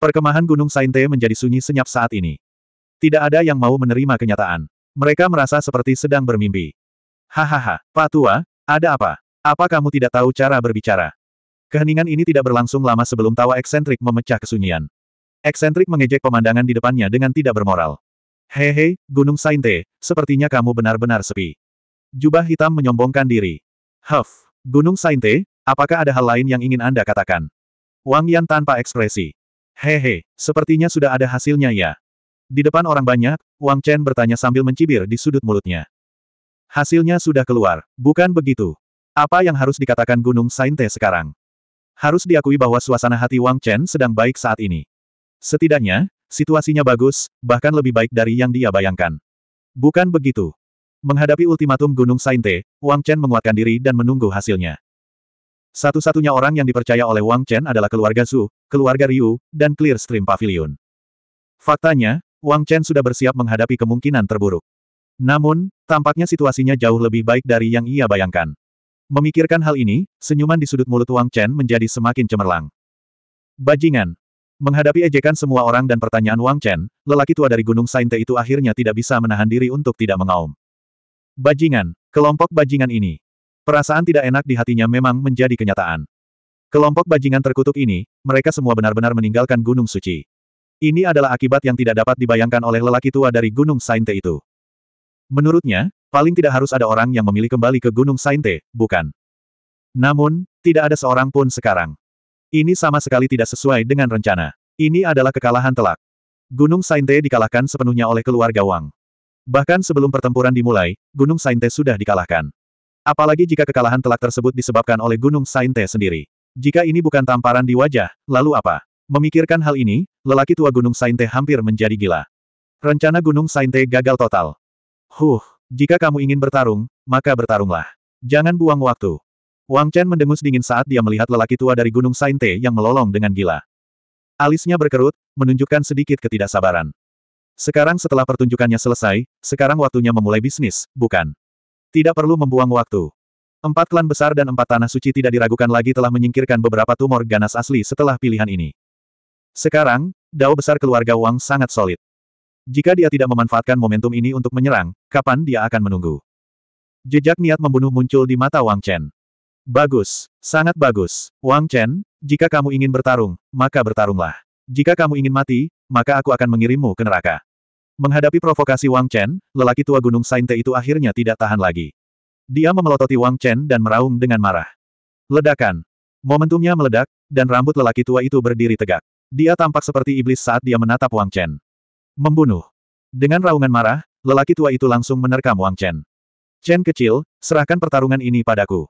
Perkemahan Gunung Sainte menjadi sunyi senyap saat ini. Tidak ada yang mau menerima kenyataan. Mereka merasa seperti sedang bermimpi. Hahaha, Pak Tua, ada apa? Apa kamu tidak tahu cara berbicara? Keheningan ini tidak berlangsung lama sebelum tawa eksentrik memecah kesunyian. Eksentrik mengejek pemandangan di depannya dengan tidak bermoral. Hehe, Gunung Sainte, sepertinya kamu benar-benar sepi. Jubah hitam menyombongkan diri. Huff, Gunung Sainte, apakah ada hal lain yang ingin Anda katakan? Wang Yan tanpa ekspresi. Hehe, sepertinya sudah ada hasilnya ya. Di depan orang banyak, Wang Chen bertanya sambil mencibir di sudut mulutnya. Hasilnya sudah keluar, bukan begitu? Apa yang harus dikatakan Gunung Sainte sekarang? Harus diakui bahwa suasana hati Wang Chen sedang baik saat ini. Setidaknya, situasinya bagus, bahkan lebih baik dari yang dia bayangkan. Bukan begitu. Menghadapi ultimatum Gunung Sainte, Wang Chen menguatkan diri dan menunggu hasilnya. Satu-satunya orang yang dipercaya oleh Wang Chen adalah keluarga Zhu, keluarga Ryu, dan Clear Stream Pavilion. Faktanya, Wang Chen sudah bersiap menghadapi kemungkinan terburuk. Namun, tampaknya situasinya jauh lebih baik dari yang ia bayangkan. Memikirkan hal ini, senyuman di sudut mulut Wang Chen menjadi semakin cemerlang. Bajingan. Menghadapi ejekan semua orang dan pertanyaan Wang Chen, lelaki tua dari Gunung Sainte itu akhirnya tidak bisa menahan diri untuk tidak mengaum. Bajingan. Kelompok bajingan ini. Perasaan tidak enak di hatinya memang menjadi kenyataan. Kelompok bajingan terkutuk ini, mereka semua benar-benar meninggalkan Gunung Suci. Ini adalah akibat yang tidak dapat dibayangkan oleh lelaki tua dari Gunung Sainte itu. Menurutnya, paling tidak harus ada orang yang memilih kembali ke Gunung Sainte, bukan? Namun, tidak ada seorang pun sekarang. Ini sama sekali tidak sesuai dengan rencana. Ini adalah kekalahan telak. Gunung Sainte dikalahkan sepenuhnya oleh keluarga Wang. Bahkan sebelum pertempuran dimulai, Gunung Sainte sudah dikalahkan. Apalagi jika kekalahan telak tersebut disebabkan oleh Gunung Sainte sendiri. Jika ini bukan tamparan di wajah, lalu apa? Memikirkan hal ini, lelaki tua Gunung Sainte hampir menjadi gila. Rencana Gunung Sainte gagal total. Huh, jika kamu ingin bertarung, maka bertarunglah. Jangan buang waktu. Wang Chen mendengus dingin saat dia melihat lelaki tua dari Gunung Sainte yang melolong dengan gila. Alisnya berkerut, menunjukkan sedikit ketidaksabaran. Sekarang setelah pertunjukannya selesai, sekarang waktunya memulai bisnis, bukan? Tidak perlu membuang waktu. Empat klan besar dan empat tanah suci tidak diragukan lagi telah menyingkirkan beberapa tumor ganas asli setelah pilihan ini. Sekarang, dao besar keluarga Wang sangat solid. Jika dia tidak memanfaatkan momentum ini untuk menyerang, kapan dia akan menunggu? Jejak niat membunuh muncul di mata Wang Chen. Bagus, sangat bagus. Wang Chen, jika kamu ingin bertarung, maka bertarunglah. Jika kamu ingin mati, maka aku akan mengirimmu ke neraka. Menghadapi provokasi Wang Chen, lelaki tua Gunung Sainte itu akhirnya tidak tahan lagi. Dia memelototi Wang Chen dan meraung dengan marah. Ledakan. Momentumnya meledak, dan rambut lelaki tua itu berdiri tegak. Dia tampak seperti iblis saat dia menatap Wang Chen. Membunuh. Dengan raungan marah, lelaki tua itu langsung menerkam Wang Chen. Chen kecil, serahkan pertarungan ini padaku.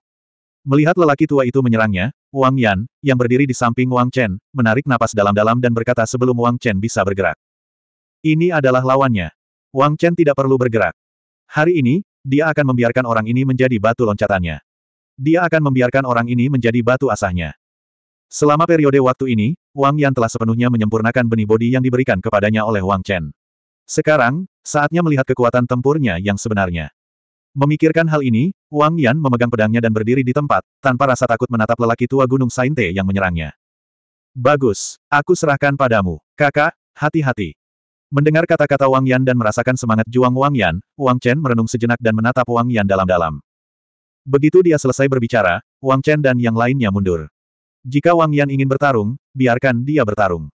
Melihat lelaki tua itu menyerangnya, Wang Yan, yang berdiri di samping Wang Chen, menarik napas dalam-dalam dan berkata sebelum Wang Chen bisa bergerak. Ini adalah lawannya. Wang Chen tidak perlu bergerak. Hari ini, dia akan membiarkan orang ini menjadi batu loncatannya. Dia akan membiarkan orang ini menjadi batu asahnya. Selama periode waktu ini, Wang Yan telah sepenuhnya menyempurnakan benih bodi yang diberikan kepadanya oleh Wang Chen. Sekarang, saatnya melihat kekuatan tempurnya yang sebenarnya. Memikirkan hal ini, Wang Yan memegang pedangnya dan berdiri di tempat, tanpa rasa takut menatap lelaki tua Gunung Sainte yang menyerangnya. Bagus, aku serahkan padamu, kakak, hati-hati. Mendengar kata-kata Wang Yan dan merasakan semangat juang Wang Yan, Wang Chen merenung sejenak dan menatap Wang Yan dalam-dalam. Begitu dia selesai berbicara, Wang Chen dan yang lainnya mundur. Jika Wang Yan ingin bertarung, biarkan dia bertarung.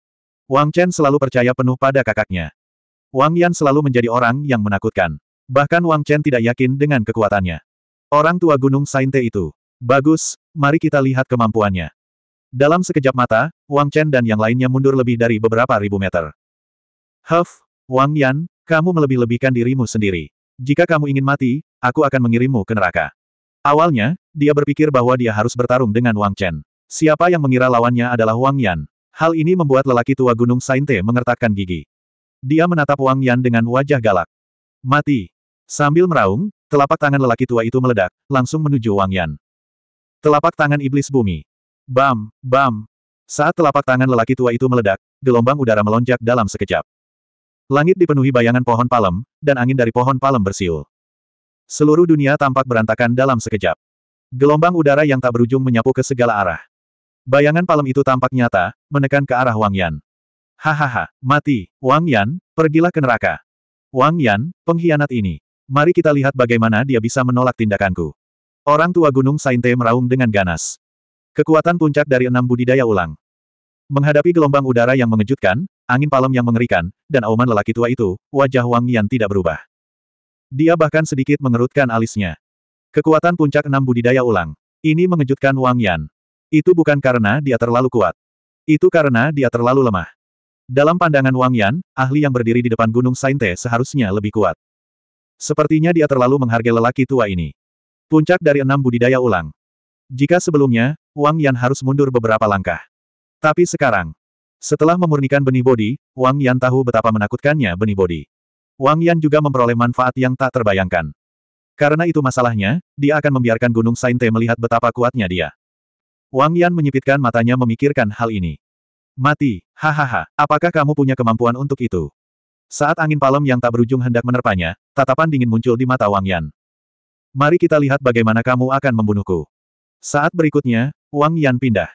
Wang Chen selalu percaya penuh pada kakaknya. Wang Yan selalu menjadi orang yang menakutkan. Bahkan Wang Chen tidak yakin dengan kekuatannya. Orang tua Gunung Sainte itu. Bagus, mari kita lihat kemampuannya. Dalam sekejap mata, Wang Chen dan yang lainnya mundur lebih dari beberapa ribu meter. Huff, Wang Yan, kamu melebih-lebihkan dirimu sendiri. Jika kamu ingin mati, aku akan mengirimmu ke neraka. Awalnya, dia berpikir bahwa dia harus bertarung dengan Wang Chen. Siapa yang mengira lawannya adalah Wang Yan? Hal ini membuat lelaki tua Gunung Sainte mengertakkan gigi. Dia menatap Wang Yan dengan wajah galak. Mati. Sambil meraung, telapak tangan lelaki tua itu meledak, langsung menuju Wang Yan. Telapak tangan iblis bumi. Bam, bam. Saat telapak tangan lelaki tua itu meledak, gelombang udara melonjak dalam sekejap. Langit dipenuhi bayangan pohon palem, dan angin dari pohon palem bersiul. Seluruh dunia tampak berantakan dalam sekejap. Gelombang udara yang tak berujung menyapu ke segala arah. Bayangan palem itu tampak nyata, menekan ke arah Wang Yan. Hahaha, mati, Wang Yan, pergilah ke neraka. Wang Yan, pengkhianat ini. Mari kita lihat bagaimana dia bisa menolak tindakanku. Orang tua Gunung Sainte meraung dengan ganas. Kekuatan puncak dari enam budidaya ulang. Menghadapi gelombang udara yang mengejutkan, angin palem yang mengerikan, dan auman lelaki tua itu, wajah Wang Yan tidak berubah. Dia bahkan sedikit mengerutkan alisnya. Kekuatan puncak enam budidaya ulang. Ini mengejutkan Wang Yan. Itu bukan karena dia terlalu kuat. Itu karena dia terlalu lemah. Dalam pandangan Wang Yan, ahli yang berdiri di depan Gunung Sainte seharusnya lebih kuat. Sepertinya dia terlalu menghargai lelaki tua ini. Puncak dari enam budidaya ulang. Jika sebelumnya, Wang Yan harus mundur beberapa langkah. Tapi sekarang, setelah memurnikan benih bodi, Wang Yan tahu betapa menakutkannya benih bodi. Wang Yan juga memperoleh manfaat yang tak terbayangkan. Karena itu masalahnya, dia akan membiarkan Gunung Sainte melihat betapa kuatnya dia. Wang Yan menyipitkan matanya memikirkan hal ini. Mati, hahaha, apakah kamu punya kemampuan untuk itu? Saat angin palem yang tak berujung hendak menerpanya, tatapan dingin muncul di mata Wang Yan. Mari kita lihat bagaimana kamu akan membunuhku. Saat berikutnya, Wang Yan pindah.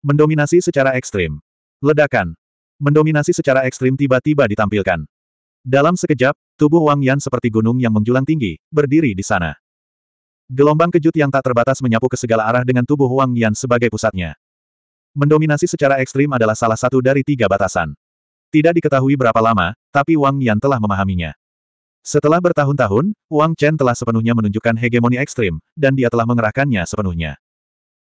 Mendominasi secara ekstrim. Ledakan. Mendominasi secara ekstrim tiba-tiba ditampilkan. Dalam sekejap, tubuh Wang Yan seperti gunung yang menjulang tinggi, berdiri di sana. Gelombang kejut yang tak terbatas menyapu ke segala arah dengan tubuh Wang Yan sebagai pusatnya. Mendominasi secara ekstrim adalah salah satu dari tiga batasan. Tidak diketahui berapa lama, tapi Wang Yan telah memahaminya. Setelah bertahun-tahun, Wang Chen telah sepenuhnya menunjukkan hegemoni ekstrim, dan dia telah mengerahkannya sepenuhnya.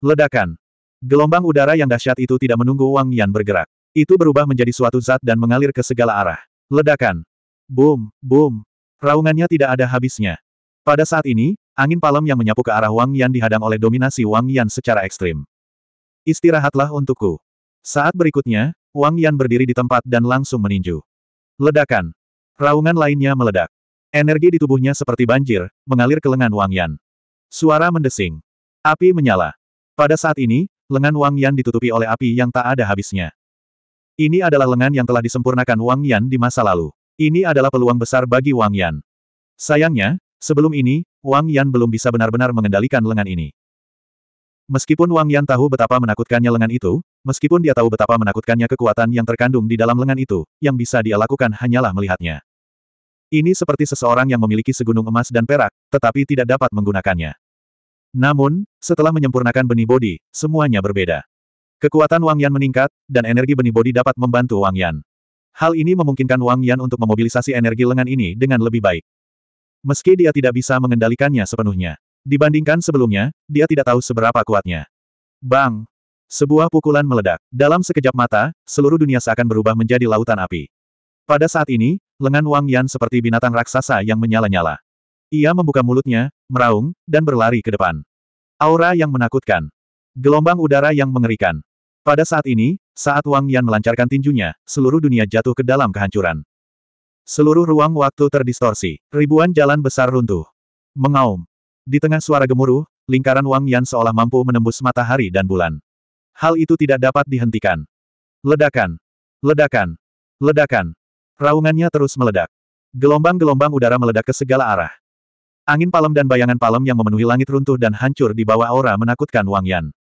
Ledakan. Gelombang udara yang dahsyat itu tidak menunggu Wang Yan bergerak. Itu berubah menjadi suatu zat dan mengalir ke segala arah. Ledakan. Boom, boom. Raungannya tidak ada habisnya. Pada saat ini, angin palem yang menyapu ke arah Wang Yan dihadang oleh dominasi Wang Yan secara ekstrim. Istirahatlah untukku. Saat berikutnya, Wang Yan berdiri di tempat dan langsung meninju. Ledakan. Raungan lainnya meledak. Energi di tubuhnya seperti banjir, mengalir ke lengan Wang Yan. Suara mendesing. Api menyala. Pada saat ini, lengan Wang Yan ditutupi oleh api yang tak ada habisnya. Ini adalah lengan yang telah disempurnakan Wang Yan di masa lalu. Ini adalah peluang besar bagi Wang Yan. Sayangnya, sebelum ini, Wang Yan belum bisa benar-benar mengendalikan lengan ini. Meskipun Wang Yan tahu betapa menakutkannya lengan itu, meskipun dia tahu betapa menakutkannya kekuatan yang terkandung di dalam lengan itu, yang bisa dia lakukan hanyalah melihatnya. Ini seperti seseorang yang memiliki segunung emas dan perak, tetapi tidak dapat menggunakannya. Namun, setelah menyempurnakan benih bodi, semuanya berbeda. Kekuatan Wang Yan meningkat, dan energi benih bodi dapat membantu Wang Yan. Hal ini memungkinkan Wang Yan untuk memobilisasi energi lengan ini dengan lebih baik. Meski dia tidak bisa mengendalikannya sepenuhnya. Dibandingkan sebelumnya, dia tidak tahu seberapa kuatnya. Bang! Sebuah pukulan meledak. Dalam sekejap mata, seluruh dunia seakan berubah menjadi lautan api. Pada saat ini, lengan Wang Yan seperti binatang raksasa yang menyala-nyala. Ia membuka mulutnya, meraung, dan berlari ke depan. Aura yang menakutkan. Gelombang udara yang mengerikan. Pada saat ini, saat Wang Yan melancarkan tinjunya, seluruh dunia jatuh ke dalam kehancuran. Seluruh ruang waktu terdistorsi. Ribuan jalan besar runtuh. Mengaum. Di tengah suara gemuruh, lingkaran Wang Yan seolah mampu menembus matahari dan bulan. Hal itu tidak dapat dihentikan. Ledakan. Ledakan. Ledakan. Raungannya terus meledak. Gelombang-gelombang udara meledak ke segala arah. Angin palem dan bayangan palem yang memenuhi langit runtuh dan hancur di bawah aura menakutkan Wang Yan.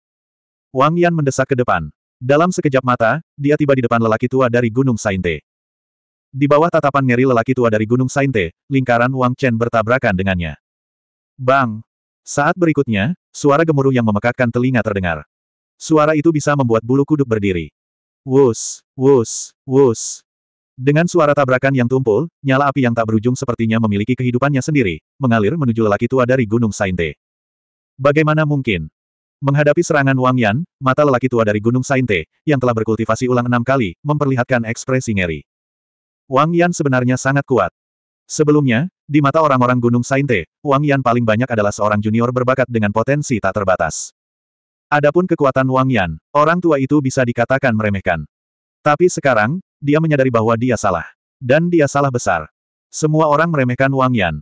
Wang Yan mendesak ke depan. Dalam sekejap mata, dia tiba di depan lelaki tua dari Gunung Sainte. Di bawah tatapan ngeri lelaki tua dari Gunung Sainte, lingkaran Wang Chen bertabrakan dengannya. Bang! Saat berikutnya, suara gemuruh yang memekakkan telinga terdengar. Suara itu bisa membuat bulu kuduk berdiri. Wus, wus, wus. Dengan suara tabrakan yang tumpul, nyala api yang tak berujung sepertinya memiliki kehidupannya sendiri, mengalir menuju lelaki tua dari Gunung Sainte. Bagaimana mungkin? Menghadapi serangan Wang Yan, mata lelaki tua dari Gunung Sainte, yang telah berkultivasi ulang enam kali, memperlihatkan ekspresi ngeri. Wang Yan sebenarnya sangat kuat. Sebelumnya, di mata orang-orang Gunung Sainte, Wang Yan paling banyak adalah seorang junior berbakat dengan potensi tak terbatas. Adapun kekuatan Wang Yan, orang tua itu bisa dikatakan meremehkan. Tapi sekarang, dia menyadari bahwa dia salah. Dan dia salah besar. Semua orang meremehkan Wang Yan.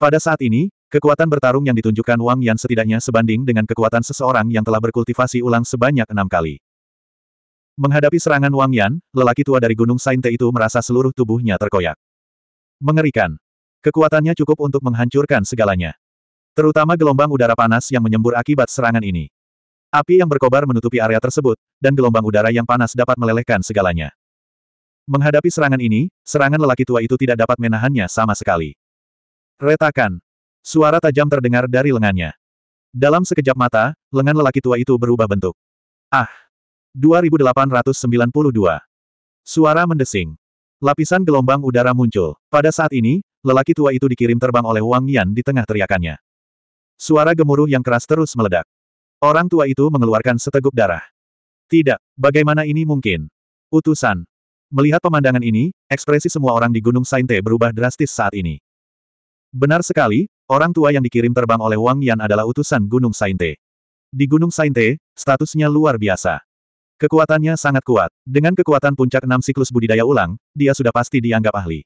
Pada saat ini, kekuatan bertarung yang ditunjukkan Wang Yan setidaknya sebanding dengan kekuatan seseorang yang telah berkultivasi ulang sebanyak enam kali. Menghadapi serangan Wang Yan, lelaki tua dari Gunung Sainte itu merasa seluruh tubuhnya terkoyak. Mengerikan. Kekuatannya cukup untuk menghancurkan segalanya. Terutama gelombang udara panas yang menyembur akibat serangan ini. Api yang berkobar menutupi area tersebut, dan gelombang udara yang panas dapat melelehkan segalanya. Menghadapi serangan ini, serangan lelaki tua itu tidak dapat menahannya sama sekali. Retakan. Suara tajam terdengar dari lengannya. Dalam sekejap mata, lengan lelaki tua itu berubah bentuk. Ah! 2892. Suara mendesing. Lapisan gelombang udara muncul. Pada saat ini, lelaki tua itu dikirim terbang oleh Wang Yan di tengah teriakannya. Suara gemuruh yang keras terus meledak. Orang tua itu mengeluarkan seteguk darah. Tidak, bagaimana ini mungkin? Utusan, Melihat pemandangan ini, ekspresi semua orang di Gunung Sainte berubah drastis saat ini. Benar sekali, orang tua yang dikirim terbang oleh Wang Yan adalah utusan Gunung Sainte. Di Gunung Sainte, statusnya luar biasa. Kekuatannya sangat kuat. Dengan kekuatan puncak enam siklus budidaya ulang, dia sudah pasti dianggap ahli.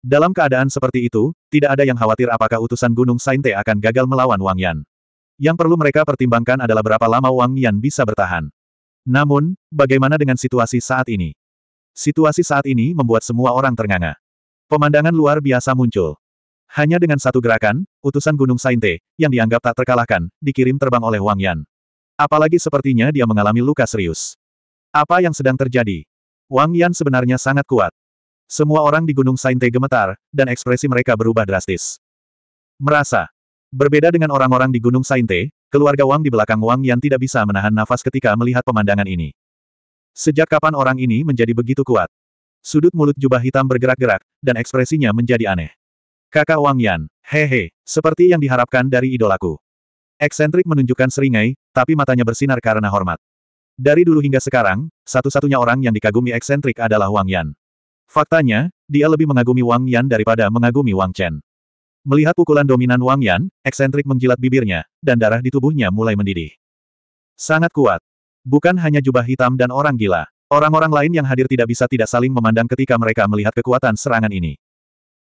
Dalam keadaan seperti itu, tidak ada yang khawatir apakah utusan Gunung Sainte akan gagal melawan Wang Yan. Yang perlu mereka pertimbangkan adalah berapa lama Wang Yan bisa bertahan. Namun, bagaimana dengan situasi saat ini? Situasi saat ini membuat semua orang ternganga. Pemandangan luar biasa muncul. Hanya dengan satu gerakan, utusan Gunung Sainte, yang dianggap tak terkalahkan, dikirim terbang oleh Wang Yan. Apalagi sepertinya dia mengalami luka serius. Apa yang sedang terjadi? Wang Yan sebenarnya sangat kuat. Semua orang di Gunung Sainte gemetar, dan ekspresi mereka berubah drastis. Merasa. Berbeda dengan orang-orang di Gunung Sainte, keluarga Wang di belakang Wang Yan tidak bisa menahan nafas ketika melihat pemandangan ini. Sejak kapan orang ini menjadi begitu kuat? Sudut mulut jubah hitam bergerak-gerak, dan ekspresinya menjadi aneh. Kakak Wang Yan, hehe, seperti yang diharapkan dari idolaku. Eksentrik menunjukkan seringai, tapi matanya bersinar karena hormat. Dari dulu hingga sekarang, satu-satunya orang yang dikagumi eksentrik adalah Wang Yan. Faktanya, dia lebih mengagumi Wang Yan daripada mengagumi Wang Chen. Melihat pukulan dominan Wang Yan, eksentrik menjilat bibirnya, dan darah di tubuhnya mulai mendidih. Sangat kuat, Bukan hanya jubah hitam dan orang gila. Orang-orang lain yang hadir tidak bisa tidak saling memandang ketika mereka melihat kekuatan serangan ini.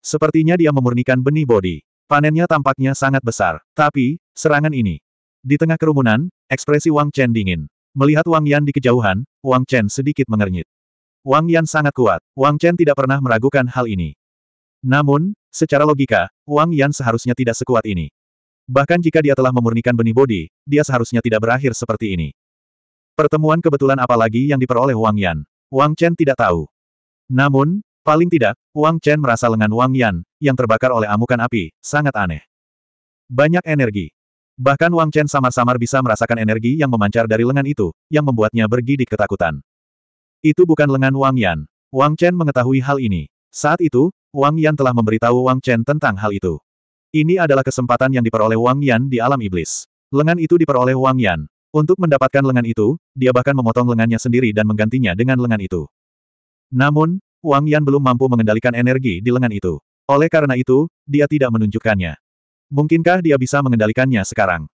Sepertinya dia memurnikan benih bodi. Panennya tampaknya sangat besar. Tapi, serangan ini. Di tengah kerumunan, ekspresi Wang Chen dingin. Melihat Wang Yan di kejauhan, Wang Chen sedikit mengernyit. Wang Yan sangat kuat. Wang Chen tidak pernah meragukan hal ini. Namun, secara logika, Wang Yan seharusnya tidak sekuat ini. Bahkan jika dia telah memurnikan benih bodi, dia seharusnya tidak berakhir seperti ini. Pertemuan kebetulan apalagi yang diperoleh Wang Yan. Wang Chen tidak tahu. Namun, paling tidak, Wang Chen merasa lengan Wang Yan, yang terbakar oleh amukan api, sangat aneh. Banyak energi. Bahkan Wang Chen samar-samar bisa merasakan energi yang memancar dari lengan itu, yang membuatnya bergidik ketakutan. Itu bukan lengan Wang Yan. Wang Chen mengetahui hal ini. Saat itu, Wang Yan telah memberitahu Wang Chen tentang hal itu. Ini adalah kesempatan yang diperoleh Wang Yan di alam iblis. Lengan itu diperoleh Wang Yan, untuk mendapatkan lengan itu, dia bahkan memotong lengannya sendiri dan menggantinya dengan lengan itu. Namun, Wang Yan belum mampu mengendalikan energi di lengan itu. Oleh karena itu, dia tidak menunjukkannya. Mungkinkah dia bisa mengendalikannya sekarang?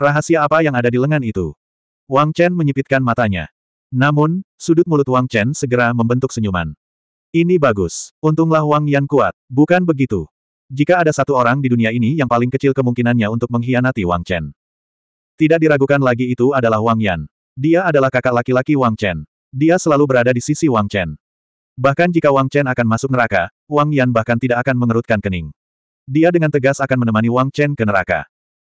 Rahasia apa yang ada di lengan itu? Wang Chen menyipitkan matanya. Namun, sudut mulut Wang Chen segera membentuk senyuman. Ini bagus. Untunglah Wang Yan kuat, bukan begitu? Jika ada satu orang di dunia ini yang paling kecil kemungkinannya untuk mengkhianati Wang Chen. Tidak diragukan lagi itu adalah Wang Yan. Dia adalah kakak laki-laki Wang Chen. Dia selalu berada di sisi Wang Chen. Bahkan jika Wang Chen akan masuk neraka, Wang Yan bahkan tidak akan mengerutkan kening. Dia dengan tegas akan menemani Wang Chen ke neraka.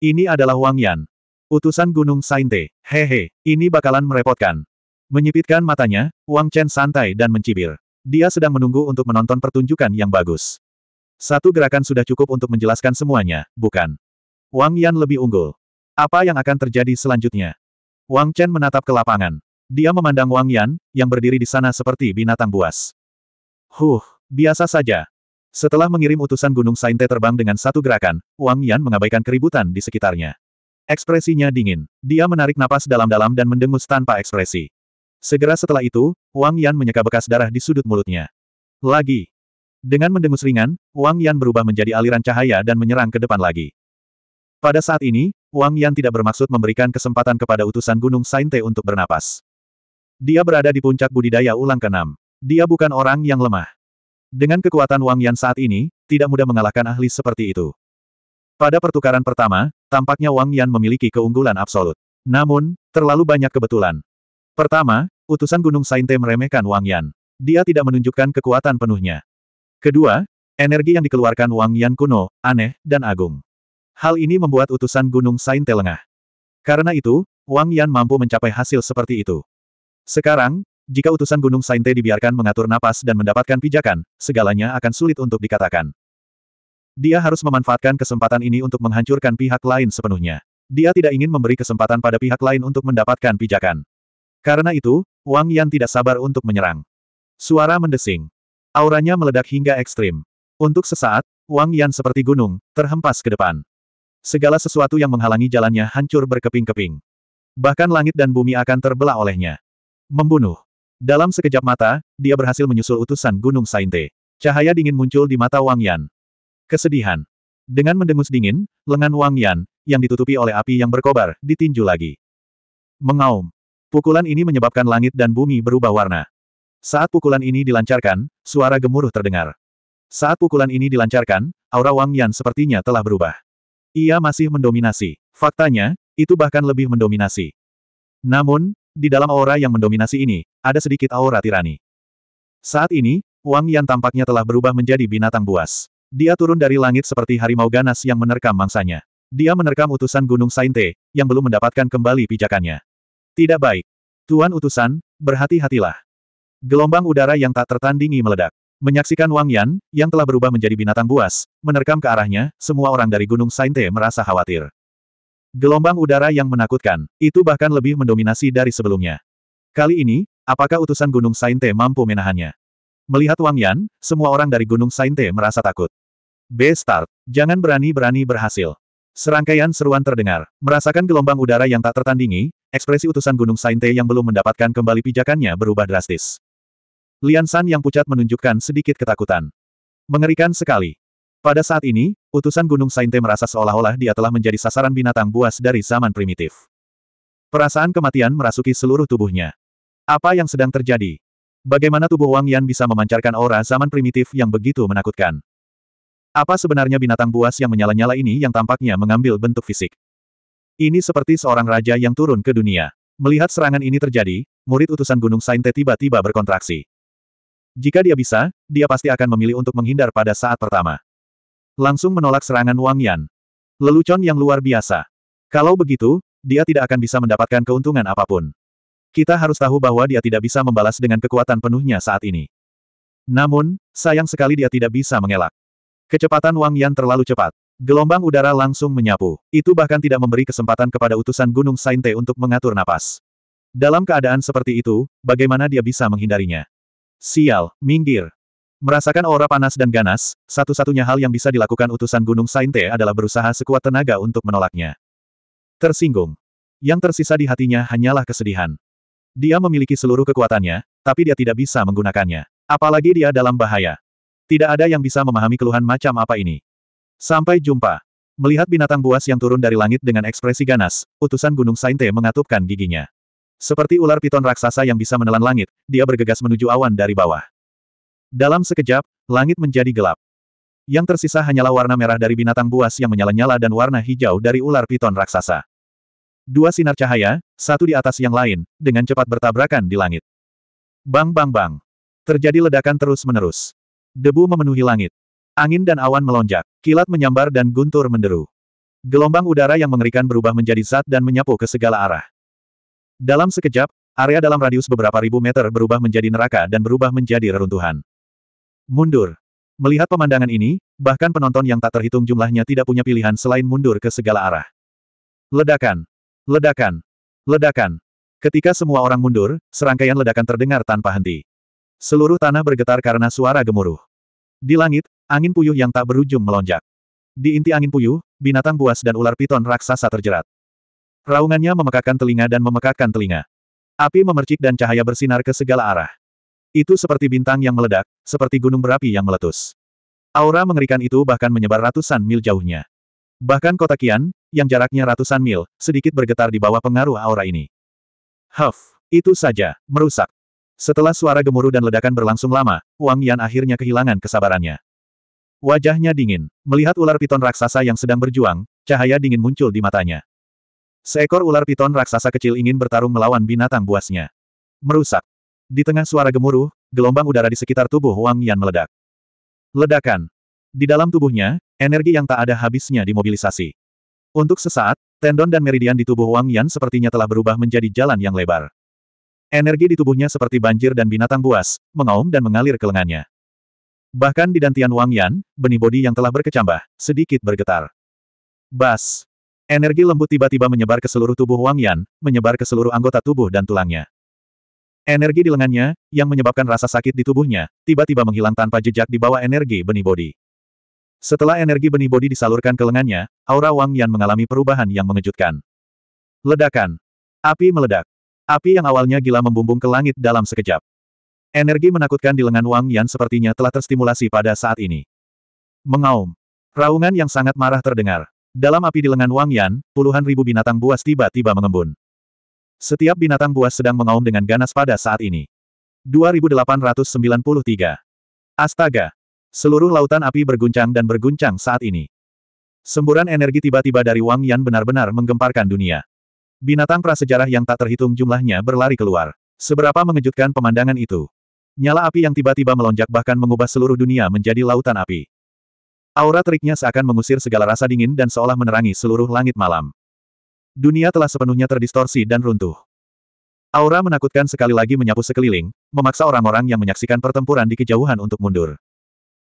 Ini adalah Wang Yan. Utusan Gunung Sainte. Hehe, ini bakalan merepotkan. Menyipitkan matanya, Wang Chen santai dan mencibir. Dia sedang menunggu untuk menonton pertunjukan yang bagus. Satu gerakan sudah cukup untuk menjelaskan semuanya, bukan? Wang Yan lebih unggul. Apa yang akan terjadi selanjutnya? Wang Chen menatap ke lapangan. Dia memandang Wang Yan, yang berdiri di sana seperti binatang buas. Huh, biasa saja. Setelah mengirim utusan Gunung Sainte terbang dengan satu gerakan, Wang Yan mengabaikan keributan di sekitarnya. Ekspresinya dingin. Dia menarik napas dalam-dalam dan mendengus tanpa ekspresi. Segera setelah itu, Wang Yan menyeka bekas darah di sudut mulutnya. Lagi. Dengan mendengus ringan, Wang Yan berubah menjadi aliran cahaya dan menyerang ke depan lagi. Pada saat ini, Wang Yan tidak bermaksud memberikan kesempatan kepada utusan Gunung Sainte untuk bernapas. Dia berada di puncak budidaya ulang ke-6. Dia bukan orang yang lemah. Dengan kekuatan Wang Yan saat ini, tidak mudah mengalahkan ahli seperti itu. Pada pertukaran pertama, tampaknya Wang Yan memiliki keunggulan absolut. Namun, terlalu banyak kebetulan. Pertama, utusan Gunung Sainte meremehkan Wang Yan. Dia tidak menunjukkan kekuatan penuhnya. Kedua, energi yang dikeluarkan Wang Yan kuno, aneh, dan agung. Hal ini membuat utusan Gunung Sain telengah. Karena itu, Wang Yan mampu mencapai hasil seperti itu. Sekarang, jika utusan Gunung Sainte dibiarkan mengatur napas dan mendapatkan pijakan, segalanya akan sulit untuk dikatakan. Dia harus memanfaatkan kesempatan ini untuk menghancurkan pihak lain sepenuhnya. Dia tidak ingin memberi kesempatan pada pihak lain untuk mendapatkan pijakan. Karena itu, Wang Yan tidak sabar untuk menyerang. Suara mendesing. Auranya meledak hingga ekstrim. Untuk sesaat, Wang Yan seperti gunung, terhempas ke depan. Segala sesuatu yang menghalangi jalannya hancur berkeping-keping. Bahkan langit dan bumi akan terbelah olehnya. Membunuh. Dalam sekejap mata, dia berhasil menyusul utusan Gunung Sainte. Cahaya dingin muncul di mata Wang Yan. Kesedihan. Dengan mendengus dingin, lengan Wang Yan, yang ditutupi oleh api yang berkobar, ditinju lagi. Mengaum. Pukulan ini menyebabkan langit dan bumi berubah warna. Saat pukulan ini dilancarkan, suara gemuruh terdengar. Saat pukulan ini dilancarkan, aura Wang Yan sepertinya telah berubah. Ia masih mendominasi. Faktanya, itu bahkan lebih mendominasi. Namun, di dalam aura yang mendominasi ini, ada sedikit aura tirani. Saat ini, Wang Yan tampaknya telah berubah menjadi binatang buas. Dia turun dari langit seperti harimau ganas yang menerkam mangsanya. Dia menerkam utusan Gunung Sainte, yang belum mendapatkan kembali pijakannya. Tidak baik. Tuan utusan, berhati-hatilah. Gelombang udara yang tak tertandingi meledak. Menyaksikan Wang Yan, yang telah berubah menjadi binatang buas, menerkam ke arahnya, semua orang dari Gunung Sainte merasa khawatir. Gelombang udara yang menakutkan, itu bahkan lebih mendominasi dari sebelumnya. Kali ini, apakah utusan Gunung Sainte mampu menahannya? Melihat Wang Yan, semua orang dari Gunung Sainte merasa takut. B. Start. Jangan berani-berani berhasil. Serangkaian seruan terdengar. Merasakan gelombang udara yang tak tertandingi, ekspresi utusan Gunung Sainte yang belum mendapatkan kembali pijakannya berubah drastis. Lian San yang pucat menunjukkan sedikit ketakutan. Mengerikan sekali. Pada saat ini, utusan Gunung Sainte merasa seolah-olah dia telah menjadi sasaran binatang buas dari zaman primitif. Perasaan kematian merasuki seluruh tubuhnya. Apa yang sedang terjadi? Bagaimana tubuh Wang Yan bisa memancarkan aura zaman primitif yang begitu menakutkan? Apa sebenarnya binatang buas yang menyala-nyala ini yang tampaknya mengambil bentuk fisik? Ini seperti seorang raja yang turun ke dunia. Melihat serangan ini terjadi, murid utusan Gunung Sainte tiba-tiba berkontraksi. Jika dia bisa, dia pasti akan memilih untuk menghindar pada saat pertama. Langsung menolak serangan Wang Yan. Lelucon yang luar biasa. Kalau begitu, dia tidak akan bisa mendapatkan keuntungan apapun. Kita harus tahu bahwa dia tidak bisa membalas dengan kekuatan penuhnya saat ini. Namun, sayang sekali dia tidak bisa mengelak. Kecepatan Wang Yan terlalu cepat. Gelombang udara langsung menyapu. Itu bahkan tidak memberi kesempatan kepada utusan Gunung Sainte untuk mengatur napas. Dalam keadaan seperti itu, bagaimana dia bisa menghindarinya? Sial, minggir. Merasakan aura panas dan ganas, satu-satunya hal yang bisa dilakukan utusan Gunung Sainte adalah berusaha sekuat tenaga untuk menolaknya. Tersinggung. Yang tersisa di hatinya hanyalah kesedihan. Dia memiliki seluruh kekuatannya, tapi dia tidak bisa menggunakannya. Apalagi dia dalam bahaya. Tidak ada yang bisa memahami keluhan macam apa ini. Sampai jumpa. Melihat binatang buas yang turun dari langit dengan ekspresi ganas, utusan Gunung Sainte mengatupkan giginya. Seperti ular piton raksasa yang bisa menelan langit, dia bergegas menuju awan dari bawah. Dalam sekejap, langit menjadi gelap. Yang tersisa hanyalah warna merah dari binatang buas yang menyala-nyala dan warna hijau dari ular piton raksasa. Dua sinar cahaya, satu di atas yang lain, dengan cepat bertabrakan di langit. Bang bang bang. Terjadi ledakan terus-menerus. Debu memenuhi langit. Angin dan awan melonjak, kilat menyambar dan guntur menderu. Gelombang udara yang mengerikan berubah menjadi zat dan menyapu ke segala arah. Dalam sekejap, area dalam radius beberapa ribu meter berubah menjadi neraka dan berubah menjadi reruntuhan. Mundur. Melihat pemandangan ini, bahkan penonton yang tak terhitung jumlahnya tidak punya pilihan selain mundur ke segala arah. Ledakan. Ledakan. Ledakan. Ketika semua orang mundur, serangkaian ledakan terdengar tanpa henti. Seluruh tanah bergetar karena suara gemuruh. Di langit, angin puyuh yang tak berujung melonjak. Di inti angin puyuh, binatang buas dan ular piton raksasa terjerat. Raungannya memekakkan telinga dan memekakkan telinga. Api memercik dan cahaya bersinar ke segala arah. Itu seperti bintang yang meledak, seperti gunung berapi yang meletus. Aura mengerikan itu bahkan menyebar ratusan mil jauhnya. Bahkan kota Kian, yang jaraknya ratusan mil, sedikit bergetar di bawah pengaruh aura ini. Huff, itu saja, merusak. Setelah suara gemuruh dan ledakan berlangsung lama, Wang Yan akhirnya kehilangan kesabarannya. Wajahnya dingin. Melihat ular piton raksasa yang sedang berjuang, cahaya dingin muncul di matanya. Seekor ular piton raksasa kecil ingin bertarung melawan binatang buasnya. Merusak. Di tengah suara gemuruh, gelombang udara di sekitar tubuh Wang Yan meledak. Ledakan. Di dalam tubuhnya, energi yang tak ada habisnya dimobilisasi. Untuk sesaat, tendon dan meridian di tubuh Wang Yan sepertinya telah berubah menjadi jalan yang lebar. Energi di tubuhnya seperti banjir dan binatang buas, mengaum dan mengalir ke lengannya. Bahkan di dantian Wang Yan, benih bodi yang telah berkecambah, sedikit bergetar. Bas! Energi lembut tiba-tiba menyebar ke seluruh tubuh Wang Yan, menyebar ke seluruh anggota tubuh dan tulangnya. Energi di lengannya, yang menyebabkan rasa sakit di tubuhnya, tiba-tiba menghilang tanpa jejak di bawah energi benih bodi. Setelah energi benih bodi disalurkan ke lengannya, aura Wang Yan mengalami perubahan yang mengejutkan. Ledakan. Api meledak. Api yang awalnya gila membumbung ke langit dalam sekejap. Energi menakutkan di lengan Wang Yan sepertinya telah terstimulasi pada saat ini. Mengaum. Raungan yang sangat marah terdengar. Dalam api di lengan Wang Yan, puluhan ribu binatang buas tiba-tiba mengembun. Setiap binatang buas sedang mengaum dengan ganas pada saat ini. 2893. Astaga! Seluruh lautan api berguncang dan berguncang saat ini. Semburan energi tiba-tiba dari Wang Yan benar-benar menggemparkan dunia. Binatang prasejarah yang tak terhitung jumlahnya berlari keluar. Seberapa mengejutkan pemandangan itu. Nyala api yang tiba-tiba melonjak bahkan mengubah seluruh dunia menjadi lautan api. Aura teriknya seakan mengusir segala rasa dingin dan seolah menerangi seluruh langit malam. Dunia telah sepenuhnya terdistorsi dan runtuh. Aura menakutkan sekali lagi menyapu sekeliling, memaksa orang-orang yang menyaksikan pertempuran di kejauhan untuk mundur.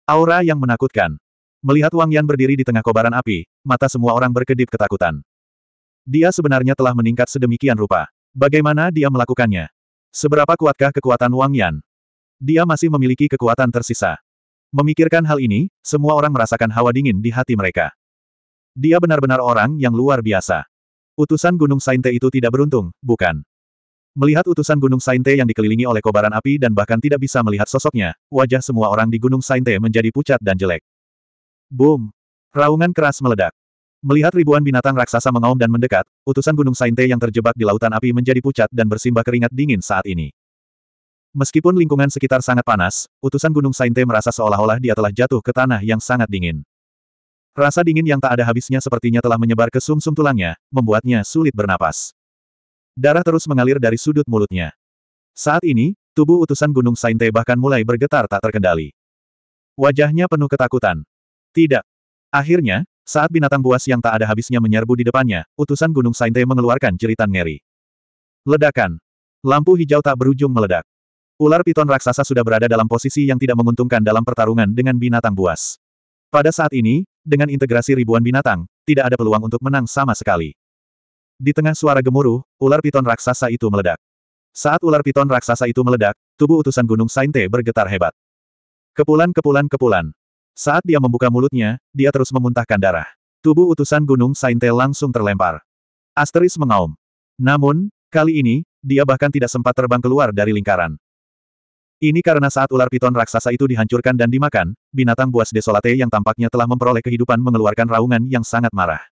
Aura yang menakutkan. Melihat Wang Yan berdiri di tengah kobaran api, mata semua orang berkedip ketakutan. Dia sebenarnya telah meningkat sedemikian rupa. Bagaimana dia melakukannya? Seberapa kuatkah kekuatan Wang Yan? Dia masih memiliki kekuatan tersisa. Memikirkan hal ini, semua orang merasakan hawa dingin di hati mereka. Dia benar-benar orang yang luar biasa. Utusan Gunung Sainte itu tidak beruntung, bukan? Melihat utusan Gunung Sainte yang dikelilingi oleh kobaran api dan bahkan tidak bisa melihat sosoknya, wajah semua orang di Gunung Sainte menjadi pucat dan jelek. Boom! Raungan keras meledak. Melihat ribuan binatang raksasa mengaum dan mendekat, utusan Gunung Sainte yang terjebak di lautan api menjadi pucat dan bersimbah keringat dingin saat ini. Meskipun lingkungan sekitar sangat panas, utusan Gunung Sainte merasa seolah-olah dia telah jatuh ke tanah yang sangat dingin. Rasa dingin yang tak ada habisnya sepertinya telah menyebar ke sumsum -sum tulangnya, membuatnya sulit bernapas. Darah terus mengalir dari sudut mulutnya. Saat ini, tubuh utusan Gunung Sainte bahkan mulai bergetar tak terkendali. Wajahnya penuh ketakutan. Tidak. Akhirnya, saat binatang buas yang tak ada habisnya menyerbu di depannya, utusan Gunung Sainte mengeluarkan jeritan ngeri. Ledakan. Lampu hijau tak berujung meledak. Ular piton raksasa sudah berada dalam posisi yang tidak menguntungkan dalam pertarungan dengan binatang buas. Pada saat ini, dengan integrasi ribuan binatang, tidak ada peluang untuk menang sama sekali. Di tengah suara gemuruh, ular piton raksasa itu meledak. Saat ular piton raksasa itu meledak, tubuh utusan Gunung Sainte bergetar hebat. Kepulan kepulan kepulan. Saat dia membuka mulutnya, dia terus memuntahkan darah. Tubuh utusan Gunung Sainte langsung terlempar. Asteris mengaum. Namun, kali ini, dia bahkan tidak sempat terbang keluar dari lingkaran. Ini karena saat ular piton raksasa itu dihancurkan dan dimakan, binatang buas desolate yang tampaknya telah memperoleh kehidupan mengeluarkan raungan yang sangat marah.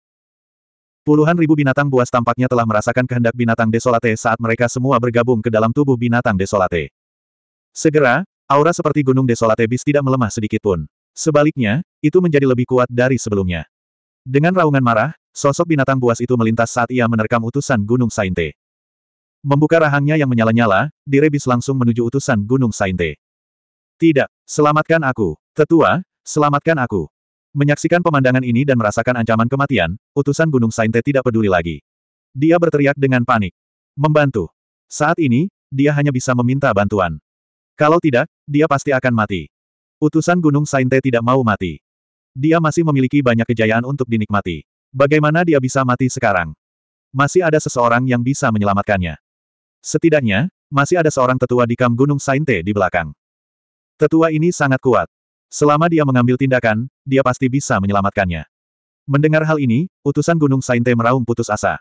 Puluhan ribu binatang buas tampaknya telah merasakan kehendak binatang desolate saat mereka semua bergabung ke dalam tubuh binatang desolate. Segera, aura seperti gunung desolate bis tidak melemah sedikit pun. Sebaliknya, itu menjadi lebih kuat dari sebelumnya. Dengan raungan marah, sosok binatang buas itu melintas saat ia menerkam utusan Gunung Sainte. Membuka rahangnya yang menyala-nyala, Direbis langsung menuju utusan Gunung Sainte. Tidak, selamatkan aku. Tetua, selamatkan aku. Menyaksikan pemandangan ini dan merasakan ancaman kematian, utusan Gunung Sainte tidak peduli lagi. Dia berteriak dengan panik. Membantu. Saat ini, dia hanya bisa meminta bantuan. Kalau tidak, dia pasti akan mati. Utusan Gunung Sainte tidak mau mati. Dia masih memiliki banyak kejayaan untuk dinikmati. Bagaimana dia bisa mati sekarang? Masih ada seseorang yang bisa menyelamatkannya. Setidaknya, masih ada seorang tetua di Kam Gunung Sainte di belakang. Tetua ini sangat kuat. Selama dia mengambil tindakan, dia pasti bisa menyelamatkannya. Mendengar hal ini, utusan Gunung Sainte meraung putus asa.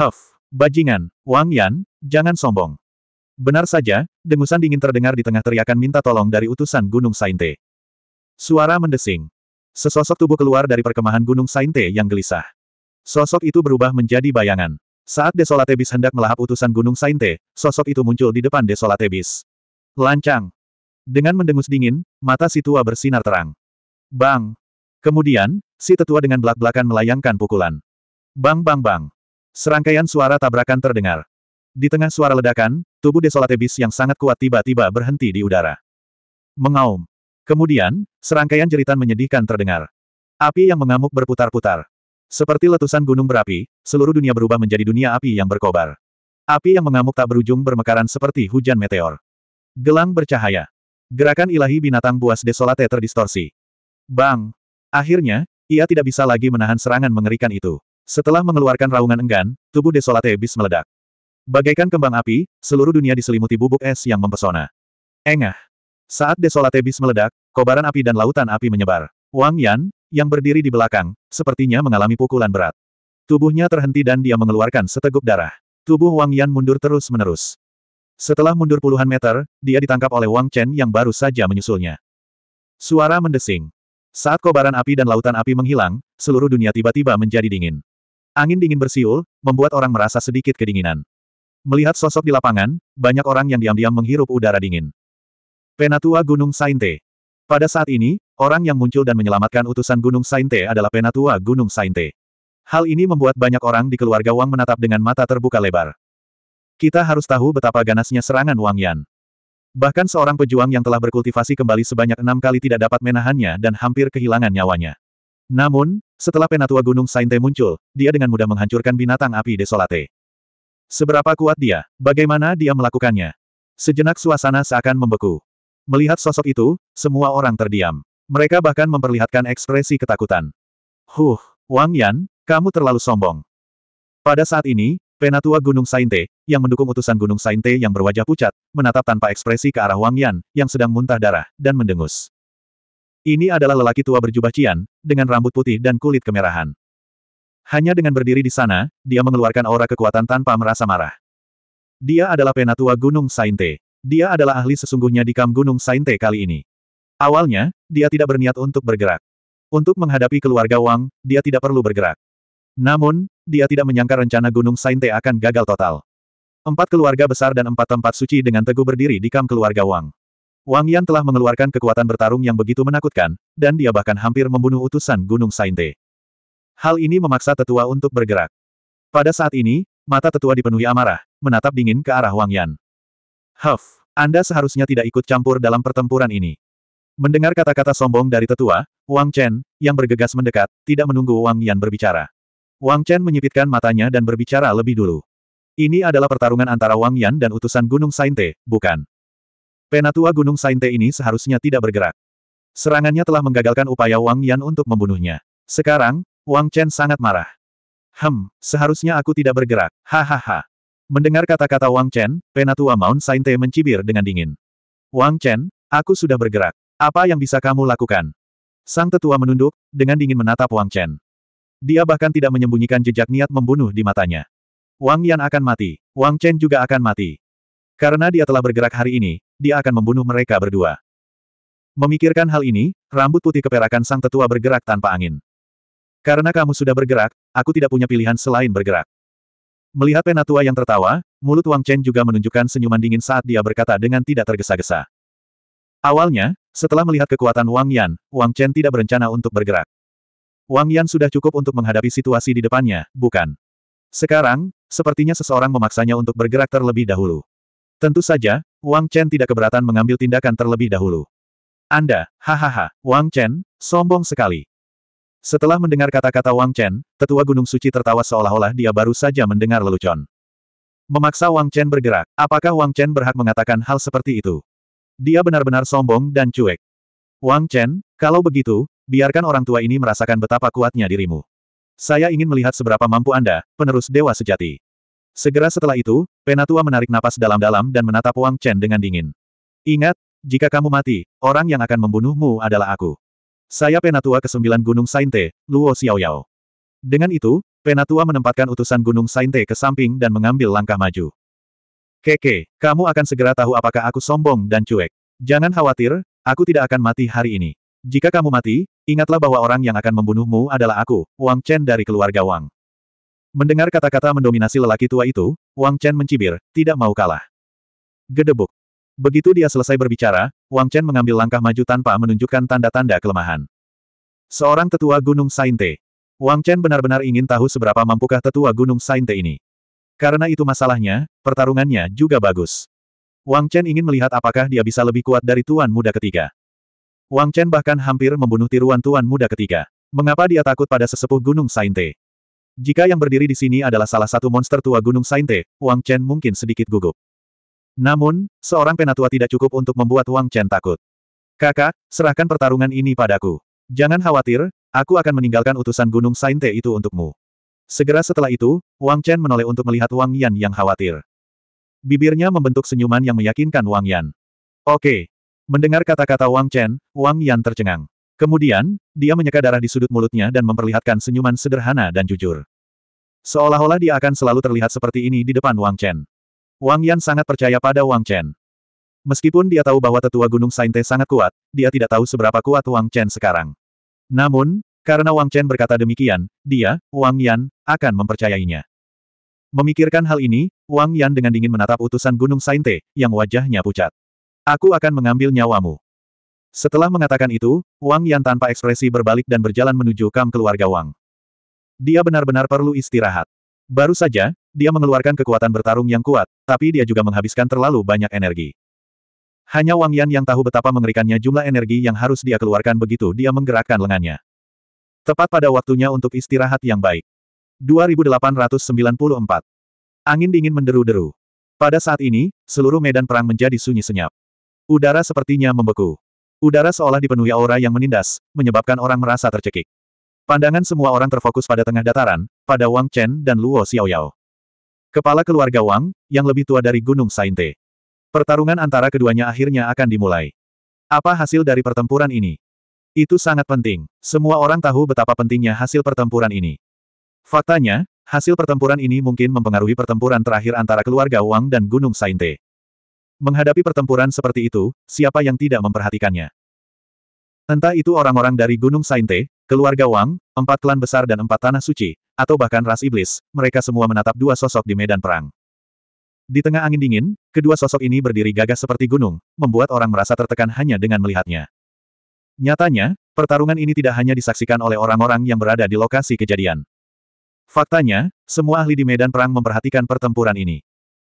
Huff, bajingan, Wang Yan, jangan sombong. Benar saja, dengusan dingin terdengar di tengah teriakan minta tolong dari utusan Gunung Sainte. Suara mendesing. Sesosok tubuh keluar dari perkemahan Gunung Sainte yang gelisah. Sosok itu berubah menjadi bayangan. Saat Desolate hendak melahap utusan Gunung Sainte, sosok itu muncul di depan Desolate Lancang. Dengan mendengus dingin, mata si tua bersinar terang. Bang. Kemudian, si tetua dengan belak-belakan melayangkan pukulan. Bang bang bang. Serangkaian suara tabrakan terdengar. Di tengah suara ledakan, tubuh Desolate yang sangat kuat tiba-tiba berhenti di udara. Mengaum. Kemudian, serangkaian jeritan menyedihkan terdengar. Api yang mengamuk berputar-putar. Seperti letusan gunung berapi, seluruh dunia berubah menjadi dunia api yang berkobar. Api yang mengamuk tak berujung bermekaran seperti hujan meteor. Gelang bercahaya. Gerakan ilahi binatang buas desolate terdistorsi. Bang! Akhirnya, ia tidak bisa lagi menahan serangan mengerikan itu. Setelah mengeluarkan raungan enggan, tubuh desolate bis meledak. Bagaikan kembang api, seluruh dunia diselimuti bubuk es yang mempesona. Engah! Saat desolate bis meledak, kobaran api dan lautan api menyebar. Wang Yan, yang berdiri di belakang, sepertinya mengalami pukulan berat. Tubuhnya terhenti dan dia mengeluarkan seteguk darah. Tubuh Wang Yan mundur terus-menerus. Setelah mundur puluhan meter, dia ditangkap oleh Wang Chen yang baru saja menyusulnya. Suara mendesing. Saat kobaran api dan lautan api menghilang, seluruh dunia tiba-tiba menjadi dingin. Angin dingin bersiul, membuat orang merasa sedikit kedinginan. Melihat sosok di lapangan, banyak orang yang diam-diam menghirup udara dingin. Penatua Gunung Sainte. Pada saat ini, orang yang muncul dan menyelamatkan utusan Gunung Sainte adalah penatua Gunung Sainte. Hal ini membuat banyak orang di keluarga Wang menatap dengan mata terbuka lebar. Kita harus tahu betapa ganasnya serangan Wang Yan. Bahkan seorang pejuang yang telah berkultivasi kembali sebanyak enam kali tidak dapat menahannya dan hampir kehilangan nyawanya. Namun, setelah penatua Gunung Sainte muncul, dia dengan mudah menghancurkan binatang api desolate. Seberapa kuat dia? Bagaimana dia melakukannya? Sejenak suasana seakan membeku. Melihat sosok itu, semua orang terdiam. Mereka bahkan memperlihatkan ekspresi ketakutan. Huh, Wang Yan, kamu terlalu sombong. Pada saat ini, Penatua Gunung Sainte, yang mendukung utusan Gunung Sainte yang berwajah pucat, menatap tanpa ekspresi ke arah Wang Yan, yang sedang muntah darah, dan mendengus. Ini adalah lelaki tua berjubah cian, dengan rambut putih dan kulit kemerahan. Hanya dengan berdiri di sana, dia mengeluarkan aura kekuatan tanpa merasa marah. Dia adalah penatua Gunung Sainte. Dia adalah ahli sesungguhnya di Kam Gunung Sainte kali ini. Awalnya, dia tidak berniat untuk bergerak. Untuk menghadapi keluarga Wang, dia tidak perlu bergerak. Namun, dia tidak menyangka rencana Gunung Sainte akan gagal total. Empat keluarga besar dan empat tempat suci dengan teguh berdiri di kam keluarga Wang. Wang Yan telah mengeluarkan kekuatan bertarung yang begitu menakutkan, dan dia bahkan hampir membunuh utusan Gunung Sainte. Hal ini memaksa tetua untuk bergerak. Pada saat ini, mata tetua dipenuhi amarah, menatap dingin ke arah Wang Yan. Huff, Anda seharusnya tidak ikut campur dalam pertempuran ini. Mendengar kata-kata sombong dari tetua, Wang Chen, yang bergegas mendekat, tidak menunggu Wang Yan berbicara. Wang Chen menyipitkan matanya dan berbicara lebih dulu. Ini adalah pertarungan antara Wang Yan dan utusan Gunung Sainte, bukan? Penatua Gunung Sainte ini seharusnya tidak bergerak. Serangannya telah menggagalkan upaya Wang Yan untuk membunuhnya. Sekarang, Wang Chen sangat marah. Hem, seharusnya aku tidak bergerak, hahaha. Mendengar kata-kata Wang Chen, penatua Mount Sainte mencibir dengan dingin. Wang Chen, aku sudah bergerak. Apa yang bisa kamu lakukan? Sang tetua menunduk, dengan dingin menatap Wang Chen. Dia bahkan tidak menyembunyikan jejak niat membunuh di matanya. Wang Yan akan mati, Wang Chen juga akan mati. Karena dia telah bergerak hari ini, dia akan membunuh mereka berdua. Memikirkan hal ini, rambut putih keperakan sang tetua bergerak tanpa angin. Karena kamu sudah bergerak, aku tidak punya pilihan selain bergerak. Melihat penatua yang tertawa, mulut Wang Chen juga menunjukkan senyuman dingin saat dia berkata dengan tidak tergesa-gesa. Awalnya, setelah melihat kekuatan Wang Yan, Wang Chen tidak berencana untuk bergerak. Wang Yan sudah cukup untuk menghadapi situasi di depannya, bukan? Sekarang, sepertinya seseorang memaksanya untuk bergerak terlebih dahulu. Tentu saja, Wang Chen tidak keberatan mengambil tindakan terlebih dahulu. Anda, hahaha, Wang Chen, sombong sekali. Setelah mendengar kata-kata Wang Chen, tetua Gunung Suci tertawa seolah-olah dia baru saja mendengar lelucon. Memaksa Wang Chen bergerak, apakah Wang Chen berhak mengatakan hal seperti itu? Dia benar-benar sombong dan cuek. Wang Chen, kalau begitu, biarkan orang tua ini merasakan betapa kuatnya dirimu. Saya ingin melihat seberapa mampu Anda, penerus dewa sejati. Segera setelah itu, Penatua menarik napas dalam-dalam dan menatap Wang Chen dengan dingin. Ingat, jika kamu mati, orang yang akan membunuhmu adalah aku. Saya Penatua ke-9 Gunung Sainte, Luo Xiaoyao. Dengan itu, Penatua menempatkan utusan Gunung Sainte ke samping dan mengambil langkah maju. Keke, kamu akan segera tahu apakah aku sombong dan cuek. Jangan khawatir, aku tidak akan mati hari ini. Jika kamu mati, ingatlah bahwa orang yang akan membunuhmu adalah aku, Wang Chen dari keluarga Wang. Mendengar kata-kata mendominasi lelaki tua itu, Wang Chen mencibir, tidak mau kalah. Gedebuk, Begitu dia selesai berbicara, Wang Chen mengambil langkah maju tanpa menunjukkan tanda-tanda kelemahan. Seorang tetua Gunung Sainte. Wang Chen benar-benar ingin tahu seberapa mampukah tetua Gunung Sainte ini. Karena itu masalahnya, pertarungannya juga bagus. Wang Chen ingin melihat apakah dia bisa lebih kuat dari tuan muda ketiga. Wang Chen bahkan hampir membunuh tiruan tuan muda ketiga. Mengapa dia takut pada sesepuh Gunung Sainte? Jika yang berdiri di sini adalah salah satu monster tua Gunung Sainte, Wang Chen mungkin sedikit gugup. Namun, seorang penatua tidak cukup untuk membuat Wang Chen takut. Kakak, serahkan pertarungan ini padaku. Jangan khawatir, aku akan meninggalkan utusan Gunung Sainte itu untukmu. Segera setelah itu, Wang Chen menoleh untuk melihat Wang Yan yang khawatir. Bibirnya membentuk senyuman yang meyakinkan Wang Yan. Oke. Mendengar kata-kata Wang Chen, Wang Yan tercengang. Kemudian, dia menyeka darah di sudut mulutnya dan memperlihatkan senyuman sederhana dan jujur. Seolah-olah dia akan selalu terlihat seperti ini di depan Wang Chen. Wang Yan sangat percaya pada Wang Chen. Meskipun dia tahu bahwa tetua Gunung Sainte sangat kuat, dia tidak tahu seberapa kuat Wang Chen sekarang. Namun, karena Wang Chen berkata demikian, dia, Wang Yan, akan mempercayainya. Memikirkan hal ini, Wang Yan dengan dingin menatap utusan Gunung Sainte, yang wajahnya pucat. Aku akan mengambil nyawamu. Setelah mengatakan itu, Wang Yan tanpa ekspresi berbalik dan berjalan menuju kam keluarga Wang. Dia benar-benar perlu istirahat. Baru saja, dia mengeluarkan kekuatan bertarung yang kuat, tapi dia juga menghabiskan terlalu banyak energi. Hanya Wang Yan yang tahu betapa mengerikannya jumlah energi yang harus dia keluarkan begitu dia menggerakkan lengannya. Tepat pada waktunya untuk istirahat yang baik. 2894. Angin dingin menderu-deru. Pada saat ini, seluruh medan perang menjadi sunyi senyap. Udara sepertinya membeku. Udara seolah dipenuhi aura yang menindas, menyebabkan orang merasa tercekik. Pandangan semua orang terfokus pada tengah dataran, pada Wang Chen dan Luo Xiaoyao. Kepala keluarga Wang, yang lebih tua dari Gunung Sainte. Pertarungan antara keduanya akhirnya akan dimulai. Apa hasil dari pertempuran ini? Itu sangat penting. Semua orang tahu betapa pentingnya hasil pertempuran ini. Faktanya, hasil pertempuran ini mungkin mempengaruhi pertempuran terakhir antara keluarga Wang dan Gunung Sainte. Menghadapi pertempuran seperti itu, siapa yang tidak memperhatikannya? Entah itu orang-orang dari Gunung Sainte, keluarga Wang, Empat klan besar dan empat tanah suci, atau bahkan ras iblis, mereka semua menatap dua sosok di medan perang. Di tengah angin dingin, kedua sosok ini berdiri gagah seperti gunung, membuat orang merasa tertekan hanya dengan melihatnya. Nyatanya, pertarungan ini tidak hanya disaksikan oleh orang-orang yang berada di lokasi kejadian. Faktanya, semua ahli di medan perang memperhatikan pertempuran ini.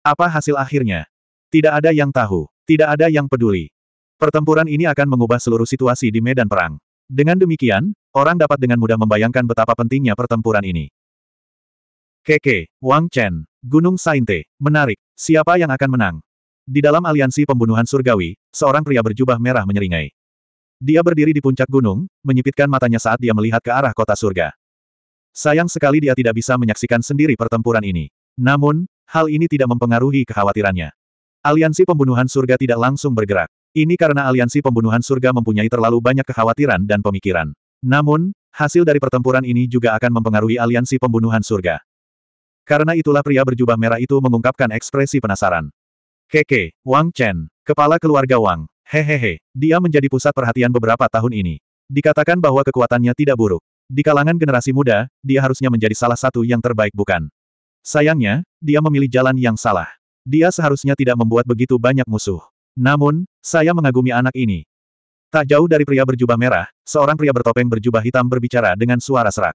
Apa hasil akhirnya? Tidak ada yang tahu, tidak ada yang peduli. Pertempuran ini akan mengubah seluruh situasi di medan perang. Dengan demikian, orang dapat dengan mudah membayangkan betapa pentingnya pertempuran ini. Keke, Wang Chen, Gunung Sainte, menarik, siapa yang akan menang? Di dalam aliansi pembunuhan surgawi, seorang pria berjubah merah menyeringai. Dia berdiri di puncak gunung, menyipitkan matanya saat dia melihat ke arah kota surga. Sayang sekali dia tidak bisa menyaksikan sendiri pertempuran ini. Namun, hal ini tidak mempengaruhi kekhawatirannya. Aliansi pembunuhan surga tidak langsung bergerak. Ini karena aliansi pembunuhan surga mempunyai terlalu banyak kekhawatiran dan pemikiran. Namun, hasil dari pertempuran ini juga akan mempengaruhi aliansi pembunuhan surga. Karena itulah pria berjubah merah itu mengungkapkan ekspresi penasaran. Keke, Wang Chen, kepala keluarga Wang, hehehe, dia menjadi pusat perhatian beberapa tahun ini. Dikatakan bahwa kekuatannya tidak buruk. Di kalangan generasi muda, dia harusnya menjadi salah satu yang terbaik bukan? Sayangnya, dia memilih jalan yang salah. Dia seharusnya tidak membuat begitu banyak musuh. Namun, saya mengagumi anak ini. Tak jauh dari pria berjubah merah, seorang pria bertopeng berjubah hitam berbicara dengan suara serak.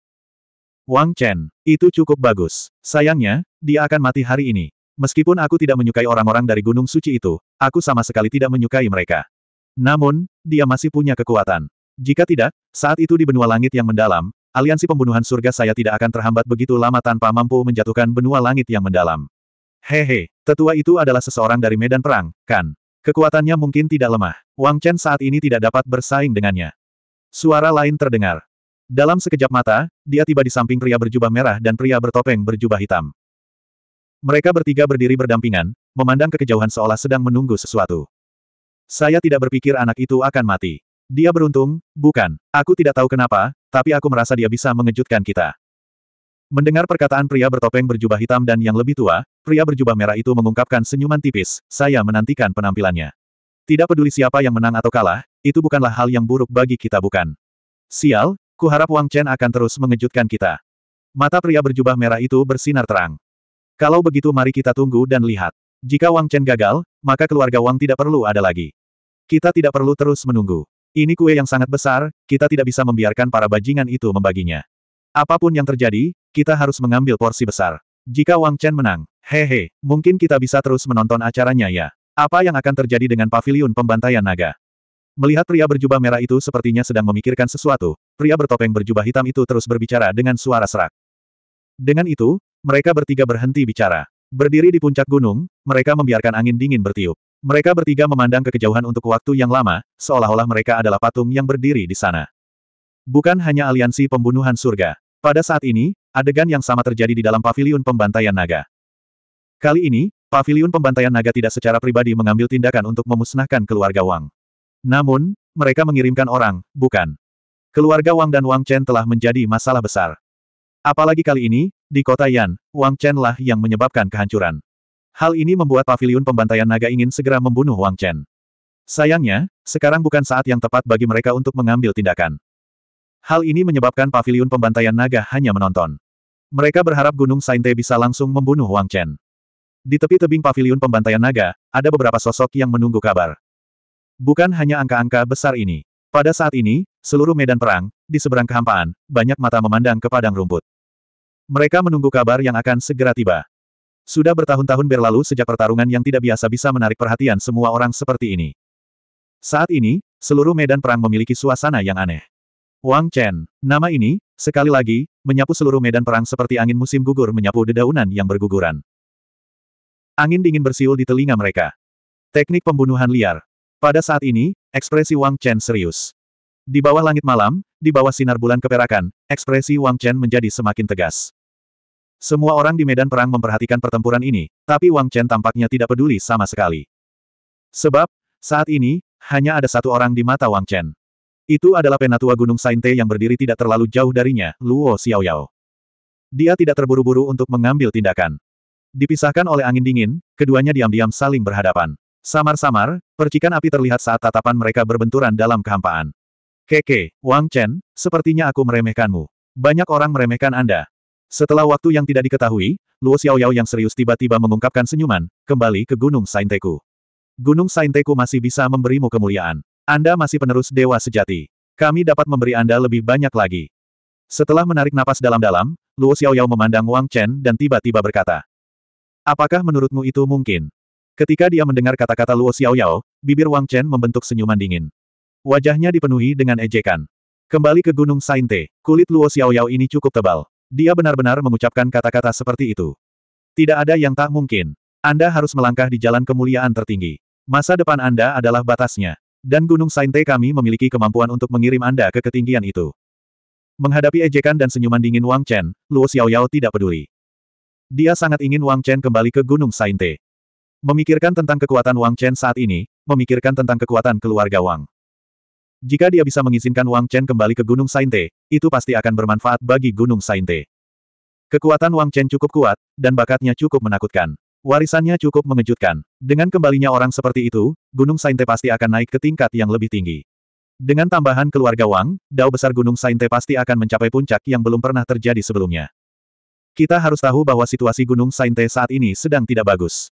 Wang Chen, itu cukup bagus. Sayangnya, dia akan mati hari ini. Meskipun aku tidak menyukai orang-orang dari Gunung Suci itu, aku sama sekali tidak menyukai mereka. Namun, dia masih punya kekuatan. Jika tidak, saat itu di benua langit yang mendalam, aliansi pembunuhan surga saya tidak akan terhambat begitu lama tanpa mampu menjatuhkan benua langit yang mendalam. Hehe, tetua itu adalah seseorang dari medan perang, kan? Kekuatannya mungkin tidak lemah. Wang Chen saat ini tidak dapat bersaing dengannya. Suara lain terdengar. Dalam sekejap mata, dia tiba di samping pria berjubah merah dan pria bertopeng berjubah hitam. Mereka bertiga berdiri berdampingan, memandang ke kejauhan seolah sedang menunggu sesuatu. Saya tidak berpikir anak itu akan mati. Dia beruntung, bukan. Aku tidak tahu kenapa, tapi aku merasa dia bisa mengejutkan kita. Mendengar perkataan pria bertopeng berjubah hitam dan yang lebih tua, pria berjubah merah itu mengungkapkan senyuman tipis, saya menantikan penampilannya. Tidak peduli siapa yang menang atau kalah, itu bukanlah hal yang buruk bagi kita bukan. Sial, kuharap Wang Chen akan terus mengejutkan kita. Mata pria berjubah merah itu bersinar terang. Kalau begitu mari kita tunggu dan lihat. Jika Wang Chen gagal, maka keluarga Wang tidak perlu ada lagi. Kita tidak perlu terus menunggu. Ini kue yang sangat besar, kita tidak bisa membiarkan para bajingan itu membaginya. Apapun yang terjadi, kita harus mengambil porsi besar. Jika Wang Chen menang, hehe, mungkin kita bisa terus menonton acaranya ya. Apa yang akan terjadi dengan pavilion pembantaian naga? Melihat pria berjubah merah itu sepertinya sedang memikirkan sesuatu, pria bertopeng berjubah hitam itu terus berbicara dengan suara serak. Dengan itu, mereka bertiga berhenti bicara. Berdiri di puncak gunung, mereka membiarkan angin dingin bertiup. Mereka bertiga memandang ke kejauhan untuk waktu yang lama, seolah-olah mereka adalah patung yang berdiri di sana. Bukan hanya aliansi pembunuhan surga. Pada saat ini, Adegan yang sama terjadi di dalam pavilion pembantaian naga. Kali ini, pavilion pembantaian naga tidak secara pribadi mengambil tindakan untuk memusnahkan keluarga Wang. Namun, mereka mengirimkan orang, bukan. Keluarga Wang dan Wang Chen telah menjadi masalah besar. Apalagi kali ini, di kota Yan, Wang Chen lah yang menyebabkan kehancuran. Hal ini membuat pavilion pembantaian naga ingin segera membunuh Wang Chen. Sayangnya, sekarang bukan saat yang tepat bagi mereka untuk mengambil tindakan. Hal ini menyebabkan pavilion pembantaian naga hanya menonton. Mereka berharap Gunung Sainte bisa langsung membunuh Wang Chen. Di tepi-tebing pavilion pembantaian naga, ada beberapa sosok yang menunggu kabar. Bukan hanya angka-angka besar ini. Pada saat ini, seluruh medan perang, di seberang kehampaan, banyak mata memandang ke padang rumput. Mereka menunggu kabar yang akan segera tiba. Sudah bertahun-tahun berlalu sejak pertarungan yang tidak biasa bisa menarik perhatian semua orang seperti ini. Saat ini, seluruh medan perang memiliki suasana yang aneh. Wang Chen. Nama ini, sekali lagi, menyapu seluruh medan perang seperti angin musim gugur menyapu dedaunan yang berguguran. Angin dingin bersiul di telinga mereka. Teknik pembunuhan liar. Pada saat ini, ekspresi Wang Chen serius. Di bawah langit malam, di bawah sinar bulan keperakan, ekspresi Wang Chen menjadi semakin tegas. Semua orang di medan perang memperhatikan pertempuran ini, tapi Wang Chen tampaknya tidak peduli sama sekali. Sebab, saat ini, hanya ada satu orang di mata Wang Chen. Itu adalah penatua Gunung Sainte yang berdiri tidak terlalu jauh darinya, Luo Xiaoyao. Dia tidak terburu-buru untuk mengambil tindakan. Dipisahkan oleh angin dingin, keduanya diam-diam saling berhadapan. Samar-samar, percikan api terlihat saat tatapan mereka berbenturan dalam kehampaan. Keke, Wang Chen, sepertinya aku meremehkanmu. Banyak orang meremehkan Anda. Setelah waktu yang tidak diketahui, Luo Xiaoyao yang serius tiba-tiba mengungkapkan senyuman, kembali ke Gunung Sainteku. Gunung Sainteku masih bisa memberimu kemuliaan. Anda masih penerus dewa sejati. Kami dapat memberi Anda lebih banyak lagi. Setelah menarik napas dalam-dalam, Luo Xiaoyao memandang Wang Chen dan tiba-tiba berkata, Apakah menurutmu itu mungkin? Ketika dia mendengar kata-kata Luo Xiaoyao, bibir Wang Chen membentuk senyuman dingin. Wajahnya dipenuhi dengan ejekan. Kembali ke Gunung Sainte, kulit Luo Xiaoyao ini cukup tebal. Dia benar-benar mengucapkan kata-kata seperti itu. Tidak ada yang tak mungkin. Anda harus melangkah di jalan kemuliaan tertinggi. Masa depan Anda adalah batasnya. Dan Gunung Sainte kami memiliki kemampuan untuk mengirim Anda ke ketinggian itu. Menghadapi ejekan dan senyuman dingin Wang Chen, Luo Xiaoyao tidak peduli. Dia sangat ingin Wang Chen kembali ke Gunung Sainte. Memikirkan tentang kekuatan Wang Chen saat ini, memikirkan tentang kekuatan keluarga Wang. Jika dia bisa mengizinkan Wang Chen kembali ke Gunung Sainte, itu pasti akan bermanfaat bagi Gunung Sainte. Kekuatan Wang Chen cukup kuat, dan bakatnya cukup menakutkan. Warisannya cukup mengejutkan. Dengan kembalinya orang seperti itu, Gunung Sainte pasti akan naik ke tingkat yang lebih tinggi. Dengan tambahan keluarga Wang, dao besar Gunung Sainte pasti akan mencapai puncak yang belum pernah terjadi sebelumnya. Kita harus tahu bahwa situasi Gunung Sainte saat ini sedang tidak bagus.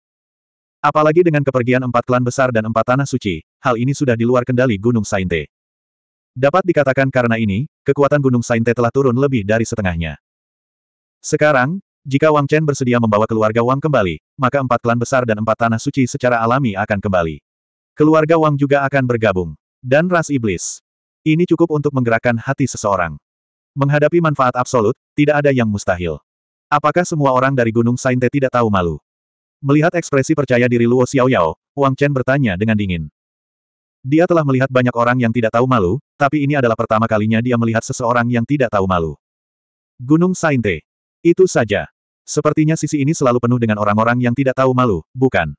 Apalagi dengan kepergian empat klan besar dan empat tanah suci, hal ini sudah di luar kendali Gunung Sainte. Dapat dikatakan karena ini, kekuatan Gunung Sainte telah turun lebih dari setengahnya. Sekarang, jika Wang Chen bersedia membawa keluarga Wang kembali, maka empat klan besar dan empat tanah suci secara alami akan kembali. Keluarga Wang juga akan bergabung. Dan ras iblis. Ini cukup untuk menggerakkan hati seseorang. Menghadapi manfaat absolut, tidak ada yang mustahil. Apakah semua orang dari Gunung Sainte tidak tahu malu? Melihat ekspresi percaya diri Luo Xiaoyao, Wang Chen bertanya dengan dingin. Dia telah melihat banyak orang yang tidak tahu malu, tapi ini adalah pertama kalinya dia melihat seseorang yang tidak tahu malu. Gunung Sainte, itu saja. Sepertinya sisi ini selalu penuh dengan orang-orang yang tidak tahu malu, bukan?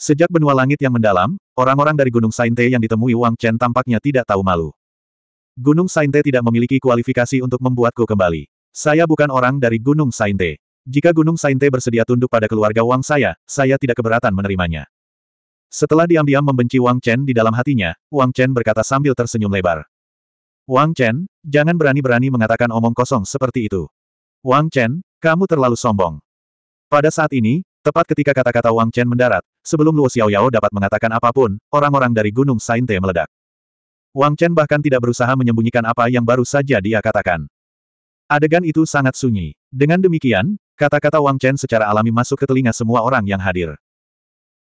Sejak benua langit yang mendalam, orang-orang dari Gunung Sainte yang ditemui Wang Chen tampaknya tidak tahu malu. Gunung Sainte tidak memiliki kualifikasi untuk membuatku kembali. Saya bukan orang dari Gunung Sainte. Jika Gunung Sainte bersedia tunduk pada keluarga Wang saya, saya tidak keberatan menerimanya. Setelah diam-diam membenci Wang Chen di dalam hatinya, Wang Chen berkata sambil tersenyum lebar. Wang Chen, jangan berani-berani mengatakan omong kosong seperti itu. Wang Chen, kamu terlalu sombong. Pada saat ini, tepat ketika kata-kata Wang Chen mendarat, sebelum Luo Xiaoyao dapat mengatakan apapun, orang-orang dari Gunung Sainte meledak. Wang Chen bahkan tidak berusaha menyembunyikan apa yang baru saja dia katakan. Adegan itu sangat sunyi. Dengan demikian, kata-kata Wang Chen secara alami masuk ke telinga semua orang yang hadir.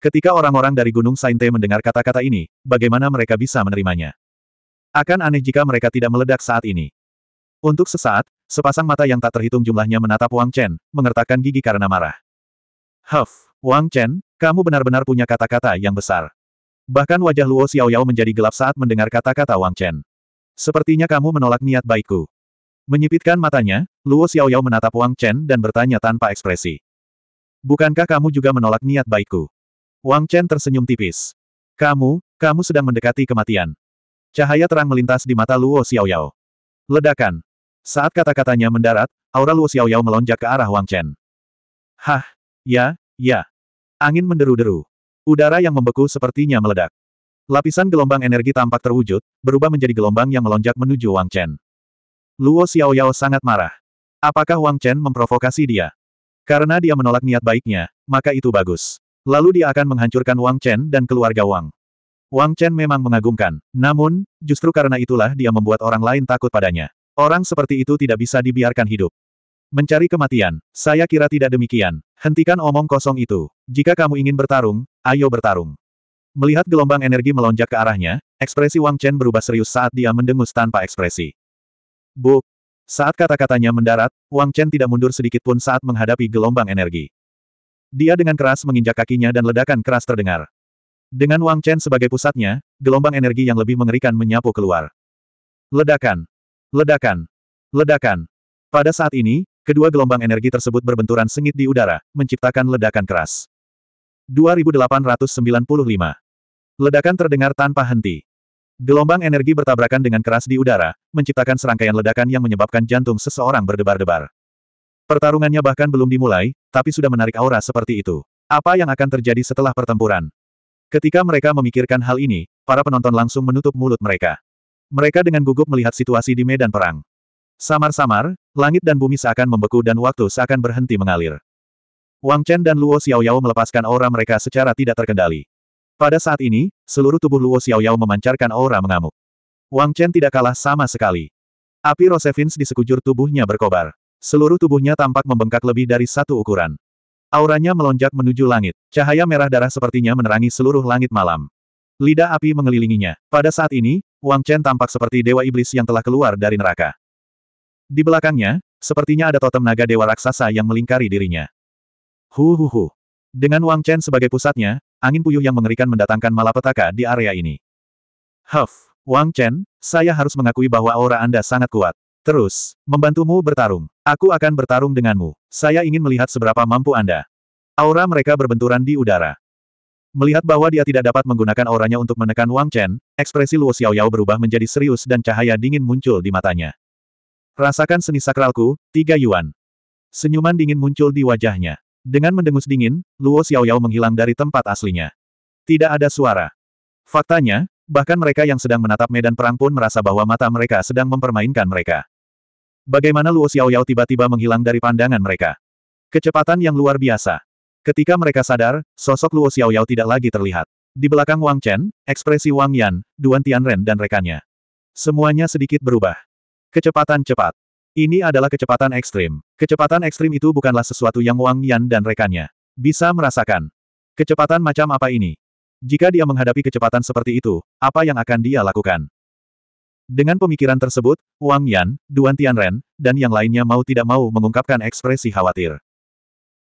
Ketika orang-orang dari Gunung Sainte mendengar kata-kata ini, bagaimana mereka bisa menerimanya? Akan aneh jika mereka tidak meledak saat ini. Untuk sesaat, sepasang mata yang tak terhitung jumlahnya menatap Wang Chen, mengertakkan gigi karena marah. Huff, Wang Chen, kamu benar-benar punya kata-kata yang besar. Bahkan wajah Luo Xiaoyao menjadi gelap saat mendengar kata-kata Wang Chen. Sepertinya kamu menolak niat baikku. Menyipitkan matanya, Luo Xiaoyao menatap Wang Chen dan bertanya tanpa ekspresi. Bukankah kamu juga menolak niat baikku? Wang Chen tersenyum tipis. Kamu, kamu sedang mendekati kematian. Cahaya terang melintas di mata Luo Xiaoyao. Ledakan. Saat kata-katanya mendarat, aura Luo Xiaoyao melonjak ke arah Wang Chen. Hah, ya, ya. Angin menderu-deru. Udara yang membeku sepertinya meledak. Lapisan gelombang energi tampak terwujud, berubah menjadi gelombang yang melonjak menuju Wang Chen. Luo Xiaoyao sangat marah. Apakah Wang Chen memprovokasi dia? Karena dia menolak niat baiknya, maka itu bagus. Lalu dia akan menghancurkan Wang Chen dan keluarga Wang. Wang Chen memang mengagumkan, namun, justru karena itulah dia membuat orang lain takut padanya. Orang seperti itu tidak bisa dibiarkan hidup. Mencari kematian, saya kira tidak demikian. Hentikan omong kosong itu. Jika kamu ingin bertarung, ayo bertarung. Melihat gelombang energi melonjak ke arahnya, ekspresi Wang Chen berubah serius saat dia mendengus tanpa ekspresi. Bu. Saat kata-katanya mendarat, Wang Chen tidak mundur sedikit pun saat menghadapi gelombang energi. Dia dengan keras menginjak kakinya dan ledakan keras terdengar. Dengan Wang Chen sebagai pusatnya, gelombang energi yang lebih mengerikan menyapu keluar. Ledakan, Ledakan. Ledakan. Pada saat ini, kedua gelombang energi tersebut berbenturan sengit di udara, menciptakan ledakan keras. 2895. Ledakan terdengar tanpa henti. Gelombang energi bertabrakan dengan keras di udara, menciptakan serangkaian ledakan yang menyebabkan jantung seseorang berdebar-debar. Pertarungannya bahkan belum dimulai, tapi sudah menarik aura seperti itu. Apa yang akan terjadi setelah pertempuran? Ketika mereka memikirkan hal ini, para penonton langsung menutup mulut mereka. Mereka dengan gugup melihat situasi di medan perang. Samar-samar, langit dan bumi seakan membeku dan waktu seakan berhenti mengalir. Wang Chen dan Luo Xiaoyao melepaskan aura mereka secara tidak terkendali. Pada saat ini, seluruh tubuh Luo Xiaoyao memancarkan aura mengamuk. Wang Chen tidak kalah sama sekali. Api Rosevins di sekujur tubuhnya berkobar. Seluruh tubuhnya tampak membengkak lebih dari satu ukuran. Auranya melonjak menuju langit. Cahaya merah darah sepertinya menerangi seluruh langit malam. Lidah api mengelilinginya. Pada saat ini, Wang Chen tampak seperti dewa iblis yang telah keluar dari neraka. Di belakangnya, sepertinya ada totem naga dewa raksasa yang melingkari dirinya. Hu hu hu. Dengan Wang Chen sebagai pusatnya, angin puyuh yang mengerikan mendatangkan malapetaka di area ini. Huff, Wang Chen, saya harus mengakui bahwa aura Anda sangat kuat. Terus, membantumu bertarung. Aku akan bertarung denganmu. Saya ingin melihat seberapa mampu Anda. Aura mereka berbenturan di udara. Melihat bahwa dia tidak dapat menggunakan auranya untuk menekan Wang Chen, ekspresi Luo Xiaoyao berubah menjadi serius dan cahaya dingin muncul di matanya. Rasakan seni sakralku, tiga yuan. Senyuman dingin muncul di wajahnya. Dengan mendengus dingin, Luo Xiaoyao menghilang dari tempat aslinya. Tidak ada suara. Faktanya, bahkan mereka yang sedang menatap medan perang pun merasa bahwa mata mereka sedang mempermainkan mereka. Bagaimana Luo Xiaoyao tiba-tiba menghilang dari pandangan mereka? Kecepatan yang luar biasa. Ketika mereka sadar, sosok Luo Xiaoyao tidak lagi terlihat. Di belakang Wang Chen, ekspresi Wang Yan, Duan Tianren dan rekannya. Semuanya sedikit berubah. Kecepatan cepat. Ini adalah kecepatan ekstrim. Kecepatan ekstrim itu bukanlah sesuatu yang Wang Yan dan rekannya bisa merasakan. Kecepatan macam apa ini? Jika dia menghadapi kecepatan seperti itu, apa yang akan dia lakukan? Dengan pemikiran tersebut, Wang Yan, Duan Tianren, dan yang lainnya mau tidak mau mengungkapkan ekspresi khawatir.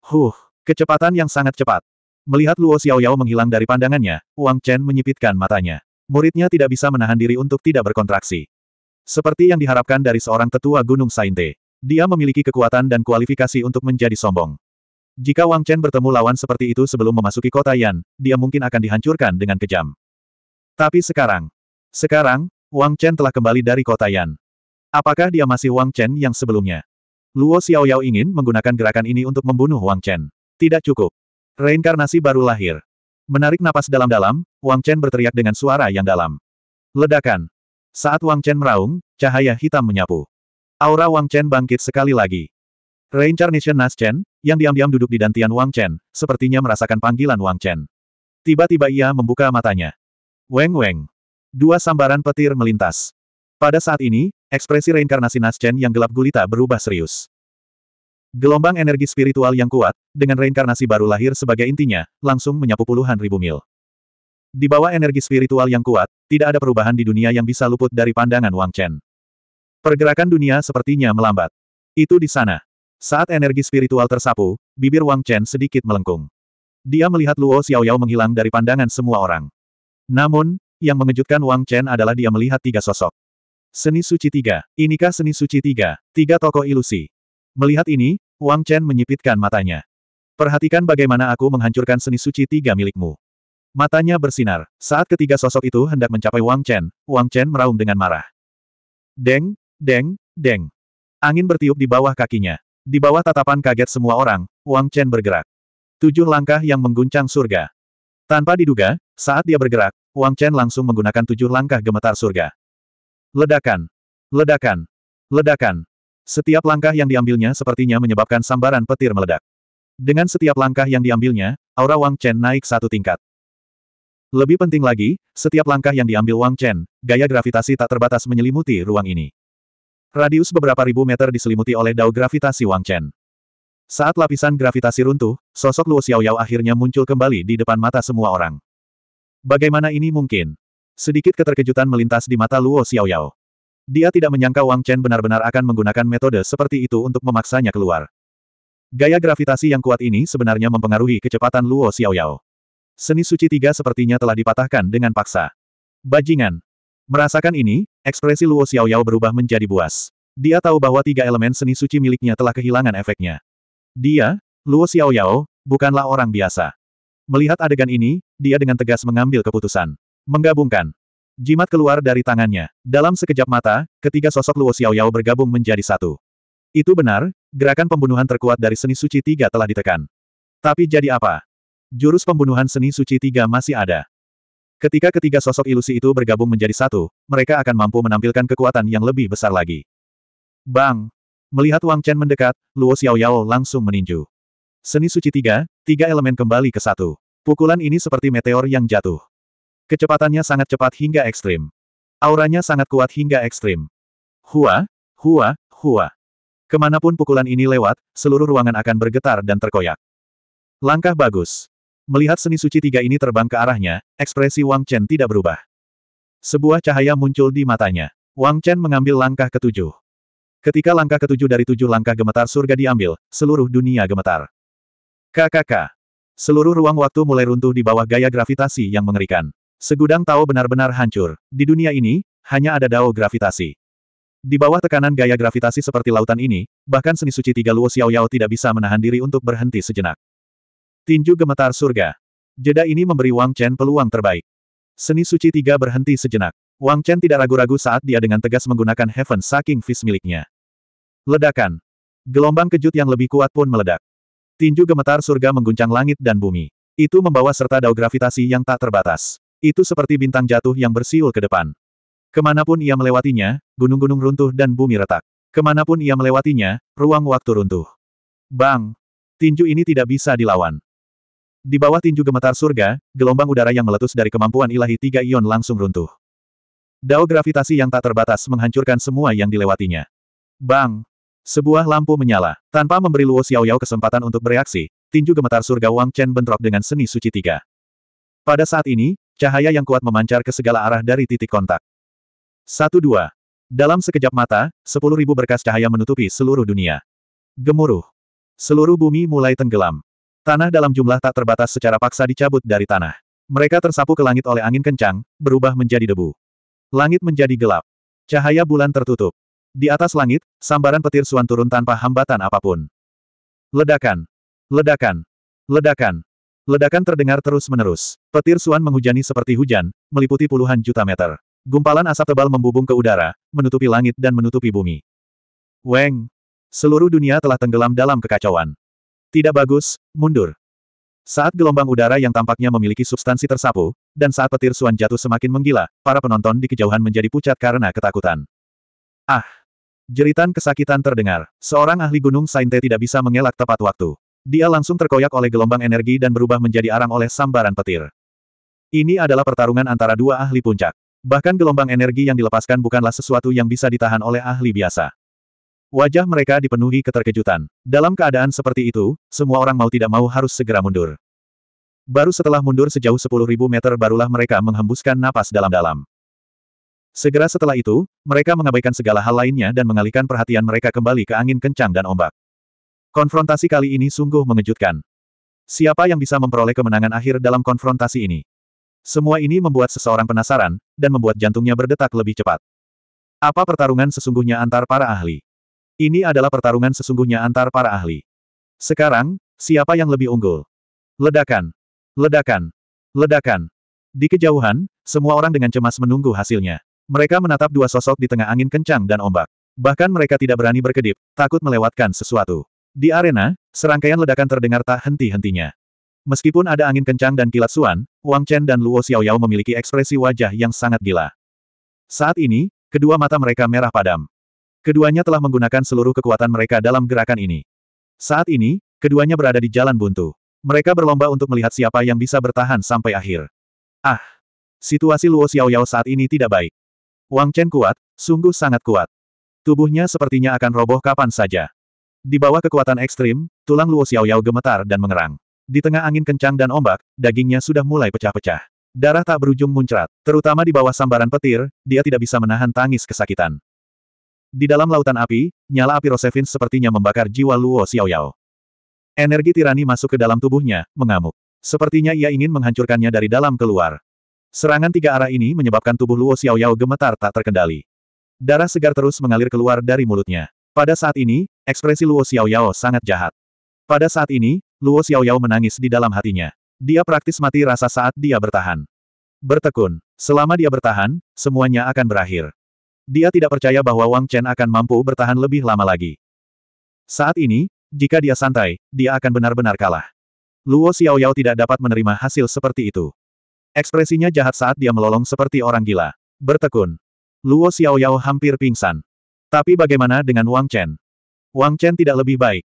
Huh, Kecepatan yang sangat cepat. Melihat Luo Xiaoyao menghilang dari pandangannya, Wang Chen menyipitkan matanya. Muridnya tidak bisa menahan diri untuk tidak berkontraksi. Seperti yang diharapkan dari seorang tetua Gunung Sainte. Dia memiliki kekuatan dan kualifikasi untuk menjadi sombong. Jika Wang Chen bertemu lawan seperti itu sebelum memasuki kota Yan, dia mungkin akan dihancurkan dengan kejam. Tapi sekarang, sekarang, Wang Chen telah kembali dari kota Yan. Apakah dia masih Wang Chen yang sebelumnya? Luo Xiaoyao ingin menggunakan gerakan ini untuk membunuh Wang Chen. Tidak cukup. Reinkarnasi baru lahir. Menarik napas dalam-dalam, Wang Chen berteriak dengan suara yang dalam. Ledakan. Saat Wang Chen meraung, cahaya hitam menyapu. Aura Wang Chen bangkit sekali lagi. Reincarnation Nas Chen, yang diam-diam duduk di dantian Wang Chen, sepertinya merasakan panggilan Wang Chen. Tiba-tiba ia membuka matanya. Weng-weng. Dua sambaran petir melintas. Pada saat ini, ekspresi reinkarnasi Nas Chen yang gelap gulita berubah serius. Gelombang energi spiritual yang kuat, dengan reinkarnasi baru lahir sebagai intinya, langsung menyapu puluhan ribu mil. Di bawah energi spiritual yang kuat, tidak ada perubahan di dunia yang bisa luput dari pandangan Wang Chen. Pergerakan dunia sepertinya melambat. Itu di sana. Saat energi spiritual tersapu, bibir Wang Chen sedikit melengkung. Dia melihat Luo Xiaoyao menghilang dari pandangan semua orang. Namun, yang mengejutkan Wang Chen adalah dia melihat tiga sosok. Seni Suci Tiga, inikah Seni Suci Tiga, tiga tokoh ilusi. Melihat ini, Wang Chen menyipitkan matanya. Perhatikan bagaimana aku menghancurkan seni suci tiga milikmu. Matanya bersinar. Saat ketiga sosok itu hendak mencapai Wang Chen, Wang Chen meraung dengan marah. Deng, deng, deng. Angin bertiup di bawah kakinya. Di bawah tatapan kaget semua orang, Wang Chen bergerak. Tujuh langkah yang mengguncang surga. Tanpa diduga, saat dia bergerak, Wang Chen langsung menggunakan tujuh langkah gemetar surga. Ledakan. Ledakan. Ledakan. Setiap langkah yang diambilnya sepertinya menyebabkan sambaran petir meledak. Dengan setiap langkah yang diambilnya, aura Wang Chen naik satu tingkat. Lebih penting lagi, setiap langkah yang diambil Wang Chen, gaya gravitasi tak terbatas menyelimuti ruang ini. Radius beberapa ribu meter diselimuti oleh dao gravitasi Wang Chen. Saat lapisan gravitasi runtuh, sosok Luo Xiaoyao akhirnya muncul kembali di depan mata semua orang. Bagaimana ini mungkin? Sedikit keterkejutan melintas di mata Luo Xiaoyao. Dia tidak menyangka Wang Chen benar-benar akan menggunakan metode seperti itu untuk memaksanya keluar. Gaya gravitasi yang kuat ini sebenarnya mempengaruhi kecepatan Luo Xiaoyao. Seni suci tiga sepertinya telah dipatahkan dengan paksa. Bajingan. Merasakan ini, ekspresi Luo Xiaoyao berubah menjadi buas. Dia tahu bahwa tiga elemen seni suci miliknya telah kehilangan efeknya. Dia, Luo Xiaoyao, bukanlah orang biasa. Melihat adegan ini, dia dengan tegas mengambil keputusan. Menggabungkan. Jimat keluar dari tangannya. Dalam sekejap mata, ketiga sosok Luo Xiaoyao bergabung menjadi satu. Itu benar, Gerakan pembunuhan terkuat dari seni suci tiga telah ditekan. Tapi jadi apa? Jurus pembunuhan seni suci tiga masih ada. Ketika ketiga sosok ilusi itu bergabung menjadi satu, mereka akan mampu menampilkan kekuatan yang lebih besar lagi. Bang! Melihat Wang Chen mendekat, Luo Xiaoyao langsung meninju. Seni suci tiga, tiga elemen kembali ke satu. Pukulan ini seperti meteor yang jatuh. Kecepatannya sangat cepat hingga ekstrim. Auranya sangat kuat hingga ekstrim. Hua, hua, hua. Kemanapun pukulan ini lewat, seluruh ruangan akan bergetar dan terkoyak. Langkah bagus. Melihat seni suci tiga ini terbang ke arahnya, ekspresi Wang Chen tidak berubah. Sebuah cahaya muncul di matanya. Wang Chen mengambil langkah ketujuh. Ketika langkah ketujuh dari tujuh langkah gemetar surga diambil, seluruh dunia gemetar. KKK. Seluruh ruang waktu mulai runtuh di bawah gaya gravitasi yang mengerikan. Segudang Tao benar-benar hancur. Di dunia ini, hanya ada Dao gravitasi. Di bawah tekanan gaya gravitasi seperti lautan ini, bahkan seni suci tiga Luo Xiaoyao tidak bisa menahan diri untuk berhenti sejenak. Tinju gemetar surga. Jeda ini memberi Wang Chen peluang terbaik. Seni suci tiga berhenti sejenak. Wang Chen tidak ragu-ragu saat dia dengan tegas menggunakan Heaven Sucking Fist miliknya. Ledakan. Gelombang kejut yang lebih kuat pun meledak. Tinju gemetar surga mengguncang langit dan bumi. Itu membawa serta dao gravitasi yang tak terbatas. Itu seperti bintang jatuh yang bersiul ke depan. Kemanapun ia melewatinya, gunung-gunung runtuh dan bumi retak. Kemanapun ia melewatinya, ruang waktu runtuh. Bang! Tinju ini tidak bisa dilawan. Di bawah tinju gemetar surga, gelombang udara yang meletus dari kemampuan ilahi tiga ion langsung runtuh. Dao gravitasi yang tak terbatas menghancurkan semua yang dilewatinya. Bang! Sebuah lampu menyala. Tanpa memberi Luo Xiaoyao kesempatan untuk bereaksi, tinju gemetar surga Wang Chen bentrok dengan seni suci tiga. Pada saat ini, cahaya yang kuat memancar ke segala arah dari titik kontak. Satu dua. Dalam sekejap mata, sepuluh ribu berkas cahaya menutupi seluruh dunia. Gemuruh. Seluruh bumi mulai tenggelam. Tanah dalam jumlah tak terbatas secara paksa dicabut dari tanah. Mereka tersapu ke langit oleh angin kencang, berubah menjadi debu. Langit menjadi gelap. Cahaya bulan tertutup. Di atas langit, sambaran petir suan turun tanpa hambatan apapun. Ledakan. Ledakan. Ledakan. Ledakan terdengar terus-menerus. Petir suan menghujani seperti hujan, meliputi puluhan juta meter. Gumpalan asap tebal membubung ke udara, menutupi langit dan menutupi bumi. Weng! Seluruh dunia telah tenggelam dalam kekacauan. Tidak bagus, mundur. Saat gelombang udara yang tampaknya memiliki substansi tersapu, dan saat petir Suan jatuh semakin menggila, para penonton di kejauhan menjadi pucat karena ketakutan. Ah! Jeritan kesakitan terdengar. Seorang ahli gunung Sainte tidak bisa mengelak tepat waktu. Dia langsung terkoyak oleh gelombang energi dan berubah menjadi arang oleh sambaran petir. Ini adalah pertarungan antara dua ahli puncak. Bahkan gelombang energi yang dilepaskan bukanlah sesuatu yang bisa ditahan oleh ahli biasa. Wajah mereka dipenuhi keterkejutan. Dalam keadaan seperti itu, semua orang mau tidak mau harus segera mundur. Baru setelah mundur sejauh 10.000 meter barulah mereka menghembuskan napas dalam-dalam. Segera setelah itu, mereka mengabaikan segala hal lainnya dan mengalihkan perhatian mereka kembali ke angin kencang dan ombak. Konfrontasi kali ini sungguh mengejutkan. Siapa yang bisa memperoleh kemenangan akhir dalam konfrontasi ini? Semua ini membuat seseorang penasaran, dan membuat jantungnya berdetak lebih cepat. Apa pertarungan sesungguhnya antar para ahli? Ini adalah pertarungan sesungguhnya antar para ahli. Sekarang, siapa yang lebih unggul? Ledakan! Ledakan! Ledakan! Di kejauhan, semua orang dengan cemas menunggu hasilnya. Mereka menatap dua sosok di tengah angin kencang dan ombak. Bahkan mereka tidak berani berkedip, takut melewatkan sesuatu. Di arena, serangkaian ledakan terdengar tak henti-hentinya. Meskipun ada angin kencang dan kilat suan, Wang Chen dan Luo Xiaoyao memiliki ekspresi wajah yang sangat gila. Saat ini, kedua mata mereka merah padam. Keduanya telah menggunakan seluruh kekuatan mereka dalam gerakan ini. Saat ini, keduanya berada di jalan buntu. Mereka berlomba untuk melihat siapa yang bisa bertahan sampai akhir. Ah! Situasi Luo Xiaoyao saat ini tidak baik. Wang Chen kuat, sungguh sangat kuat. Tubuhnya sepertinya akan roboh kapan saja. Di bawah kekuatan ekstrim, tulang Luo Xiaoyao gemetar dan mengerang. Di tengah angin kencang dan ombak, dagingnya sudah mulai pecah-pecah. Darah tak berujung muncrat, terutama di bawah sambaran petir, dia tidak bisa menahan tangis kesakitan. Di dalam lautan api, nyala api Rosevin sepertinya membakar jiwa Luo Xiaoyao. Energi tirani masuk ke dalam tubuhnya, mengamuk. Sepertinya ia ingin menghancurkannya dari dalam keluar. Serangan tiga arah ini menyebabkan tubuh Luo Xiaoyao gemetar tak terkendali. Darah segar terus mengalir keluar dari mulutnya. Pada saat ini, ekspresi Luo Xiaoyao sangat jahat. Pada saat ini, Luo Xiaoyao menangis di dalam hatinya. Dia praktis mati rasa saat dia bertahan. Bertekun. Selama dia bertahan, semuanya akan berakhir. Dia tidak percaya bahwa Wang Chen akan mampu bertahan lebih lama lagi. Saat ini, jika dia santai, dia akan benar-benar kalah. Luo Xiaoyao tidak dapat menerima hasil seperti itu. Ekspresinya jahat saat dia melolong seperti orang gila. Bertekun. Luo Xiaoyao hampir pingsan. Tapi bagaimana dengan Wang Chen? Wang Chen tidak lebih baik.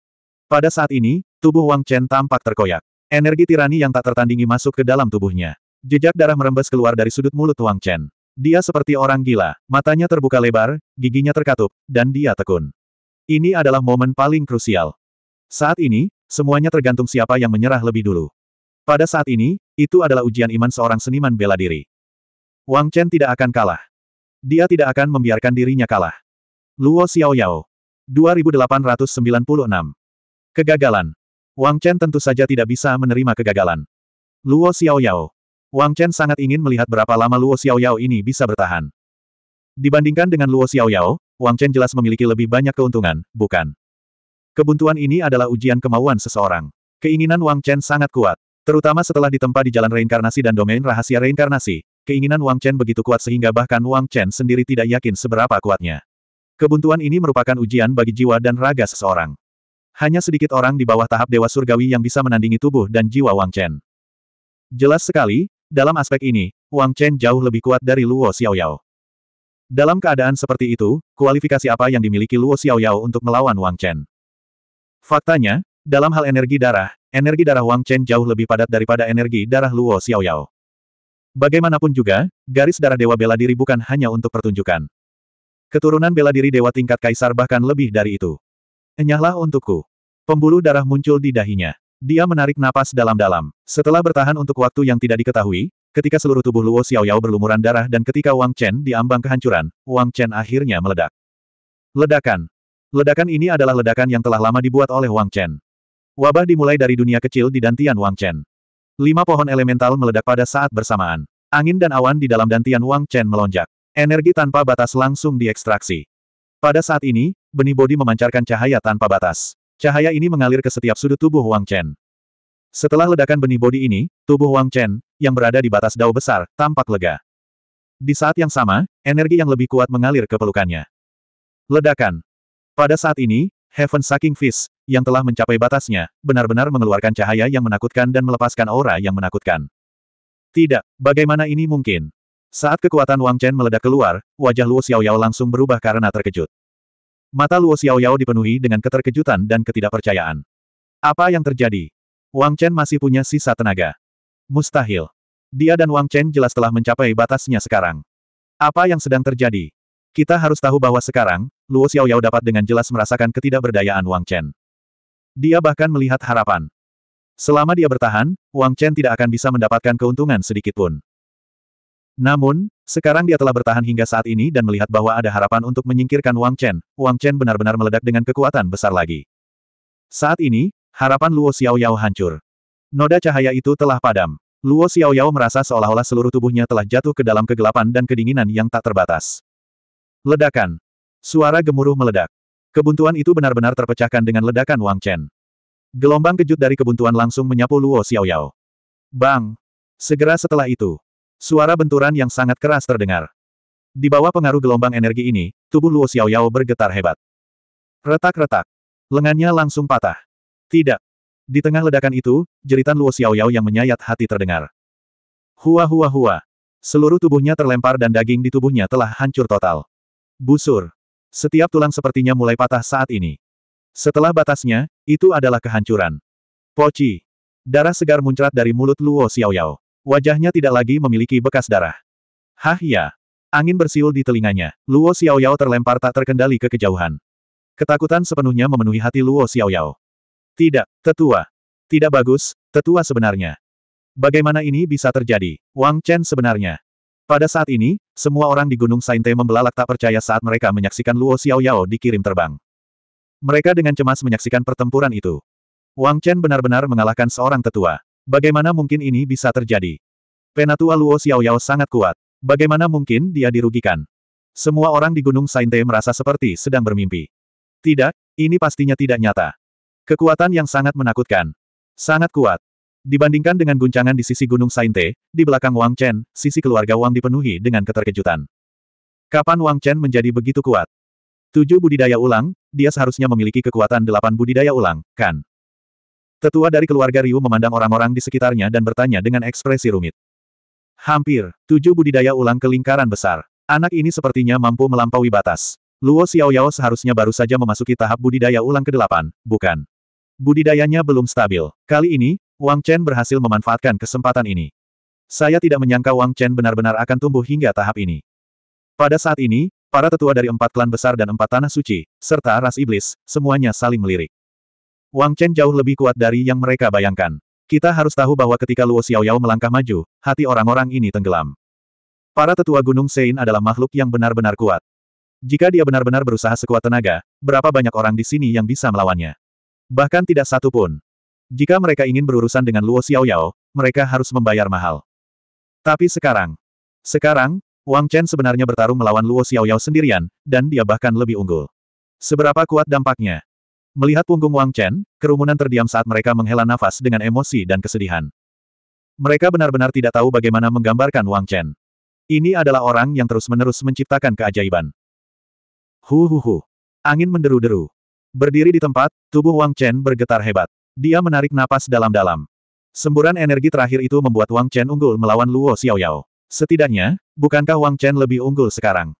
Pada saat ini, tubuh Wang Chen tampak terkoyak. Energi tirani yang tak tertandingi masuk ke dalam tubuhnya. Jejak darah merembes keluar dari sudut mulut Wang Chen. Dia seperti orang gila, matanya terbuka lebar, giginya terkatup, dan dia tekun. Ini adalah momen paling krusial. Saat ini, semuanya tergantung siapa yang menyerah lebih dulu. Pada saat ini, itu adalah ujian iman seorang seniman bela diri. Wang Chen tidak akan kalah. Dia tidak akan membiarkan dirinya kalah. Luo Xiaoyao. 2896 Kegagalan. Wang Chen tentu saja tidak bisa menerima kegagalan. Luo Xiaoyao. Wang Chen sangat ingin melihat berapa lama Luo Xiaoyao ini bisa bertahan. Dibandingkan dengan Luo Xiaoyao, Wang Chen jelas memiliki lebih banyak keuntungan, bukan? Kebuntuan ini adalah ujian kemauan seseorang. Keinginan Wang Chen sangat kuat. Terutama setelah ditempa di jalan reinkarnasi dan domain rahasia reinkarnasi, keinginan Wang Chen begitu kuat sehingga bahkan Wang Chen sendiri tidak yakin seberapa kuatnya. Kebuntuan ini merupakan ujian bagi jiwa dan raga seseorang. Hanya sedikit orang di bawah tahap Dewa Surgawi yang bisa menandingi tubuh dan jiwa Wang Chen. Jelas sekali, dalam aspek ini, Wang Chen jauh lebih kuat dari Luo Xiaoyao. Dalam keadaan seperti itu, kualifikasi apa yang dimiliki Luo Xiaoyao untuk melawan Wang Chen? Faktanya, dalam hal energi darah, energi darah Wang Chen jauh lebih padat daripada energi darah Luo Xiaoyao. Bagaimanapun juga, garis darah Dewa Bela Diri bukan hanya untuk pertunjukan. Keturunan bela diri Dewa tingkat Kaisar bahkan lebih dari itu. Enyahlah untukku. Pembuluh darah muncul di dahinya. Dia menarik napas dalam-dalam. Setelah bertahan untuk waktu yang tidak diketahui, ketika seluruh tubuh Luo Xiaoyao berlumuran darah dan ketika Wang Chen diambang kehancuran, Wang Chen akhirnya meledak. Ledakan. Ledakan ini adalah ledakan yang telah lama dibuat oleh Wang Chen. Wabah dimulai dari dunia kecil di dantian Wang Chen. Lima pohon elemental meledak pada saat bersamaan. Angin dan awan di dalam dantian Wang Chen melonjak. Energi tanpa batas langsung diekstraksi. Pada saat ini, benih bodi memancarkan cahaya tanpa batas. Cahaya ini mengalir ke setiap sudut tubuh Wang Chen. Setelah ledakan benih bodi ini, tubuh Wang Chen, yang berada di batas dao besar, tampak lega. Di saat yang sama, energi yang lebih kuat mengalir ke pelukannya. Ledakan. Pada saat ini, Heaven Sucking Fist, yang telah mencapai batasnya, benar-benar mengeluarkan cahaya yang menakutkan dan melepaskan aura yang menakutkan. Tidak, bagaimana ini mungkin? Saat kekuatan Wang Chen meledak keluar, wajah Luo Xiaoyao langsung berubah karena terkejut. Mata Luo Xiaoyao dipenuhi dengan keterkejutan dan ketidakpercayaan. Apa yang terjadi? Wang Chen masih punya sisa tenaga. Mustahil. Dia dan Wang Chen jelas telah mencapai batasnya sekarang. Apa yang sedang terjadi? Kita harus tahu bahwa sekarang, Luo Xiaoyao dapat dengan jelas merasakan ketidakberdayaan Wang Chen. Dia bahkan melihat harapan. Selama dia bertahan, Wang Chen tidak akan bisa mendapatkan keuntungan sedikitpun. Namun, sekarang dia telah bertahan hingga saat ini dan melihat bahwa ada harapan untuk menyingkirkan Wang Chen. Wang Chen benar-benar meledak dengan kekuatan besar lagi. Saat ini, harapan Luo Xiaoyao hancur. Noda cahaya itu telah padam. Luo Xiaoyao merasa seolah-olah seluruh tubuhnya telah jatuh ke dalam kegelapan dan kedinginan yang tak terbatas. Ledakan. Suara gemuruh meledak. Kebuntuan itu benar-benar terpecahkan dengan ledakan Wang Chen. Gelombang kejut dari kebuntuan langsung menyapu Luo Xiaoyao. Bang! Segera setelah itu, Suara benturan yang sangat keras terdengar. Di bawah pengaruh gelombang energi ini, tubuh Luo Xiaoyao bergetar hebat. Retak-retak. Lengannya langsung patah. Tidak. Di tengah ledakan itu, jeritan Luo Xiaoyao yang menyayat hati terdengar. Hua hua hua. Seluruh tubuhnya terlempar dan daging di tubuhnya telah hancur total. Busur. Setiap tulang sepertinya mulai patah saat ini. Setelah batasnya, itu adalah kehancuran. Poci. Darah segar muncrat dari mulut Luo Xiaoyao. Wajahnya tidak lagi memiliki bekas darah. Hah ya. Angin bersiul di telinganya. Luo Xiaoyao terlempar tak terkendali ke kejauhan. Ketakutan sepenuhnya memenuhi hati Luo Xiaoyao. Tidak, tetua. Tidak bagus, tetua sebenarnya. Bagaimana ini bisa terjadi? Wang Chen sebenarnya. Pada saat ini, semua orang di Gunung Sainte membelalak tak percaya saat mereka menyaksikan Luo Xiaoyao dikirim terbang. Mereka dengan cemas menyaksikan pertempuran itu. Wang Chen benar-benar mengalahkan seorang tetua. Bagaimana mungkin ini bisa terjadi? Penatua Luo Xiaoyao sangat kuat. Bagaimana mungkin dia dirugikan? Semua orang di Gunung Sainte merasa seperti sedang bermimpi. Tidak, ini pastinya tidak nyata. Kekuatan yang sangat menakutkan. Sangat kuat. Dibandingkan dengan guncangan di sisi Gunung Sainte, di belakang Wang Chen, sisi keluarga Wang dipenuhi dengan keterkejutan. Kapan Wang Chen menjadi begitu kuat? Tujuh budidaya ulang, dia seharusnya memiliki kekuatan delapan budidaya ulang, kan? Tetua dari keluarga Ryu memandang orang-orang di sekitarnya dan bertanya dengan ekspresi rumit. Hampir, tujuh budidaya ulang ke lingkaran besar. Anak ini sepertinya mampu melampaui batas. Luo Xiaoyao seharusnya baru saja memasuki tahap budidaya ulang ke-8, bukan? Budidayanya belum stabil. Kali ini, Wang Chen berhasil memanfaatkan kesempatan ini. Saya tidak menyangka Wang Chen benar-benar akan tumbuh hingga tahap ini. Pada saat ini, para tetua dari empat klan besar dan empat tanah suci, serta ras iblis, semuanya saling melirik. Wang Chen jauh lebih kuat dari yang mereka bayangkan. Kita harus tahu bahwa ketika Luo Xiaoyao melangkah maju, hati orang-orang ini tenggelam. Para tetua Gunung Sein adalah makhluk yang benar-benar kuat. Jika dia benar-benar berusaha sekuat tenaga, berapa banyak orang di sini yang bisa melawannya? Bahkan tidak satu pun. Jika mereka ingin berurusan dengan Luo Xiaoyao, mereka harus membayar mahal. Tapi sekarang, sekarang, Wang Chen sebenarnya bertarung melawan Luo Xiaoyao sendirian, dan dia bahkan lebih unggul. Seberapa kuat dampaknya? Melihat punggung Wang Chen, kerumunan terdiam saat mereka menghela nafas dengan emosi dan kesedihan. Mereka benar-benar tidak tahu bagaimana menggambarkan Wang Chen. Ini adalah orang yang terus-menerus menciptakan keajaiban. Hu hu hu. Angin menderu-deru. Berdiri di tempat, tubuh Wang Chen bergetar hebat. Dia menarik napas dalam-dalam. Semburan energi terakhir itu membuat Wang Chen unggul melawan Luo Xiaoyao. Setidaknya, bukankah Wang Chen lebih unggul sekarang?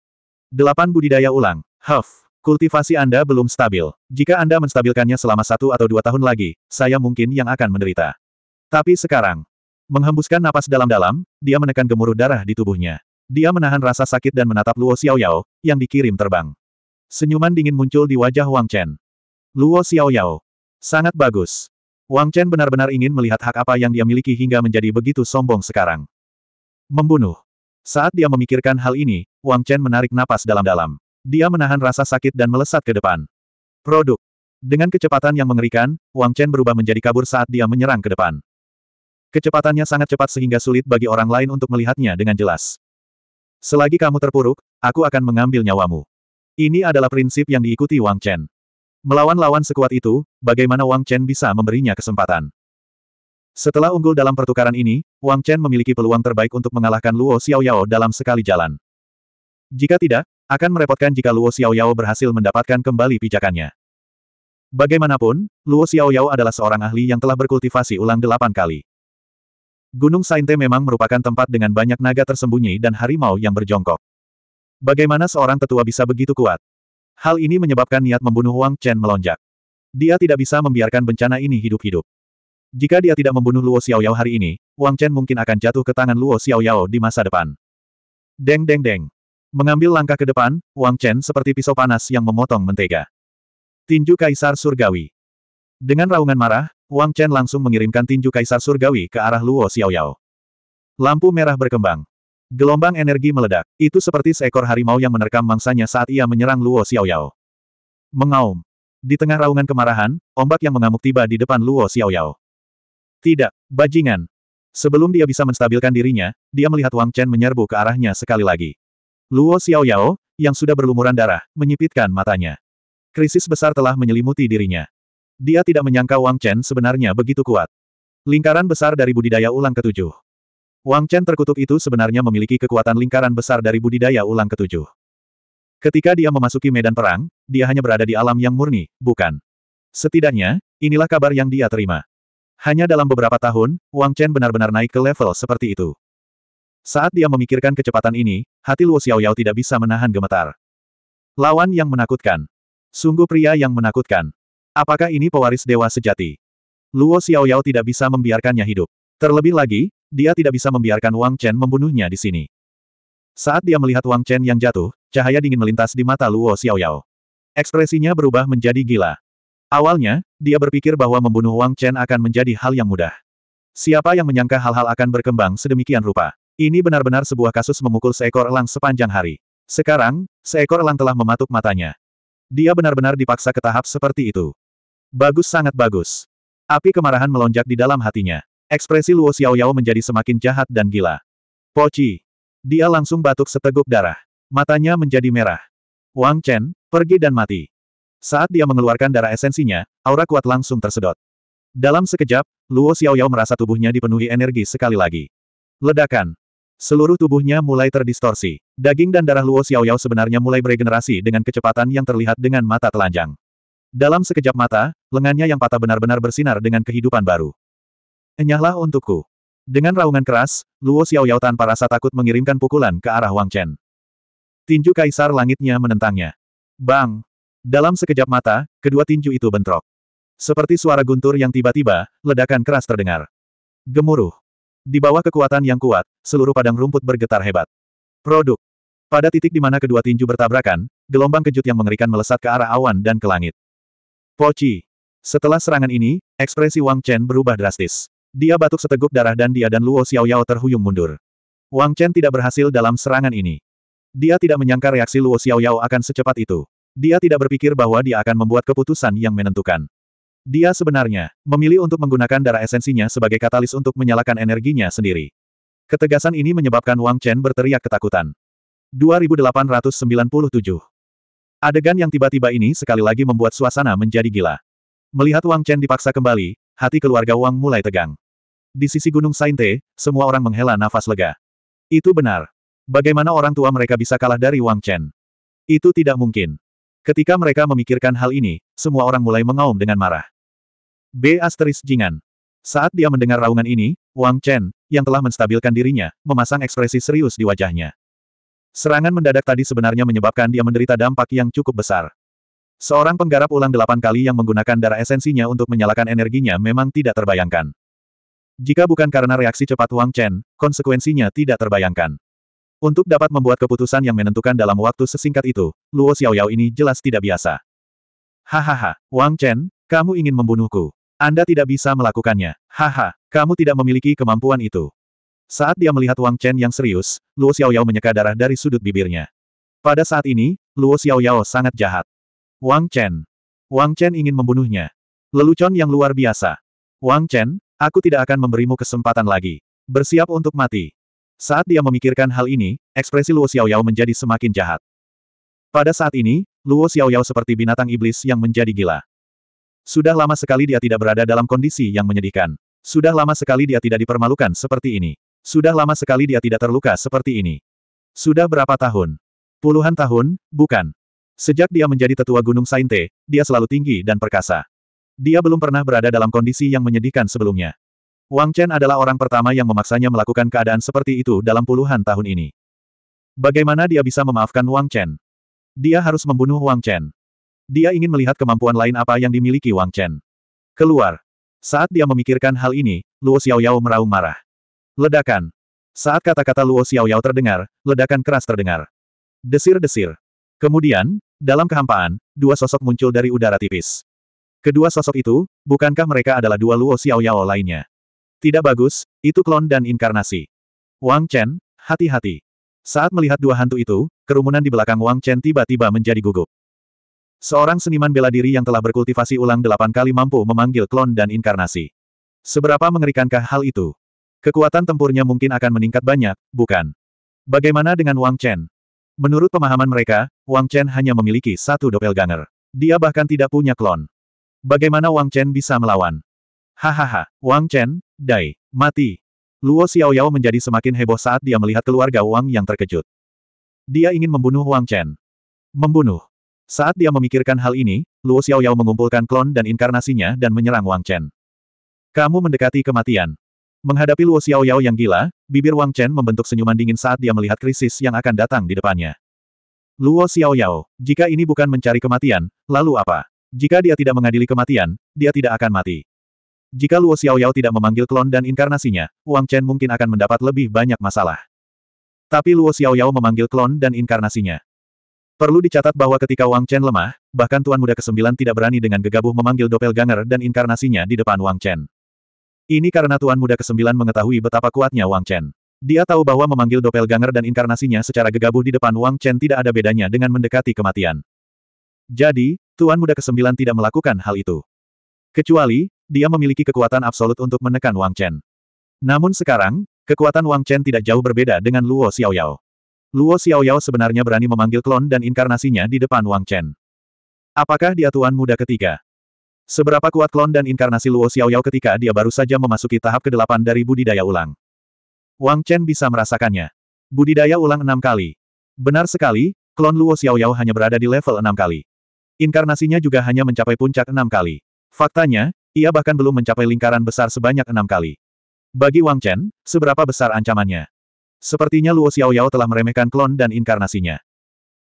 Delapan budidaya ulang. Huff. Kultivasi Anda belum stabil. Jika Anda menstabilkannya selama satu atau dua tahun lagi, saya mungkin yang akan menderita. Tapi sekarang, menghembuskan napas dalam-dalam, dia menekan gemuruh darah di tubuhnya. Dia menahan rasa sakit dan menatap Luo Xiaoyao, yang dikirim terbang. Senyuman dingin muncul di wajah Wang Chen. Luo Xiaoyao. Sangat bagus. Wang Chen benar-benar ingin melihat hak apa yang dia miliki hingga menjadi begitu sombong sekarang. Membunuh. Saat dia memikirkan hal ini, Wang Chen menarik napas dalam-dalam. Dia menahan rasa sakit dan melesat ke depan. Produk. Dengan kecepatan yang mengerikan, Wang Chen berubah menjadi kabur saat dia menyerang ke depan. Kecepatannya sangat cepat sehingga sulit bagi orang lain untuk melihatnya dengan jelas. Selagi kamu terpuruk, aku akan mengambil nyawamu. Ini adalah prinsip yang diikuti Wang Chen. Melawan lawan sekuat itu, bagaimana Wang Chen bisa memberinya kesempatan? Setelah unggul dalam pertukaran ini, Wang Chen memiliki peluang terbaik untuk mengalahkan Luo Xiaoyao dalam sekali jalan. Jika tidak, akan merepotkan jika Luo Xiaoyao berhasil mendapatkan kembali pijakannya. Bagaimanapun, Luo Xiaoyao adalah seorang ahli yang telah berkultivasi ulang delapan kali. Gunung Sainte memang merupakan tempat dengan banyak naga tersembunyi dan harimau yang berjongkok. Bagaimana seorang tetua bisa begitu kuat? Hal ini menyebabkan niat membunuh Wang Chen melonjak. Dia tidak bisa membiarkan bencana ini hidup-hidup. Jika dia tidak membunuh Luo Xiaoyao hari ini, Wang Chen mungkin akan jatuh ke tangan Luo Xiaoyao di masa depan. Deng deng deng. Mengambil langkah ke depan, Wang Chen seperti pisau panas yang memotong mentega. Tinju Kaisar Surgawi. Dengan raungan marah, Wang Chen langsung mengirimkan tinju Kaisar Surgawi ke arah Luo Xiaoyao. Lampu merah berkembang. Gelombang energi meledak. Itu seperti seekor harimau yang menerkam mangsanya saat ia menyerang Luo Xiaoyao. Mengaum. Di tengah raungan kemarahan, ombak yang mengamuk tiba di depan Luo Xiaoyao. Tidak, bajingan. Sebelum dia bisa menstabilkan dirinya, dia melihat Wang Chen menyerbu ke arahnya sekali lagi. Luo Xiaoyao, yang sudah berlumuran darah, menyipitkan matanya. Krisis besar telah menyelimuti dirinya. Dia tidak menyangka Wang Chen sebenarnya begitu kuat. Lingkaran besar dari budidaya ulang ketujuh. Wang Chen terkutuk itu sebenarnya memiliki kekuatan lingkaran besar dari budidaya ulang ketujuh. Ketika dia memasuki medan perang, dia hanya berada di alam yang murni, bukan. Setidaknya, inilah kabar yang dia terima. Hanya dalam beberapa tahun, Wang Chen benar-benar naik ke level seperti itu. Saat dia memikirkan kecepatan ini, hati Luo Xiaoyao tidak bisa menahan gemetar. Lawan yang menakutkan. Sungguh pria yang menakutkan. Apakah ini pewaris dewa sejati? Luo Xiaoyao tidak bisa membiarkannya hidup. Terlebih lagi, dia tidak bisa membiarkan Wang Chen membunuhnya di sini. Saat dia melihat Wang Chen yang jatuh, cahaya dingin melintas di mata Luo Xiaoyao. Ekspresinya berubah menjadi gila. Awalnya, dia berpikir bahwa membunuh Wang Chen akan menjadi hal yang mudah. Siapa yang menyangka hal-hal akan berkembang sedemikian rupa? Ini benar-benar sebuah kasus memukul seekor elang sepanjang hari. Sekarang, seekor elang telah mematuk matanya. Dia benar-benar dipaksa ke tahap seperti itu. Bagus sangat bagus. Api kemarahan melonjak di dalam hatinya. Ekspresi Luo Xiaoyao menjadi semakin jahat dan gila. Poci. Dia langsung batuk seteguk darah. Matanya menjadi merah. Wang Chen, pergi dan mati. Saat dia mengeluarkan darah esensinya, aura kuat langsung tersedot. Dalam sekejap, Luo Xiaoyao merasa tubuhnya dipenuhi energi sekali lagi. Ledakan. Seluruh tubuhnya mulai terdistorsi. Daging dan darah Luo Xiaoyao sebenarnya mulai beregenerasi dengan kecepatan yang terlihat dengan mata telanjang. Dalam sekejap mata, lengannya yang patah benar-benar bersinar dengan kehidupan baru. Enyahlah untukku. Dengan raungan keras, Luo Xiaoyao tanpa rasa takut mengirimkan pukulan ke arah Wang Chen. Tinju kaisar langitnya menentangnya. Bang! Dalam sekejap mata, kedua tinju itu bentrok. Seperti suara guntur yang tiba-tiba, ledakan keras terdengar. Gemuruh. Di bawah kekuatan yang kuat, seluruh padang rumput bergetar hebat. Produk. Pada titik di mana kedua tinju bertabrakan, gelombang kejut yang mengerikan melesat ke arah awan dan ke langit. Poci. Setelah serangan ini, ekspresi Wang Chen berubah drastis. Dia batuk seteguk darah dan dia dan Luo Xiaoyao terhuyung mundur. Wang Chen tidak berhasil dalam serangan ini. Dia tidak menyangka reaksi Luo Xiaoyao akan secepat itu. Dia tidak berpikir bahwa dia akan membuat keputusan yang menentukan. Dia sebenarnya memilih untuk menggunakan darah esensinya sebagai katalis untuk menyalakan energinya sendiri. Ketegasan ini menyebabkan Wang Chen berteriak ketakutan. 2897 Adegan yang tiba-tiba ini sekali lagi membuat suasana menjadi gila. Melihat Wang Chen dipaksa kembali, hati keluarga Wang mulai tegang. Di sisi Gunung Sainte, semua orang menghela nafas lega. Itu benar. Bagaimana orang tua mereka bisa kalah dari Wang Chen? Itu tidak mungkin. Ketika mereka memikirkan hal ini, semua orang mulai mengaum dengan marah. B asteris Jingan. Saat dia mendengar raungan ini, Wang Chen, yang telah menstabilkan dirinya, memasang ekspresi serius di wajahnya. Serangan mendadak tadi sebenarnya menyebabkan dia menderita dampak yang cukup besar. Seorang penggarap ulang delapan kali yang menggunakan darah esensinya untuk menyalakan energinya memang tidak terbayangkan. Jika bukan karena reaksi cepat Wang Chen, konsekuensinya tidak terbayangkan. Untuk dapat membuat keputusan yang menentukan dalam waktu sesingkat itu, Luo Xiaoyao ini jelas tidak biasa. Hahaha, Wang Chen, kamu ingin membunuhku. Anda tidak bisa melakukannya. Haha, kamu tidak memiliki kemampuan itu. Saat dia melihat Wang Chen yang serius, Luo Xiaoyao menyeka darah dari sudut bibirnya. Pada saat ini, Luo Xiaoyao sangat jahat. Wang Chen. Wang Chen ingin membunuhnya. Lelucon yang luar biasa. Wang Chen, aku tidak akan memberimu kesempatan lagi. Bersiap untuk mati. Saat dia memikirkan hal ini, ekspresi Luo Xiaoyao menjadi semakin jahat. Pada saat ini, Luo Xiaoyao seperti binatang iblis yang menjadi gila. Sudah lama sekali dia tidak berada dalam kondisi yang menyedihkan. Sudah lama sekali dia tidak dipermalukan seperti ini. Sudah lama sekali dia tidak terluka seperti ini. Sudah berapa tahun? Puluhan tahun, bukan. Sejak dia menjadi tetua Gunung Sainte, dia selalu tinggi dan perkasa. Dia belum pernah berada dalam kondisi yang menyedihkan sebelumnya. Wang Chen adalah orang pertama yang memaksanya melakukan keadaan seperti itu dalam puluhan tahun ini. Bagaimana dia bisa memaafkan Wang Chen? Dia harus membunuh Wang Chen. Dia ingin melihat kemampuan lain apa yang dimiliki Wang Chen. Keluar. Saat dia memikirkan hal ini, Luo Xiaoyao meraung marah. Ledakan. Saat kata-kata Luo Xiaoyao terdengar, ledakan keras terdengar. Desir-desir. Kemudian, dalam kehampaan, dua sosok muncul dari udara tipis. Kedua sosok itu, bukankah mereka adalah dua Luo Xiaoyao lainnya? Tidak bagus, itu klon dan inkarnasi. Wang Chen, hati-hati. Saat melihat dua hantu itu, kerumunan di belakang Wang Chen tiba-tiba menjadi gugup. Seorang seniman bela diri yang telah berkultivasi ulang delapan kali mampu memanggil klon dan inkarnasi. Seberapa mengerikankah hal itu? Kekuatan tempurnya mungkin akan meningkat banyak, bukan? Bagaimana dengan Wang Chen? Menurut pemahaman mereka, Wang Chen hanya memiliki satu doppelganger. Dia bahkan tidak punya klon. Bagaimana Wang Chen bisa melawan? Hahaha, Wang Chen, dai, mati. Luo Xiaoyao menjadi semakin heboh saat dia melihat keluarga Wang yang terkejut. Dia ingin membunuh Wang Chen. Membunuh. Saat dia memikirkan hal ini, Luo Xiaoyao mengumpulkan klon dan inkarnasinya dan menyerang Wang Chen. Kamu mendekati kematian. Menghadapi Luo Xiaoyao yang gila, bibir Wang Chen membentuk senyuman dingin saat dia melihat krisis yang akan datang di depannya. Luo Xiaoyao, jika ini bukan mencari kematian, lalu apa? Jika dia tidak mengadili kematian, dia tidak akan mati. Jika Luo Xiaoyao tidak memanggil klon dan inkarnasinya, Wang Chen mungkin akan mendapat lebih banyak masalah. Tapi Luo Xiaoyao memanggil klon dan inkarnasinya. Perlu dicatat bahwa ketika Wang Chen lemah, bahkan Tuan Muda ke-9 tidak berani dengan gegabah memanggil doppelganger dan inkarnasinya di depan Wang Chen. Ini karena Tuan Muda ke-9 mengetahui betapa kuatnya Wang Chen. Dia tahu bahwa memanggil doppelganger dan inkarnasinya secara gegabah di depan Wang Chen tidak ada bedanya dengan mendekati kematian. Jadi, Tuan Muda ke-9 tidak melakukan hal itu. Kecuali, dia memiliki kekuatan absolut untuk menekan Wang Chen. Namun sekarang, kekuatan Wang Chen tidak jauh berbeda dengan Luo Xiaoyao. Luo Xiaoyao sebenarnya berani memanggil klon dan inkarnasinya di depan Wang Chen. Apakah dia tuan muda ketiga? Seberapa kuat klon dan inkarnasi Luo Xiaoyao ketika dia baru saja memasuki tahap ke-8 dari budidaya ulang? Wang Chen bisa merasakannya. Budidaya ulang enam kali. Benar sekali, klon Luo Xiaoyao hanya berada di level enam kali. Inkarnasinya juga hanya mencapai puncak enam kali. Faktanya, ia bahkan belum mencapai lingkaran besar sebanyak enam kali. Bagi Wang Chen, seberapa besar ancamannya? Sepertinya Luo Xiaoyao telah meremehkan klon dan inkarnasinya.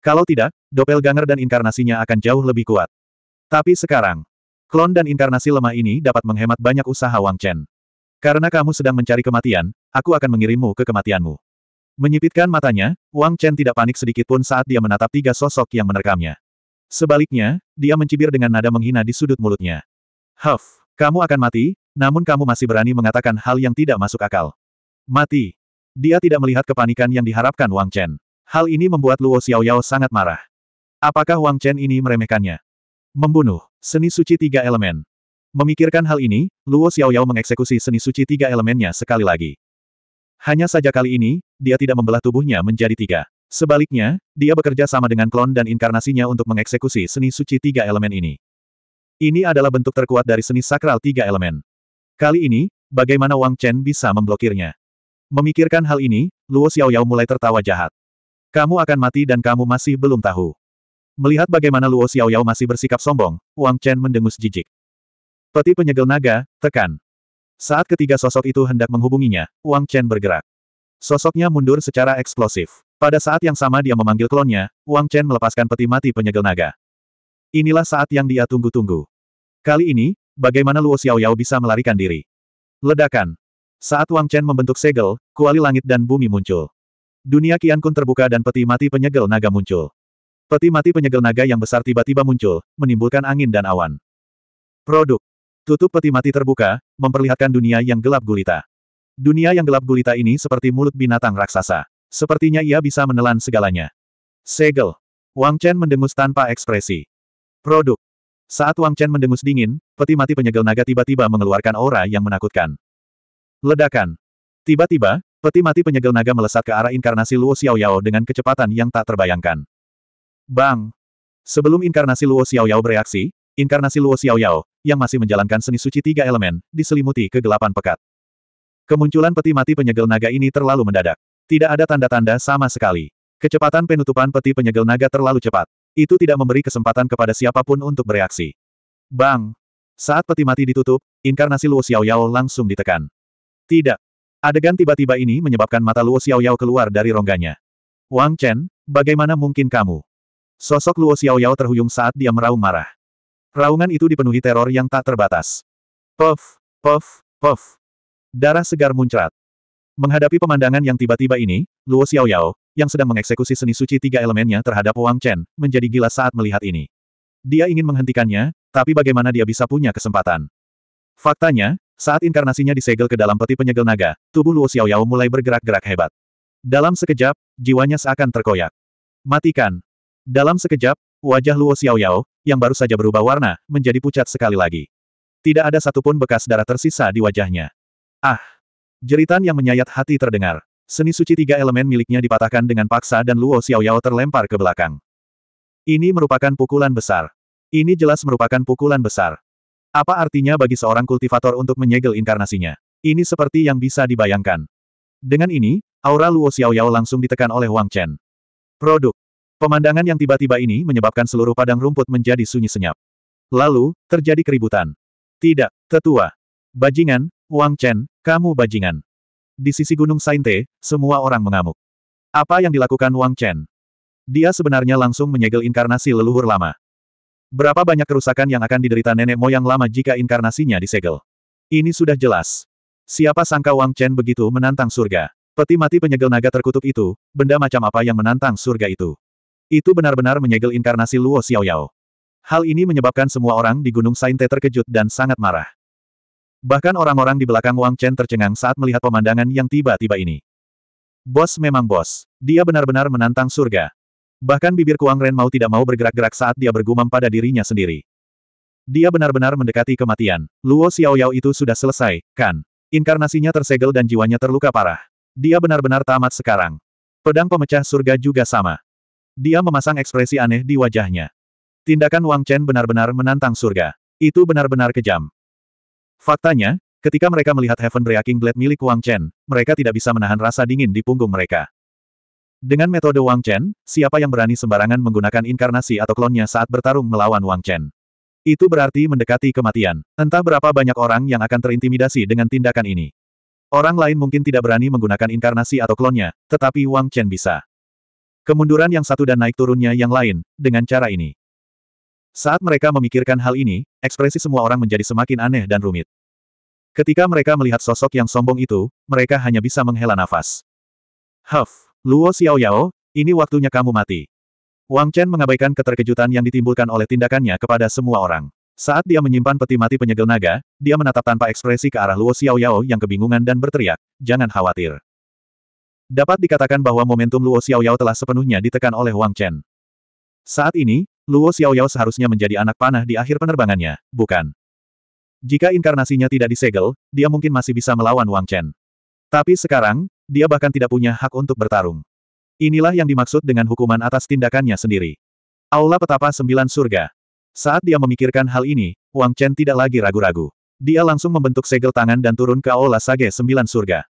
Kalau tidak, Dopel Ganger dan inkarnasinya akan jauh lebih kuat. Tapi sekarang, klon dan inkarnasi lemah ini dapat menghemat banyak usaha Wang Chen. Karena kamu sedang mencari kematian, aku akan mengirimmu ke kematianmu. Menyipitkan matanya, Wang Chen tidak panik sedikit pun saat dia menatap tiga sosok yang menerkamnya. Sebaliknya, dia mencibir dengan nada menghina di sudut mulutnya. Huff, kamu akan mati, namun kamu masih berani mengatakan hal yang tidak masuk akal. Mati. Dia tidak melihat kepanikan yang diharapkan Wang Chen. Hal ini membuat Luo Xiaoyao sangat marah. Apakah Wang Chen ini meremehkannya? Membunuh, seni suci tiga elemen. Memikirkan hal ini, Luo Xiaoyao mengeksekusi seni suci tiga elemennya sekali lagi. Hanya saja kali ini, dia tidak membelah tubuhnya menjadi tiga. Sebaliknya, dia bekerja sama dengan klon dan inkarnasinya untuk mengeksekusi seni suci tiga elemen ini. Ini adalah bentuk terkuat dari seni sakral tiga elemen. Kali ini, bagaimana Wang Chen bisa memblokirnya? Memikirkan hal ini, Luo Xiaoyao mulai tertawa jahat. Kamu akan mati dan kamu masih belum tahu. Melihat bagaimana Luo Xiaoyao masih bersikap sombong, Wang Chen mendengus jijik. Peti penyegel naga, tekan. Saat ketiga sosok itu hendak menghubunginya, Wang Chen bergerak. Sosoknya mundur secara eksplosif. Pada saat yang sama dia memanggil klonnya, Wang Chen melepaskan peti mati penyegel naga. Inilah saat yang dia tunggu-tunggu. Kali ini, bagaimana Luo Xiaoyao bisa melarikan diri? Ledakan. Saat Wang Chen membentuk segel, kuali langit dan bumi muncul. Dunia Kian Kun terbuka dan peti mati penyegel naga muncul. Peti mati penyegel naga yang besar tiba-tiba muncul, menimbulkan angin dan awan. Produk. Tutup peti mati terbuka, memperlihatkan dunia yang gelap gulita. Dunia yang gelap gulita ini seperti mulut binatang raksasa. Sepertinya ia bisa menelan segalanya. Segel. Wang Chen mendengus tanpa ekspresi. Produk. Saat Wang Chen mendengus dingin, peti mati penyegel naga tiba-tiba mengeluarkan aura yang menakutkan. Ledakan. Tiba-tiba, peti mati penyegel naga melesat ke arah inkarnasi Luo Xiaoyao dengan kecepatan yang tak terbayangkan. Bang! Sebelum inkarnasi Luo Xiaoyao bereaksi, inkarnasi Luo Xiaoyao, yang masih menjalankan seni suci tiga elemen, diselimuti kegelapan pekat. Kemunculan peti mati penyegel naga ini terlalu mendadak. Tidak ada tanda-tanda sama sekali. Kecepatan penutupan peti penyegel naga terlalu cepat. Itu tidak memberi kesempatan kepada siapapun untuk bereaksi. Bang! Saat peti mati ditutup, inkarnasi Luo Xiaoyao langsung ditekan. Tidak. Adegan tiba-tiba ini menyebabkan mata Luo Xiaoyao keluar dari rongganya. Wang Chen, bagaimana mungkin kamu? Sosok Luo Xiaoyao terhuyung saat dia meraung marah. Raungan itu dipenuhi teror yang tak terbatas. Puff, puff, puff. Darah segar muncrat. Menghadapi pemandangan yang tiba-tiba ini, Luo Xiaoyao, yang sedang mengeksekusi seni suci tiga elemennya terhadap Wang Chen, menjadi gila saat melihat ini. Dia ingin menghentikannya, tapi bagaimana dia bisa punya kesempatan? Faktanya, saat inkarnasinya disegel ke dalam peti penyegel naga, tubuh Luo Xiaoyao mulai bergerak-gerak hebat. Dalam sekejap, jiwanya seakan terkoyak. Matikan. Dalam sekejap, wajah Luo Xiaoyao, yang baru saja berubah warna, menjadi pucat sekali lagi. Tidak ada satupun bekas darah tersisa di wajahnya. Ah! Jeritan yang menyayat hati terdengar. Seni suci tiga elemen miliknya dipatahkan dengan paksa dan Luo Xiaoyao terlempar ke belakang. Ini merupakan pukulan besar. Ini jelas merupakan pukulan besar. Apa artinya bagi seorang kultivator untuk menyegel inkarnasinya? Ini seperti yang bisa dibayangkan. Dengan ini, aura Luo Xiaoyao langsung ditekan oleh Wang Chen. Produk. Pemandangan yang tiba-tiba ini menyebabkan seluruh padang rumput menjadi sunyi senyap. Lalu, terjadi keributan. Tidak, tetua. Bajingan, Wang Chen, kamu bajingan. Di sisi Gunung Sainte, semua orang mengamuk. Apa yang dilakukan Wang Chen? Dia sebenarnya langsung menyegel inkarnasi leluhur lama. Berapa banyak kerusakan yang akan diderita nenek moyang lama jika inkarnasinya disegel? Ini sudah jelas. Siapa sangka Wang Chen begitu menantang surga? Peti mati penyegel naga terkutuk itu, benda macam apa yang menantang surga itu? Itu benar-benar menyegel inkarnasi Luo Xiaoyao. Hal ini menyebabkan semua orang di Gunung Sainte terkejut dan sangat marah. Bahkan orang-orang di belakang Wang Chen tercengang saat melihat pemandangan yang tiba-tiba ini. Bos memang bos. Dia benar-benar menantang surga, Bahkan bibir Kuang Ren mau tidak mau bergerak-gerak saat dia bergumam pada dirinya sendiri. Dia benar-benar mendekati kematian. Luo Xiaoyao itu sudah selesai, kan? Inkarnasinya tersegel dan jiwanya terluka parah. Dia benar-benar tamat sekarang. Pedang pemecah surga juga sama. Dia memasang ekspresi aneh di wajahnya. Tindakan Wang Chen benar-benar menantang surga. Itu benar-benar kejam. Faktanya, ketika mereka melihat Heaven Breaking Blade milik Wang Chen, mereka tidak bisa menahan rasa dingin di punggung mereka. Dengan metode Wang Chen, siapa yang berani sembarangan menggunakan inkarnasi atau klonnya saat bertarung melawan Wang Chen? Itu berarti mendekati kematian. Entah berapa banyak orang yang akan terintimidasi dengan tindakan ini. Orang lain mungkin tidak berani menggunakan inkarnasi atau klonnya, tetapi Wang Chen bisa. Kemunduran yang satu dan naik turunnya yang lain, dengan cara ini. Saat mereka memikirkan hal ini, ekspresi semua orang menjadi semakin aneh dan rumit. Ketika mereka melihat sosok yang sombong itu, mereka hanya bisa menghela nafas. Huff. Luo Xiaoyao, ini waktunya kamu mati. Wang Chen mengabaikan keterkejutan yang ditimbulkan oleh tindakannya kepada semua orang. Saat dia menyimpan peti mati penyegel naga, dia menatap tanpa ekspresi ke arah Luo Xiaoyao yang kebingungan dan berteriak, jangan khawatir. Dapat dikatakan bahwa momentum Luo Xiaoyao telah sepenuhnya ditekan oleh Wang Chen. Saat ini, Luo Xiaoyao seharusnya menjadi anak panah di akhir penerbangannya, bukan? Jika inkarnasinya tidak disegel, dia mungkin masih bisa melawan Wang Chen. Tapi sekarang, dia bahkan tidak punya hak untuk bertarung. Inilah yang dimaksud dengan hukuman atas tindakannya sendiri. Aula Petapa Sembilan Surga. Saat dia memikirkan hal ini, Wang Chen tidak lagi ragu-ragu. Dia langsung membentuk segel tangan dan turun ke Aula Sage Sembilan Surga.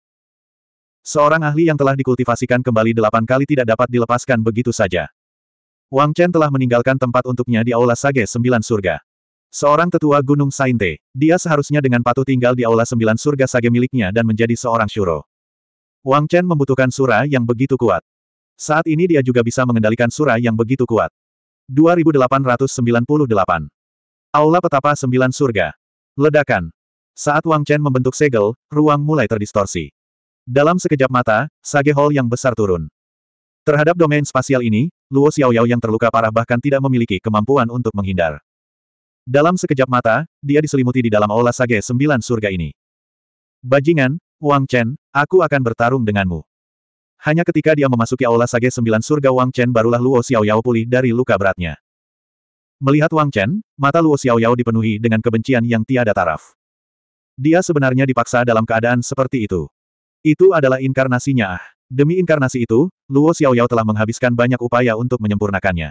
Seorang ahli yang telah dikultivasikan kembali delapan kali tidak dapat dilepaskan begitu saja. Wang Chen telah meninggalkan tempat untuknya di Aula Sage Sembilan Surga. Seorang tetua Gunung Sainte, dia seharusnya dengan patuh tinggal di Aula Sembilan Surga Sage miliknya dan menjadi seorang shuro. Wang Chen membutuhkan Sura yang begitu kuat. Saat ini dia juga bisa mengendalikan Sura yang begitu kuat. 2898 Aula Petapa Sembilan Surga Ledakan Saat Wang Chen membentuk segel, ruang mulai terdistorsi. Dalam sekejap mata, sage hall yang besar turun. Terhadap domain spasial ini, Luo Xiaoyao yang terluka parah bahkan tidak memiliki kemampuan untuk menghindar. Dalam sekejap mata, dia diselimuti di dalam aula sage sembilan surga ini. Bajingan, Wang Chen, aku akan bertarung denganmu. Hanya ketika dia memasuki aula Sage Sembilan Surga Wang Chen barulah Luo Xiaoyao pulih dari luka beratnya. Melihat Wang Chen, mata Luo Xiaoyao dipenuhi dengan kebencian yang tiada taraf. Dia sebenarnya dipaksa dalam keadaan seperti itu. Itu adalah inkarnasinya ah. Demi inkarnasi itu, Luo Xiaoyao telah menghabiskan banyak upaya untuk menyempurnakannya.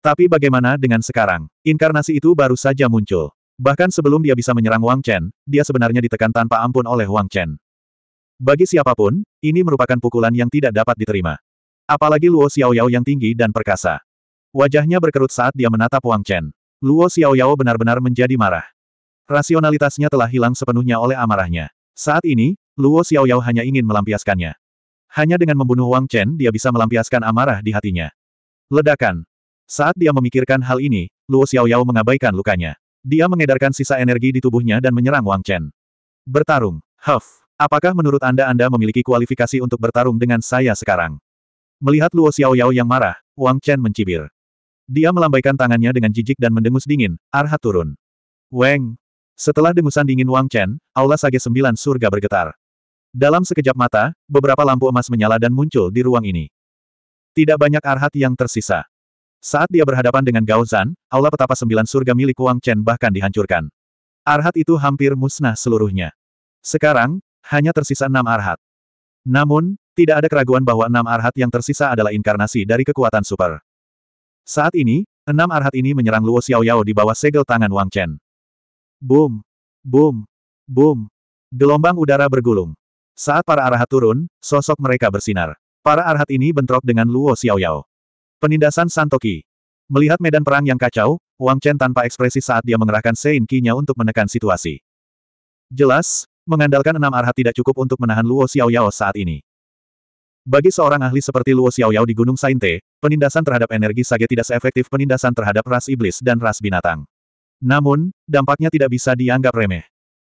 Tapi bagaimana dengan sekarang? Inkarnasi itu baru saja muncul. Bahkan sebelum dia bisa menyerang Wang Chen, dia sebenarnya ditekan tanpa ampun oleh Wang Chen. Bagi siapapun, ini merupakan pukulan yang tidak dapat diterima. Apalagi Luo Xiaoyao yang tinggi dan perkasa. Wajahnya berkerut saat dia menatap Wang Chen. Luo Xiaoyao benar-benar menjadi marah. Rasionalitasnya telah hilang sepenuhnya oleh amarahnya. Saat ini, Luo Xiaoyao hanya ingin melampiaskannya. Hanya dengan membunuh Wang Chen dia bisa melampiaskan amarah di hatinya. Ledakan. Saat dia memikirkan hal ini, Luo Xiaoyao mengabaikan lukanya. Dia mengedarkan sisa energi di tubuhnya dan menyerang Wang Chen. Bertarung. Huff. Apakah menurut Anda Anda memiliki kualifikasi untuk bertarung dengan saya sekarang? Melihat Luo Xiaoyao yang marah, Wang Chen mencibir. Dia melambaikan tangannya dengan jijik dan mendengus dingin, Arhat turun. Weng. Setelah dengusan dingin Wang Chen, aula sage sembilan surga bergetar. Dalam sekejap mata, beberapa lampu emas menyala dan muncul di ruang ini. Tidak banyak arhat yang tersisa. Saat dia berhadapan dengan Gao Zan, aula petapa sembilan surga milik Wang Chen bahkan dihancurkan. Arhat itu hampir musnah seluruhnya. Sekarang, hanya tersisa enam arhat. Namun, tidak ada keraguan bahwa enam arhat yang tersisa adalah inkarnasi dari kekuatan super. Saat ini, enam arhat ini menyerang Luo Xiaoyao di bawah segel tangan Wang Chen. Boom! Boom! Boom! Gelombang udara bergulung. Saat para arhat turun, sosok mereka bersinar. Para arhat ini bentrok dengan Luo Xiaoyao. Penindasan Santoki. Melihat medan perang yang kacau, Wang Chen tanpa ekspresi saat dia mengerahkan Sein Kinya untuk menekan situasi. Jelas, mengandalkan enam arhat tidak cukup untuk menahan Luo Xiaoyao saat ini. Bagi seorang ahli seperti Luo Xiaoyao di Gunung Sainte, penindasan terhadap energi sage tidak seefektif penindasan terhadap ras iblis dan ras binatang. Namun, dampaknya tidak bisa dianggap remeh.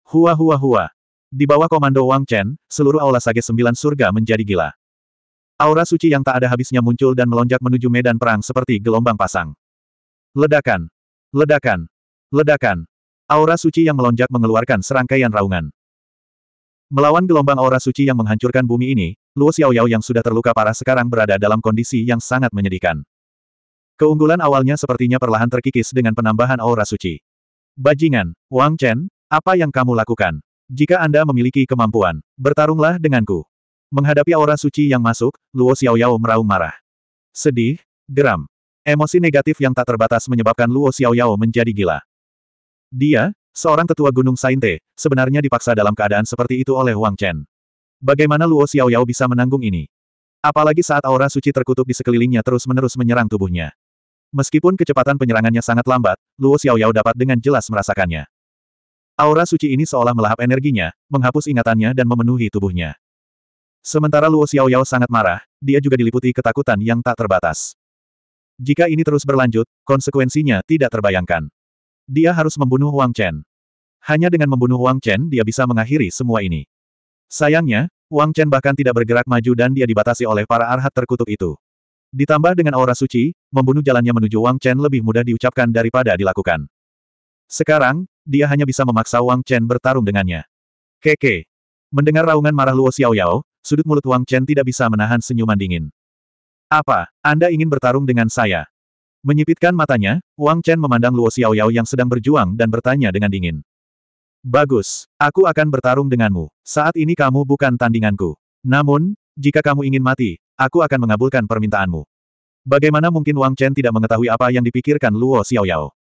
Hua hua hua. Di bawah komando Wang Chen, seluruh aula sage sembilan surga menjadi gila. Aura suci yang tak ada habisnya muncul dan melonjak menuju medan perang seperti gelombang pasang. Ledakan! Ledakan! Ledakan! Aura suci yang melonjak mengeluarkan serangkaian raungan. Melawan gelombang aura suci yang menghancurkan bumi ini, Luo Xiaoyao yang sudah terluka parah sekarang berada dalam kondisi yang sangat menyedihkan. Keunggulan awalnya sepertinya perlahan terkikis dengan penambahan aura suci. Bajingan, Wang Chen, apa yang kamu lakukan? Jika Anda memiliki kemampuan, bertarunglah denganku. Menghadapi aura suci yang masuk, Luo Xiaoyao meraung marah. Sedih, geram. Emosi negatif yang tak terbatas menyebabkan Luo Xiaoyao menjadi gila. Dia, seorang tetua gunung Sainte, sebenarnya dipaksa dalam keadaan seperti itu oleh Wang Chen. Bagaimana Luo Xiaoyao bisa menanggung ini? Apalagi saat aura suci terkutuk di sekelilingnya terus-menerus menyerang tubuhnya. Meskipun kecepatan penyerangannya sangat lambat, Luo Xiaoyao dapat dengan jelas merasakannya. Aura suci ini seolah melahap energinya, menghapus ingatannya dan memenuhi tubuhnya. Sementara Luo Xiaoyao sangat marah, dia juga diliputi ketakutan yang tak terbatas. Jika ini terus berlanjut, konsekuensinya tidak terbayangkan. Dia harus membunuh Wang Chen. Hanya dengan membunuh Wang Chen dia bisa mengakhiri semua ini. Sayangnya, Wang Chen bahkan tidak bergerak maju dan dia dibatasi oleh para arhat terkutuk itu. Ditambah dengan aura suci, membunuh jalannya menuju Wang Chen lebih mudah diucapkan daripada dilakukan. Sekarang, dia hanya bisa memaksa Wang Chen bertarung dengannya. Keke. Mendengar raungan marah Luo Xiaoyao, sudut mulut Wang Chen tidak bisa menahan senyuman dingin. Apa, Anda ingin bertarung dengan saya? Menyipitkan matanya, Wang Chen memandang Luo Xiaoyao yang sedang berjuang dan bertanya dengan dingin. Bagus, aku akan bertarung denganmu. Saat ini kamu bukan tandinganku. Namun, jika kamu ingin mati, aku akan mengabulkan permintaanmu. Bagaimana mungkin Wang Chen tidak mengetahui apa yang dipikirkan Luo Xiaoyao?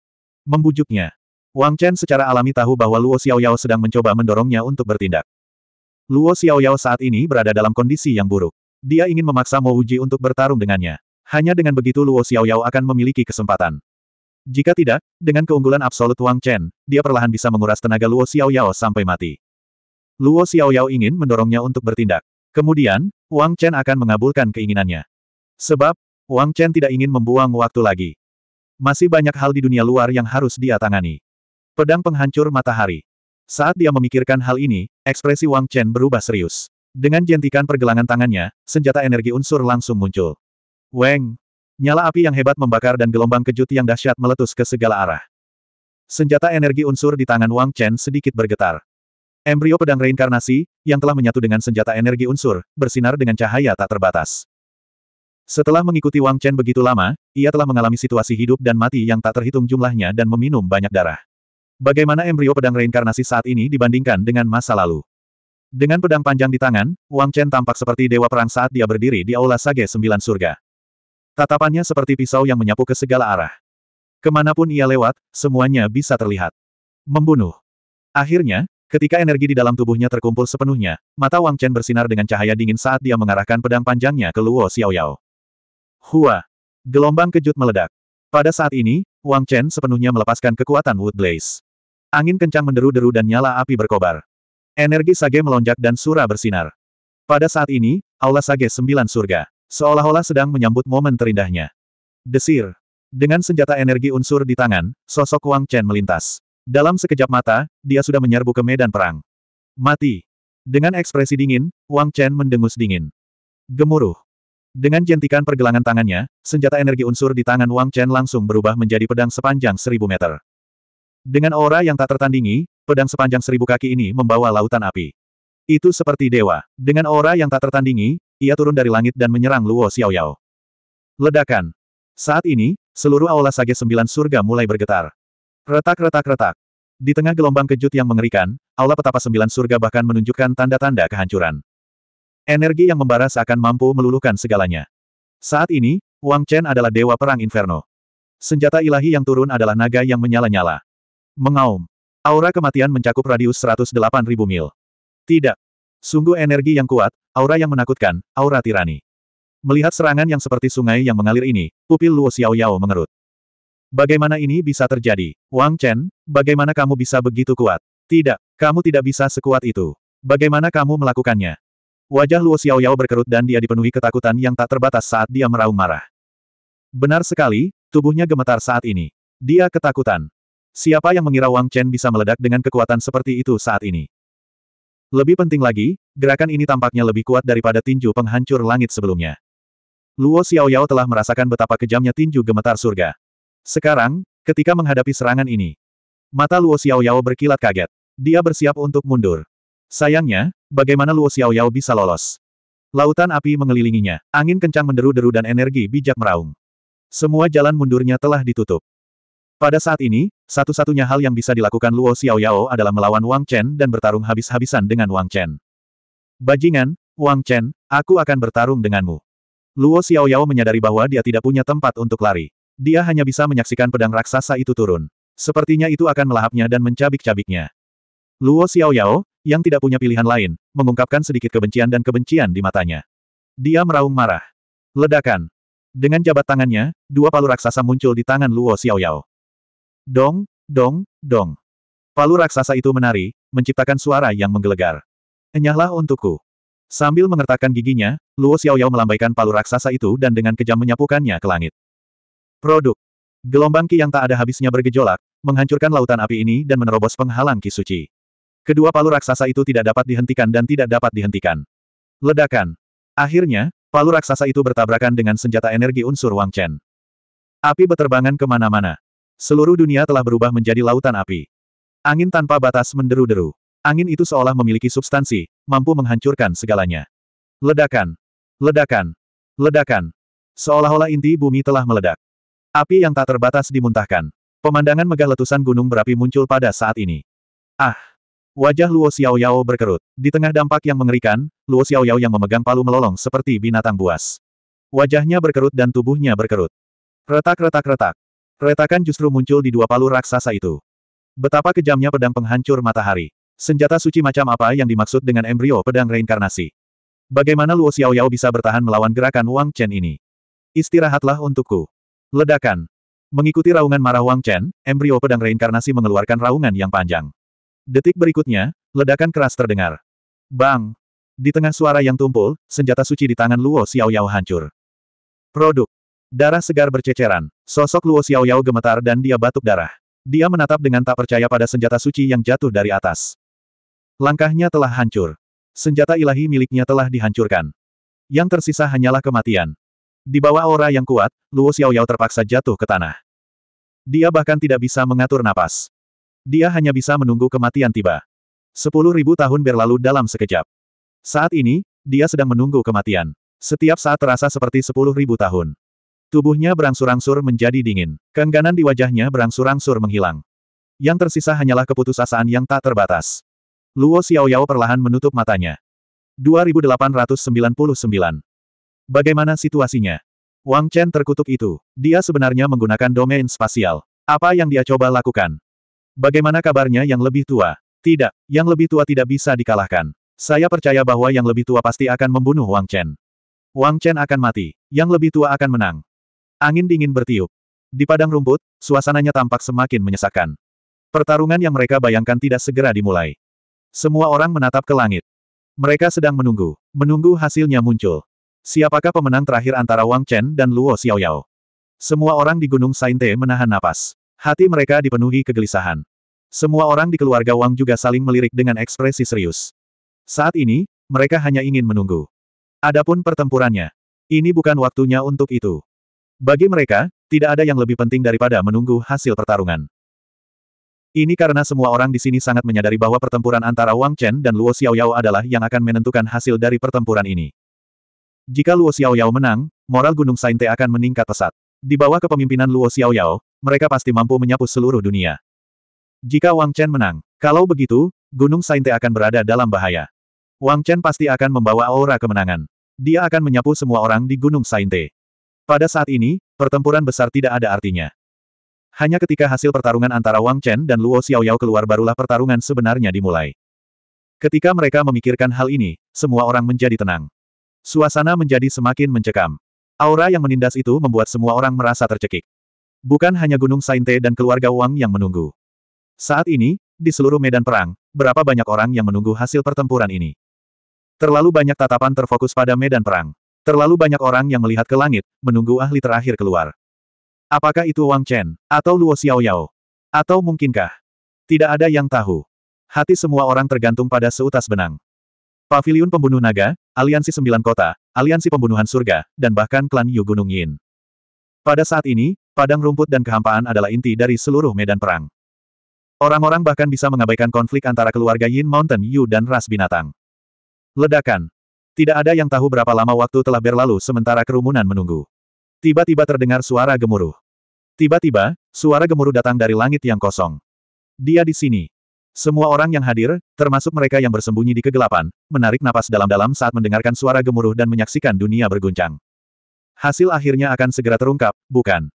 Membujuknya. Wang Chen secara alami tahu bahwa Luo Xiaoyao sedang mencoba mendorongnya untuk bertindak. Luo Xiaoyao saat ini berada dalam kondisi yang buruk. Dia ingin memaksa Mo Uji untuk bertarung dengannya. Hanya dengan begitu Luo Xiaoyao akan memiliki kesempatan. Jika tidak, dengan keunggulan absolut Wang Chen, dia perlahan bisa menguras tenaga Luo Xiaoyao sampai mati. Luo Xiaoyao ingin mendorongnya untuk bertindak. Kemudian, Wang Chen akan mengabulkan keinginannya. Sebab, Wang Chen tidak ingin membuang waktu lagi. Masih banyak hal di dunia luar yang harus dia tangani. Pedang penghancur matahari. Saat dia memikirkan hal ini, ekspresi Wang Chen berubah serius. Dengan jentikan pergelangan tangannya, senjata energi unsur langsung muncul. Weng! Nyala api yang hebat membakar dan gelombang kejut yang dahsyat meletus ke segala arah. Senjata energi unsur di tangan Wang Chen sedikit bergetar. Embrio pedang reinkarnasi, yang telah menyatu dengan senjata energi unsur, bersinar dengan cahaya tak terbatas. Setelah mengikuti Wang Chen begitu lama, ia telah mengalami situasi hidup dan mati yang tak terhitung jumlahnya dan meminum banyak darah. Bagaimana embrio pedang reinkarnasi saat ini dibandingkan dengan masa lalu? Dengan pedang panjang di tangan, Wang Chen tampak seperti dewa perang saat dia berdiri di aula Sage Sembilan Surga. Tatapannya seperti pisau yang menyapu ke segala arah. Kemanapun ia lewat, semuanya bisa terlihat. Membunuh. Akhirnya, ketika energi di dalam tubuhnya terkumpul sepenuhnya, mata Wang Chen bersinar dengan cahaya dingin saat dia mengarahkan pedang panjangnya ke Luo Xiaoyao. Hua. Gelombang kejut meledak. Pada saat ini, Wang Chen sepenuhnya melepaskan kekuatan Wood Blaze. Angin kencang menderu-deru dan nyala api berkobar. Energi Sage melonjak dan Sura bersinar. Pada saat ini, Aula Sage Sembilan Surga, seolah-olah sedang menyambut momen terindahnya. Desir. Dengan senjata energi unsur di tangan, sosok Wang Chen melintas. Dalam sekejap mata, dia sudah menyerbu ke medan perang. Mati. Dengan ekspresi dingin, Wang Chen mendengus dingin. Gemuruh. Dengan jentikan pergelangan tangannya, senjata energi unsur di tangan Wang Chen langsung berubah menjadi pedang sepanjang seribu meter. Dengan aura yang tak tertandingi, pedang sepanjang seribu kaki ini membawa lautan api. Itu seperti dewa. Dengan aura yang tak tertandingi, ia turun dari langit dan menyerang Luo Xiaoyao. Ledakan. Saat ini, seluruh aula sage sembilan surga mulai bergetar. Retak-retak-retak. Di tengah gelombang kejut yang mengerikan, aula petapa sembilan surga bahkan menunjukkan tanda-tanda kehancuran. Energi yang membara seakan mampu meluluhkan segalanya. Saat ini, Wang Chen adalah dewa perang Inferno. Senjata ilahi yang turun adalah naga yang menyala-nyala. Mengaum. Aura kematian mencakup radius 108.000 mil. Tidak. Sungguh energi yang kuat, aura yang menakutkan, aura tirani. Melihat serangan yang seperti sungai yang mengalir ini, pupil Luo Xiao Yao mengerut. Bagaimana ini bisa terjadi? Wang Chen, bagaimana kamu bisa begitu kuat? Tidak, kamu tidak bisa sekuat itu. Bagaimana kamu melakukannya? Wajah Luo Xiao Yao berkerut dan dia dipenuhi ketakutan yang tak terbatas saat dia meraung marah. Benar sekali, tubuhnya gemetar saat ini. Dia ketakutan. Siapa yang mengira Wang Chen bisa meledak dengan kekuatan seperti itu saat ini? Lebih penting lagi, gerakan ini tampaknya lebih kuat daripada tinju penghancur langit sebelumnya. Luo Xiaoyao telah merasakan betapa kejamnya tinju gemetar surga. Sekarang, ketika menghadapi serangan ini, mata Luo Xiaoyao berkilat kaget. Dia bersiap untuk mundur. Sayangnya, bagaimana Luo Xiaoyao bisa lolos? Lautan api mengelilinginya, angin kencang menderu-deru dan energi bijak meraung. Semua jalan mundurnya telah ditutup. Pada saat ini, satu-satunya hal yang bisa dilakukan Luo Xiaoyao adalah melawan Wang Chen dan bertarung habis-habisan dengan Wang Chen. Bajingan, Wang Chen, aku akan bertarung denganmu. Luo Xiaoyao menyadari bahwa dia tidak punya tempat untuk lari. Dia hanya bisa menyaksikan pedang raksasa itu turun. Sepertinya itu akan melahapnya dan mencabik-cabiknya. Luo Xiaoyao, yang tidak punya pilihan lain, mengungkapkan sedikit kebencian dan kebencian di matanya. Dia meraung marah. Ledakan. Dengan jabat tangannya, dua palu raksasa muncul di tangan Luo Xiaoyao. Dong, dong, dong. Palu raksasa itu menari, menciptakan suara yang menggelegar. Enyahlah untukku. Sambil mengertakkan giginya, Luo Xiaoyao melambaikan palu raksasa itu dan dengan kejam menyapukannya ke langit. Produk. Gelombang Ki yang tak ada habisnya bergejolak, menghancurkan lautan api ini dan menerobos penghalang Ki Suci. Kedua palu raksasa itu tidak dapat dihentikan dan tidak dapat dihentikan. Ledakan. Akhirnya, palu raksasa itu bertabrakan dengan senjata energi unsur Wang Chen. Api beterbangan kemana-mana. Seluruh dunia telah berubah menjadi lautan api. Angin tanpa batas menderu-deru. Angin itu seolah memiliki substansi, mampu menghancurkan segalanya. Ledakan. Ledakan. Ledakan. Seolah-olah inti bumi telah meledak. Api yang tak terbatas dimuntahkan. Pemandangan megah letusan gunung berapi muncul pada saat ini. Ah! Wajah Luo Xiaoyao berkerut. Di tengah dampak yang mengerikan, Luo Xiaoyao yang memegang palu melolong seperti binatang buas. Wajahnya berkerut dan tubuhnya berkerut. Retak-retak-retak. Retakan justru muncul di dua palu raksasa itu. Betapa kejamnya pedang penghancur matahari. Senjata suci macam apa yang dimaksud dengan embrio pedang reinkarnasi? Bagaimana Luo Xiaoyao bisa bertahan melawan gerakan Wang Chen ini? Istirahatlah untukku. Ledakan. Mengikuti raungan marah Wang Chen, embrio pedang reinkarnasi mengeluarkan raungan yang panjang. Detik berikutnya, ledakan keras terdengar. Bang! Di tengah suara yang tumpul, senjata suci di tangan Luo Xiaoyao hancur. Produk. Darah segar berceceran. Sosok Luo Xiaoyao gemetar dan dia batuk darah. Dia menatap dengan tak percaya pada senjata suci yang jatuh dari atas. Langkahnya telah hancur. Senjata ilahi miliknya telah dihancurkan. Yang tersisa hanyalah kematian. Di bawah aura yang kuat, Luo Xiaoyao terpaksa jatuh ke tanah. Dia bahkan tidak bisa mengatur napas. Dia hanya bisa menunggu kematian tiba. Sepuluh ribu tahun berlalu dalam sekejap. Saat ini, dia sedang menunggu kematian. Setiap saat terasa seperti sepuluh ribu tahun. Tubuhnya berangsur-angsur menjadi dingin. Kengganan di wajahnya berangsur-angsur menghilang. Yang tersisa hanyalah keputusasaan yang tak terbatas. Luo Xiaoyao perlahan menutup matanya. 2899. Bagaimana situasinya? Wang Chen terkutuk itu. Dia sebenarnya menggunakan domain spasial. Apa yang dia coba lakukan? Bagaimana kabarnya yang lebih tua? Tidak, yang lebih tua tidak bisa dikalahkan. Saya percaya bahwa yang lebih tua pasti akan membunuh Wang Chen. Wang Chen akan mati. Yang lebih tua akan menang. Angin dingin bertiup. Di padang rumput, suasananya tampak semakin menyesakkan. Pertarungan yang mereka bayangkan tidak segera dimulai. Semua orang menatap ke langit. Mereka sedang menunggu, menunggu hasilnya muncul. Siapakah pemenang terakhir antara Wang Chen dan Luo Xiaoyao? Semua orang di Gunung Sainte menahan napas. Hati mereka dipenuhi kegelisahan. Semua orang di keluarga Wang juga saling melirik dengan ekspresi serius. Saat ini, mereka hanya ingin menunggu. Adapun pertempurannya. Ini bukan waktunya untuk itu. Bagi mereka, tidak ada yang lebih penting daripada menunggu hasil pertarungan. Ini karena semua orang di sini sangat menyadari bahwa pertempuran antara Wang Chen dan Luo Xiaoyao adalah yang akan menentukan hasil dari pertempuran ini. Jika Luo Xiaoyao menang, moral Gunung Sainte akan meningkat pesat. Di bawah kepemimpinan Luo Xiaoyao, mereka pasti mampu menyapu seluruh dunia. Jika Wang Chen menang, kalau begitu, Gunung Sainte akan berada dalam bahaya. Wang Chen pasti akan membawa aura kemenangan. Dia akan menyapu semua orang di Gunung Sainte. Pada saat ini, pertempuran besar tidak ada artinya. Hanya ketika hasil pertarungan antara Wang Chen dan Luo Xiaoyao keluar barulah pertarungan sebenarnya dimulai. Ketika mereka memikirkan hal ini, semua orang menjadi tenang. Suasana menjadi semakin mencekam. Aura yang menindas itu membuat semua orang merasa tercekik. Bukan hanya Gunung Sainte dan keluarga Wang yang menunggu. Saat ini, di seluruh medan perang, berapa banyak orang yang menunggu hasil pertempuran ini? Terlalu banyak tatapan terfokus pada medan perang. Terlalu banyak orang yang melihat ke langit, menunggu ahli terakhir keluar. Apakah itu Wang Chen, atau Luo Xiaoyao? Atau mungkinkah? Tidak ada yang tahu. Hati semua orang tergantung pada seutas benang. Paviliun Pembunuh Naga, Aliansi Sembilan Kota, Aliansi Pembunuhan Surga, dan bahkan klan Yu Gunung Yin. Pada saat ini, padang rumput dan kehampaan adalah inti dari seluruh medan perang. Orang-orang bahkan bisa mengabaikan konflik antara keluarga Yin Mountain Yu dan ras binatang. Ledakan, tidak ada yang tahu berapa lama waktu telah berlalu sementara kerumunan menunggu. Tiba-tiba terdengar suara gemuruh. Tiba-tiba, suara gemuruh datang dari langit yang kosong. Dia di sini. Semua orang yang hadir, termasuk mereka yang bersembunyi di kegelapan, menarik napas dalam-dalam saat mendengarkan suara gemuruh dan menyaksikan dunia berguncang. Hasil akhirnya akan segera terungkap, bukan?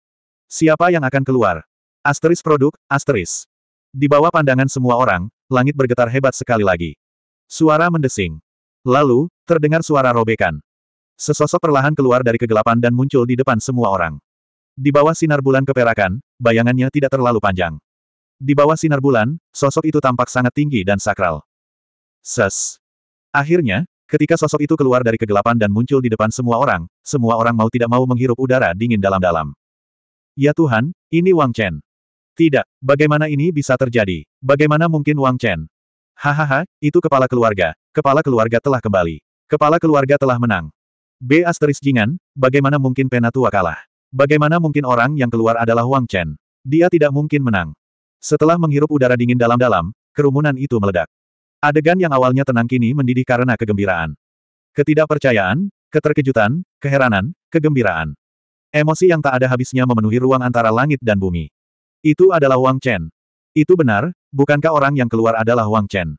Siapa yang akan keluar? Asteris produk, asteris. Di bawah pandangan semua orang, langit bergetar hebat sekali lagi. Suara mendesing. Lalu, Terdengar suara robekan. Sesosok perlahan keluar dari kegelapan dan muncul di depan semua orang. Di bawah sinar bulan keperakan, bayangannya tidak terlalu panjang. Di bawah sinar bulan, sosok itu tampak sangat tinggi dan sakral. Ses. Akhirnya, ketika sosok itu keluar dari kegelapan dan muncul di depan semua orang, semua orang mau tidak mau menghirup udara dingin dalam-dalam. Ya Tuhan, ini Wang Chen. Tidak, bagaimana ini bisa terjadi? Bagaimana mungkin Wang Chen? Hahaha, itu kepala keluarga. Kepala keluarga telah kembali. Kepala keluarga telah menang. B asteris Jingan, bagaimana mungkin Penatua kalah? Bagaimana mungkin orang yang keluar adalah Wang Chen? Dia tidak mungkin menang. Setelah menghirup udara dingin dalam-dalam, kerumunan itu meledak. Adegan yang awalnya tenang kini mendidih karena kegembiraan. Ketidakpercayaan, keterkejutan, keheranan, kegembiraan. Emosi yang tak ada habisnya memenuhi ruang antara langit dan bumi. Itu adalah Wang Chen. Itu benar, bukankah orang yang keluar adalah Wang Chen?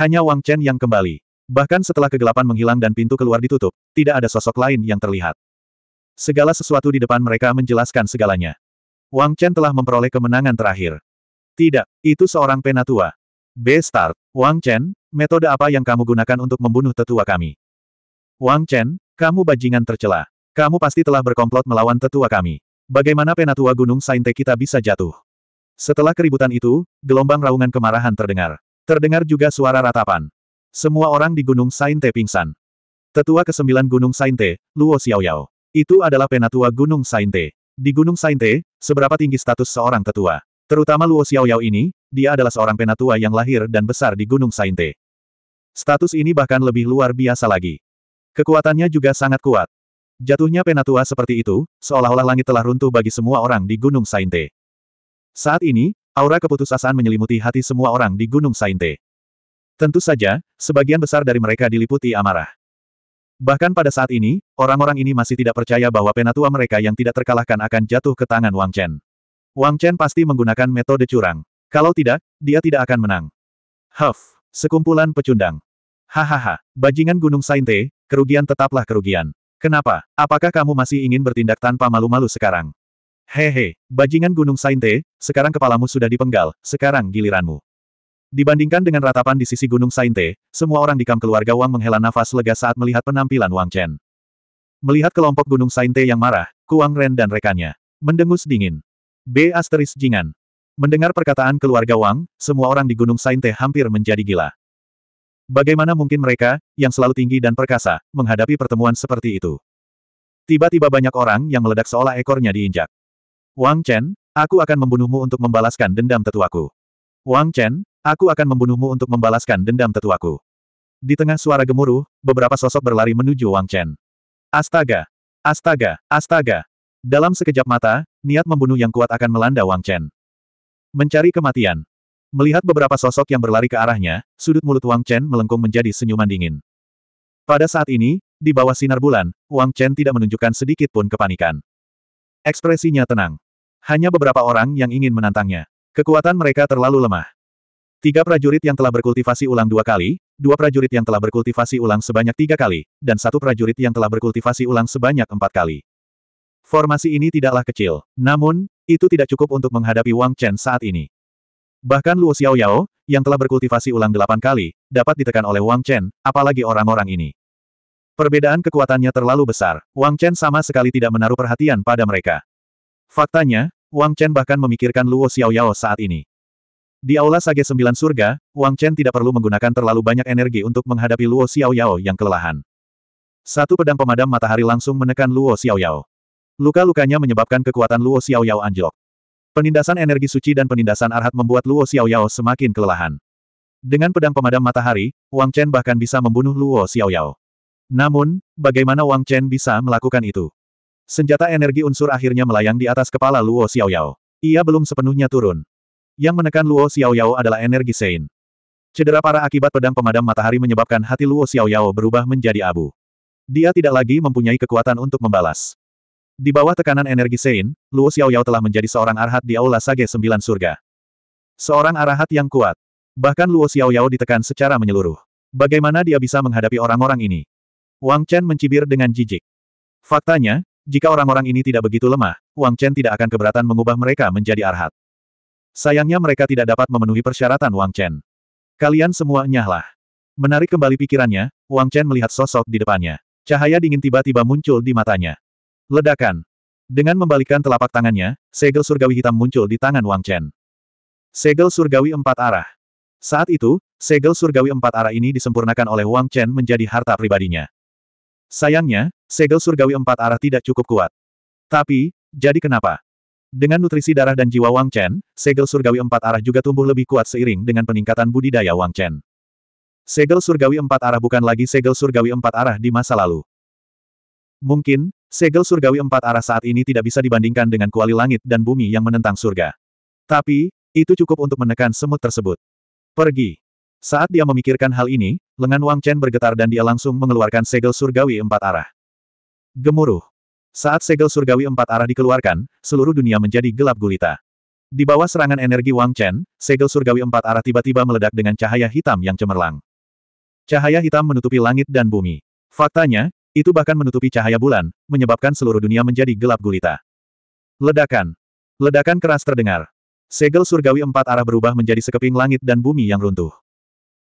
Hanya Wang Chen yang kembali. Bahkan setelah kegelapan menghilang dan pintu keluar ditutup, tidak ada sosok lain yang terlihat. Segala sesuatu di depan mereka menjelaskan segalanya. Wang Chen telah memperoleh kemenangan terakhir. Tidak, itu seorang penatua. B-Start, Wang Chen, metode apa yang kamu gunakan untuk membunuh tetua kami? Wang Chen, kamu bajingan tercela. Kamu pasti telah berkomplot melawan tetua kami. Bagaimana penatua Gunung Sainte kita bisa jatuh? Setelah keributan itu, gelombang raungan kemarahan terdengar. Terdengar juga suara ratapan. Semua orang di Gunung Sainte pingsan. Tetua ke-9 Gunung Sainte, Luo Xiaoyao. Itu adalah penatua Gunung Sainte. Di Gunung Sainte, seberapa tinggi status seorang tetua. Terutama Luo Xiaoyao ini, dia adalah seorang penatua yang lahir dan besar di Gunung Sainte. Status ini bahkan lebih luar biasa lagi. Kekuatannya juga sangat kuat. Jatuhnya penatua seperti itu, seolah-olah langit telah runtuh bagi semua orang di Gunung Sainte. Saat ini, aura keputusasaan menyelimuti hati semua orang di Gunung Sainte. Tentu saja, sebagian besar dari mereka diliputi amarah. Bahkan pada saat ini, orang-orang ini masih tidak percaya bahwa penatua mereka yang tidak terkalahkan akan jatuh ke tangan Wang Chen. Wang Chen pasti menggunakan metode curang. Kalau tidak, dia tidak akan menang. Huff, sekumpulan pecundang. Hahaha, bajingan Gunung Sainte, kerugian tetaplah kerugian. Kenapa? Apakah kamu masih ingin bertindak tanpa malu-malu sekarang? Hehe, bajingan Gunung Sainte, sekarang kepalamu sudah dipenggal, sekarang giliranmu. Dibandingkan dengan ratapan di sisi Gunung Sainte, semua orang di kamp keluarga Wang menghela nafas lega saat melihat penampilan Wang Chen. Melihat kelompok Gunung Sainte yang marah, Kuang Ren dan rekannya mendengus dingin. B. Asteris Jingan. Mendengar perkataan keluarga Wang, semua orang di Gunung Sainte hampir menjadi gila. Bagaimana mungkin mereka, yang selalu tinggi dan perkasa, menghadapi pertemuan seperti itu? Tiba-tiba banyak orang yang meledak seolah ekornya diinjak. Wang Chen, Aku akan membunuhmu untuk membalaskan dendam tetuaku. Wang Chen, Aku akan membunuhmu untuk membalaskan dendam tetuaku. Di tengah suara gemuruh, beberapa sosok berlari menuju Wang Chen. Astaga! Astaga! Astaga! Dalam sekejap mata, niat membunuh yang kuat akan melanda Wang Chen. Mencari kematian. Melihat beberapa sosok yang berlari ke arahnya, sudut mulut Wang Chen melengkung menjadi senyuman dingin. Pada saat ini, di bawah sinar bulan, Wang Chen tidak menunjukkan sedikit pun kepanikan. Ekspresinya tenang. Hanya beberapa orang yang ingin menantangnya. Kekuatan mereka terlalu lemah. Tiga prajurit yang telah berkultivasi ulang dua kali, dua prajurit yang telah berkultivasi ulang sebanyak tiga kali, dan satu prajurit yang telah berkultivasi ulang sebanyak empat kali. Formasi ini tidaklah kecil, namun, itu tidak cukup untuk menghadapi Wang Chen saat ini. Bahkan Luo Yao, yang telah berkultivasi ulang delapan kali, dapat ditekan oleh Wang Chen, apalagi orang-orang ini. Perbedaan kekuatannya terlalu besar, Wang Chen sama sekali tidak menaruh perhatian pada mereka. Faktanya, Wang Chen bahkan memikirkan Luo Yao saat ini. Di Aula Sage Sembilan Surga, Wang Chen tidak perlu menggunakan terlalu banyak energi untuk menghadapi Luo Xiaoyao yang kelelahan. Satu pedang pemadam matahari langsung menekan Luo Xiaoyao. Luka-lukanya menyebabkan kekuatan Luo Xiaoyao anjlok. Penindasan energi suci dan penindasan arhat membuat Luo Xiaoyao semakin kelelahan. Dengan pedang pemadam matahari, Wang Chen bahkan bisa membunuh Luo Xiaoyao. Namun, bagaimana Wang Chen bisa melakukan itu? Senjata energi unsur akhirnya melayang di atas kepala Luo Xiaoyao. Ia belum sepenuhnya turun. Yang menekan Luo Xiaoyao adalah energi Sein. Cedera parah akibat pedang pemadam matahari menyebabkan hati Luo Xiaoyao berubah menjadi abu. Dia tidak lagi mempunyai kekuatan untuk membalas. Di bawah tekanan energi Sein, Luo Xiaoyao telah menjadi seorang arhat di Aula Sage Sembilan Surga. Seorang arahat yang kuat. Bahkan Luo Xiaoyao ditekan secara menyeluruh. Bagaimana dia bisa menghadapi orang-orang ini? Wang Chen mencibir dengan jijik. Faktanya, jika orang-orang ini tidak begitu lemah, Wang Chen tidak akan keberatan mengubah mereka menjadi arhat. Sayangnya mereka tidak dapat memenuhi persyaratan Wang Chen. Kalian semua nyahlah. Menarik kembali pikirannya, Wang Chen melihat sosok di depannya. Cahaya dingin tiba-tiba muncul di matanya. Ledakan. Dengan membalikkan telapak tangannya, segel surgawi hitam muncul di tangan Wang Chen. Segel surgawi empat arah. Saat itu, segel surgawi empat arah ini disempurnakan oleh Wang Chen menjadi harta pribadinya. Sayangnya, segel surgawi empat arah tidak cukup kuat. Tapi, jadi kenapa? Dengan nutrisi darah dan jiwa Wang Chen, segel surgawi empat arah juga tumbuh lebih kuat seiring dengan peningkatan budidaya Wang Chen. Segel surgawi empat arah bukan lagi segel surgawi empat arah di masa lalu. Mungkin, segel surgawi empat arah saat ini tidak bisa dibandingkan dengan kuali langit dan bumi yang menentang surga. Tapi, itu cukup untuk menekan semut tersebut. Pergi. Saat dia memikirkan hal ini, lengan Wang Chen bergetar dan dia langsung mengeluarkan segel surgawi empat arah. Gemuruh. Saat segel surgawi empat arah dikeluarkan, seluruh dunia menjadi gelap gulita. Di bawah serangan energi Wang Chen, segel surgawi empat arah tiba-tiba meledak dengan cahaya hitam yang cemerlang. Cahaya hitam menutupi langit dan bumi. Faktanya, itu bahkan menutupi cahaya bulan, menyebabkan seluruh dunia menjadi gelap gulita. Ledakan. Ledakan keras terdengar. Segel surgawi empat arah berubah menjadi sekeping langit dan bumi yang runtuh.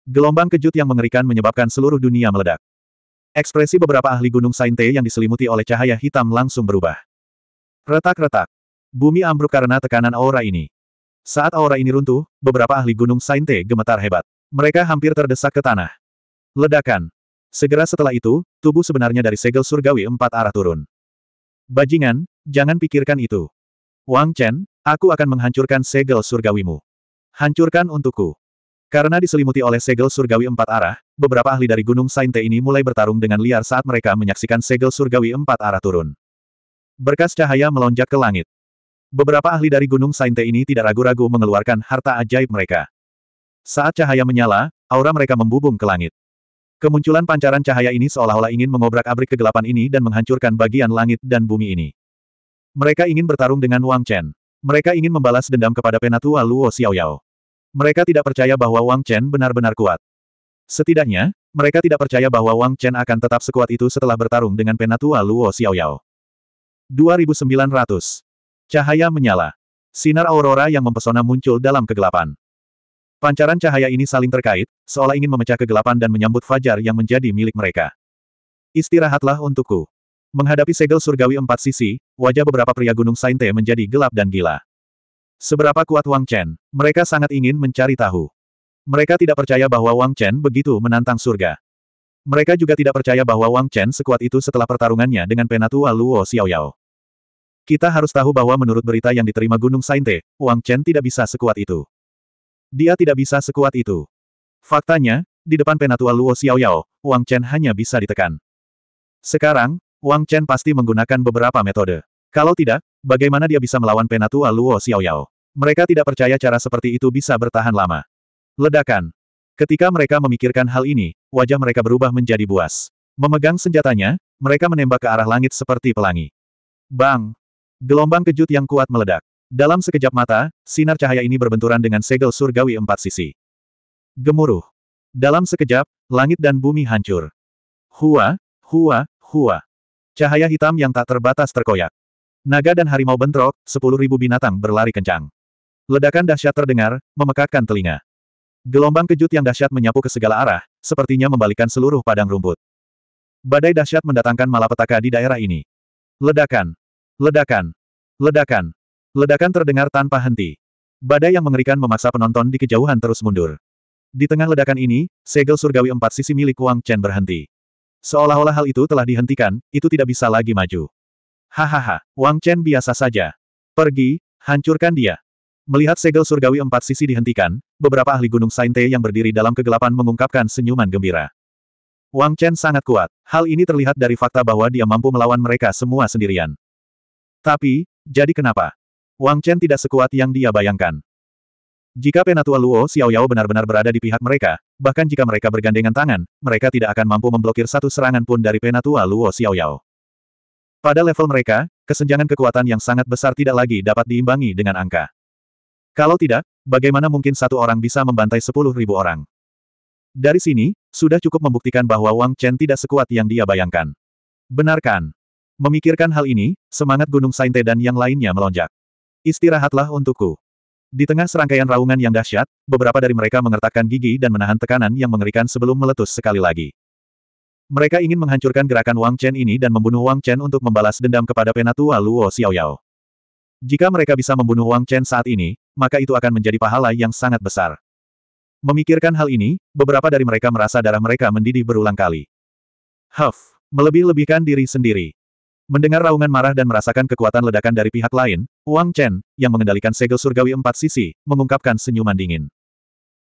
Gelombang kejut yang mengerikan menyebabkan seluruh dunia meledak. Ekspresi beberapa ahli Gunung Sainte yang diselimuti oleh cahaya hitam langsung berubah. Retak-retak. Bumi ambruk karena tekanan aura ini. Saat aura ini runtuh, beberapa ahli Gunung Sainte gemetar hebat. Mereka hampir terdesak ke tanah. Ledakan. Segera setelah itu, tubuh sebenarnya dari segel surgawi empat arah turun. Bajingan, jangan pikirkan itu. Wang Chen, aku akan menghancurkan segel surgawimu. Hancurkan untukku. Karena diselimuti oleh segel surgawi empat arah, beberapa ahli dari Gunung Sainte ini mulai bertarung dengan liar saat mereka menyaksikan segel surgawi empat arah turun. Berkas cahaya melonjak ke langit. Beberapa ahli dari Gunung Sainte ini tidak ragu-ragu mengeluarkan harta ajaib mereka. Saat cahaya menyala, aura mereka membubung ke langit. Kemunculan pancaran cahaya ini seolah-olah ingin mengobrak-abrik kegelapan ini dan menghancurkan bagian langit dan bumi ini. Mereka ingin bertarung dengan Wang Chen. Mereka ingin membalas dendam kepada Penatua Luo Xiaoyao. Mereka tidak percaya bahwa Wang Chen benar-benar kuat. Setidaknya, mereka tidak percaya bahwa Wang Chen akan tetap sekuat itu setelah bertarung dengan penatua Luo Xiaoyao. 2900. Cahaya menyala. Sinar aurora yang mempesona muncul dalam kegelapan. Pancaran cahaya ini saling terkait, seolah ingin memecah kegelapan dan menyambut fajar yang menjadi milik mereka. Istirahatlah untukku. Menghadapi segel surgawi empat sisi, wajah beberapa pria Gunung Sainte menjadi gelap dan gila. Seberapa kuat Wang Chen, mereka sangat ingin mencari tahu. Mereka tidak percaya bahwa Wang Chen begitu menantang surga. Mereka juga tidak percaya bahwa Wang Chen sekuat itu setelah pertarungannya dengan penatua Luo Xiaoyao. Kita harus tahu bahwa menurut berita yang diterima Gunung Sainte, Wang Chen tidak bisa sekuat itu. Dia tidak bisa sekuat itu. Faktanya, di depan penatua Luo Xiaoyao, Wang Chen hanya bisa ditekan. Sekarang, Wang Chen pasti menggunakan beberapa metode. Kalau tidak, bagaimana dia bisa melawan Penatua Luo Xiaoyao? Mereka tidak percaya cara seperti itu bisa bertahan lama. Ledakan. Ketika mereka memikirkan hal ini, wajah mereka berubah menjadi buas. Memegang senjatanya, mereka menembak ke arah langit seperti pelangi. Bang! Gelombang kejut yang kuat meledak. Dalam sekejap mata, sinar cahaya ini berbenturan dengan segel surgawi empat sisi. Gemuruh. Dalam sekejap, langit dan bumi hancur. Hua, hua, hua. Cahaya hitam yang tak terbatas terkoyak. Naga dan harimau bentrok, sepuluh ribu binatang berlari kencang. Ledakan dahsyat terdengar, memekakkan telinga. Gelombang kejut yang dahsyat menyapu ke segala arah, sepertinya membalikan seluruh padang rumput. Badai dahsyat mendatangkan malapetaka di daerah ini. Ledakan! Ledakan! Ledakan! Ledakan terdengar tanpa henti. Badai yang mengerikan memaksa penonton di kejauhan terus mundur. Di tengah ledakan ini, segel surgawi empat sisi milik Wang Chen berhenti. Seolah-olah hal itu telah dihentikan, itu tidak bisa lagi maju. Hahaha, Wang Chen biasa saja. Pergi, hancurkan dia. Melihat segel surgawi empat sisi dihentikan, beberapa ahli gunung Sainte yang berdiri dalam kegelapan mengungkapkan senyuman gembira. Wang Chen sangat kuat. Hal ini terlihat dari fakta bahwa dia mampu melawan mereka semua sendirian. Tapi, jadi kenapa? Wang Chen tidak sekuat yang dia bayangkan. Jika Penatua Luo Xiaoyao benar-benar berada di pihak mereka, bahkan jika mereka bergandengan tangan, mereka tidak akan mampu memblokir satu serangan pun dari Penatua Luo Xiaoyao. Pada level mereka, kesenjangan kekuatan yang sangat besar tidak lagi dapat diimbangi dengan angka. Kalau tidak, bagaimana mungkin satu orang bisa membantai sepuluh ribu orang? Dari sini, sudah cukup membuktikan bahwa Wang Chen tidak sekuat yang dia bayangkan. Benarkan? Memikirkan hal ini, semangat Gunung Sainte dan yang lainnya melonjak. Istirahatlah untukku. Di tengah serangkaian raungan yang dahsyat, beberapa dari mereka mengertakkan gigi dan menahan tekanan yang mengerikan sebelum meletus sekali lagi. Mereka ingin menghancurkan gerakan Wang Chen ini dan membunuh Wang Chen untuk membalas dendam kepada penatua Luo Xiaoyao. Jika mereka bisa membunuh Wang Chen saat ini, maka itu akan menjadi pahala yang sangat besar. Memikirkan hal ini, beberapa dari mereka merasa darah mereka mendidih berulang kali. Huff, melebih-lebihkan diri sendiri. Mendengar raungan marah dan merasakan kekuatan ledakan dari pihak lain, Wang Chen, yang mengendalikan segel surgawi empat sisi, mengungkapkan senyuman dingin.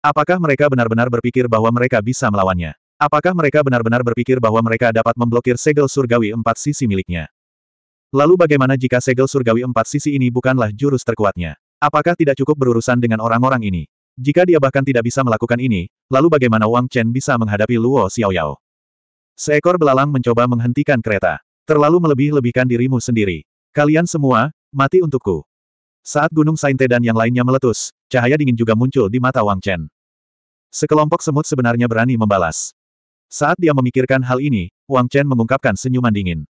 Apakah mereka benar-benar berpikir bahwa mereka bisa melawannya? Apakah mereka benar-benar berpikir bahwa mereka dapat memblokir segel surgawi empat sisi miliknya? Lalu bagaimana jika segel surgawi empat sisi ini bukanlah jurus terkuatnya? Apakah tidak cukup berurusan dengan orang-orang ini? Jika dia bahkan tidak bisa melakukan ini, lalu bagaimana Wang Chen bisa menghadapi Luo Xiaoyao? Seekor belalang mencoba menghentikan kereta. Terlalu melebih-lebihkan dirimu sendiri. Kalian semua, mati untukku. Saat Gunung Sainte dan yang lainnya meletus, cahaya dingin juga muncul di mata Wang Chen. Sekelompok semut sebenarnya berani membalas. Saat dia memikirkan hal ini, Wang Chen mengungkapkan senyuman dingin.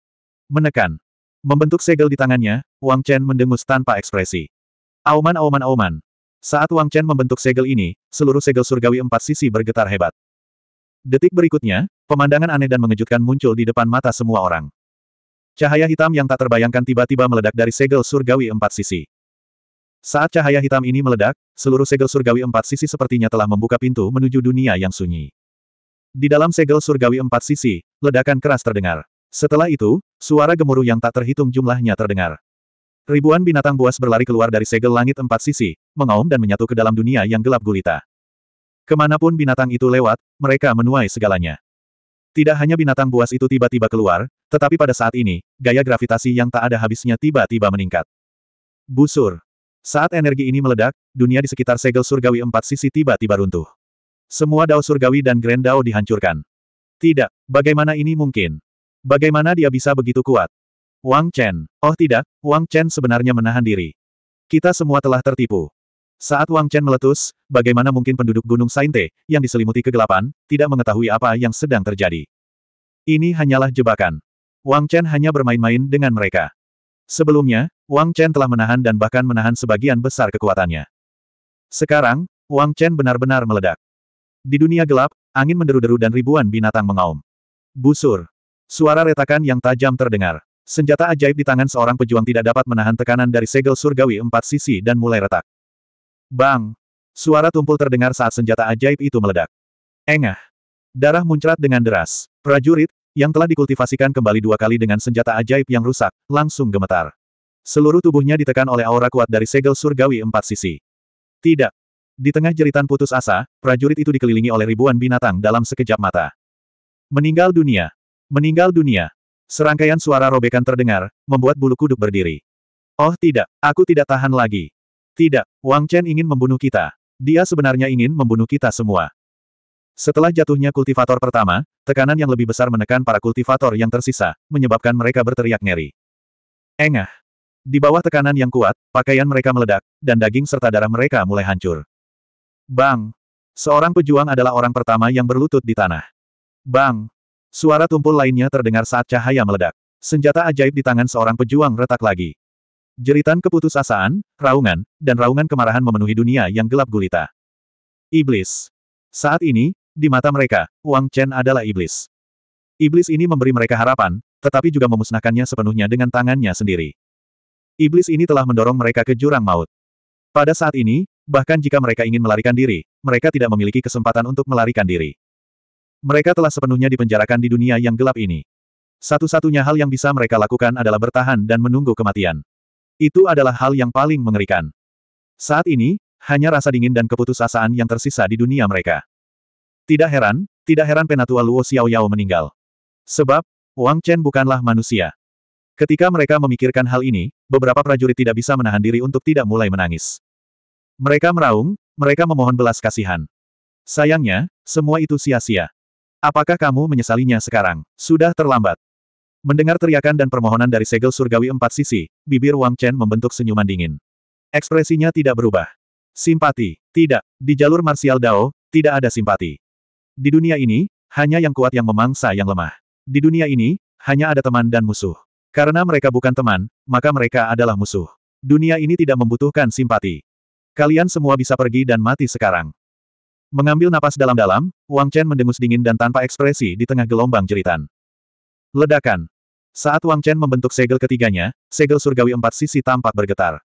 Menekan. Membentuk segel di tangannya, Wang Chen mendengus tanpa ekspresi. Auman auman auman. Saat Wang Chen membentuk segel ini, seluruh segel surgawi empat sisi bergetar hebat. Detik berikutnya, pemandangan aneh dan mengejutkan muncul di depan mata semua orang. Cahaya hitam yang tak terbayangkan tiba-tiba meledak dari segel surgawi empat sisi. Saat cahaya hitam ini meledak, seluruh segel surgawi empat sisi sepertinya telah membuka pintu menuju dunia yang sunyi. Di dalam segel surgawi empat sisi, ledakan keras terdengar. Setelah itu, suara gemuruh yang tak terhitung jumlahnya terdengar. Ribuan binatang buas berlari keluar dari segel langit empat sisi, mengaum dan menyatu ke dalam dunia yang gelap gulita. Kemanapun binatang itu lewat, mereka menuai segalanya. Tidak hanya binatang buas itu tiba-tiba keluar, tetapi pada saat ini, gaya gravitasi yang tak ada habisnya tiba-tiba meningkat. Busur. Saat energi ini meledak, dunia di sekitar segel surgawi empat sisi tiba-tiba runtuh. Semua dao surgawi dan grand dao dihancurkan. Tidak, bagaimana ini mungkin? Bagaimana dia bisa begitu kuat? Wang Chen, oh tidak, Wang Chen sebenarnya menahan diri. Kita semua telah tertipu. Saat Wang Chen meletus, bagaimana mungkin penduduk Gunung Sainte, yang diselimuti kegelapan, tidak mengetahui apa yang sedang terjadi. Ini hanyalah jebakan. Wang Chen hanya bermain-main dengan mereka. Sebelumnya, Wang Chen telah menahan dan bahkan menahan sebagian besar kekuatannya. Sekarang, Wang Chen benar-benar meledak. Di dunia gelap, angin menderu-deru dan ribuan binatang mengaum. Busur. Suara retakan yang tajam terdengar. Senjata ajaib di tangan seorang pejuang tidak dapat menahan tekanan dari segel surgawi empat sisi dan mulai retak. Bang! Suara tumpul terdengar saat senjata ajaib itu meledak. Engah! Darah muncrat dengan deras. Prajurit, yang telah dikultivasikan kembali dua kali dengan senjata ajaib yang rusak, langsung gemetar. Seluruh tubuhnya ditekan oleh aura kuat dari segel surgawi empat sisi. Tidak! Di tengah jeritan putus asa, prajurit itu dikelilingi oleh ribuan binatang dalam sekejap mata. Meninggal dunia. Meninggal dunia. Serangkaian suara robekan terdengar, membuat bulu kuduk berdiri. Oh tidak, aku tidak tahan lagi. Tidak, Wang Chen ingin membunuh kita. Dia sebenarnya ingin membunuh kita semua. Setelah jatuhnya kultivator pertama, tekanan yang lebih besar menekan para kultivator yang tersisa, menyebabkan mereka berteriak ngeri. Engah. Di bawah tekanan yang kuat, pakaian mereka meledak, dan daging serta darah mereka mulai hancur. Bang! Seorang pejuang adalah orang pertama yang berlutut di tanah. Bang! Suara tumpul lainnya terdengar saat cahaya meledak. Senjata ajaib di tangan seorang pejuang retak lagi. Jeritan keputusasaan, raungan, dan raungan kemarahan memenuhi dunia yang gelap gulita. Iblis. Saat ini, di mata mereka, Wang Chen adalah iblis. Iblis ini memberi mereka harapan, tetapi juga memusnahkannya sepenuhnya dengan tangannya sendiri. Iblis ini telah mendorong mereka ke jurang maut. Pada saat ini, Bahkan jika mereka ingin melarikan diri, mereka tidak memiliki kesempatan untuk melarikan diri. Mereka telah sepenuhnya dipenjarakan di dunia yang gelap ini. Satu-satunya hal yang bisa mereka lakukan adalah bertahan dan menunggu kematian. Itu adalah hal yang paling mengerikan. Saat ini, hanya rasa dingin dan keputusasaan yang tersisa di dunia mereka. Tidak heran, tidak heran penatua Luo Xiaoyao meninggal. Sebab, Wang Chen bukanlah manusia. Ketika mereka memikirkan hal ini, beberapa prajurit tidak bisa menahan diri untuk tidak mulai menangis. Mereka meraung, mereka memohon belas kasihan. Sayangnya, semua itu sia-sia. Apakah kamu menyesalinya sekarang? Sudah terlambat. Mendengar teriakan dan permohonan dari segel surgawi empat sisi, bibir Wang Chen membentuk senyuman dingin. Ekspresinya tidak berubah. Simpati, tidak. Di jalur martial Dao, tidak ada simpati. Di dunia ini, hanya yang kuat yang memangsa yang lemah. Di dunia ini, hanya ada teman dan musuh. Karena mereka bukan teman, maka mereka adalah musuh. Dunia ini tidak membutuhkan simpati. Kalian semua bisa pergi dan mati sekarang. Mengambil napas dalam-dalam, Wang Chen mendengus dingin dan tanpa ekspresi di tengah gelombang jeritan. Ledakan. Saat Wang Chen membentuk segel ketiganya, segel surgawi empat sisi tampak bergetar.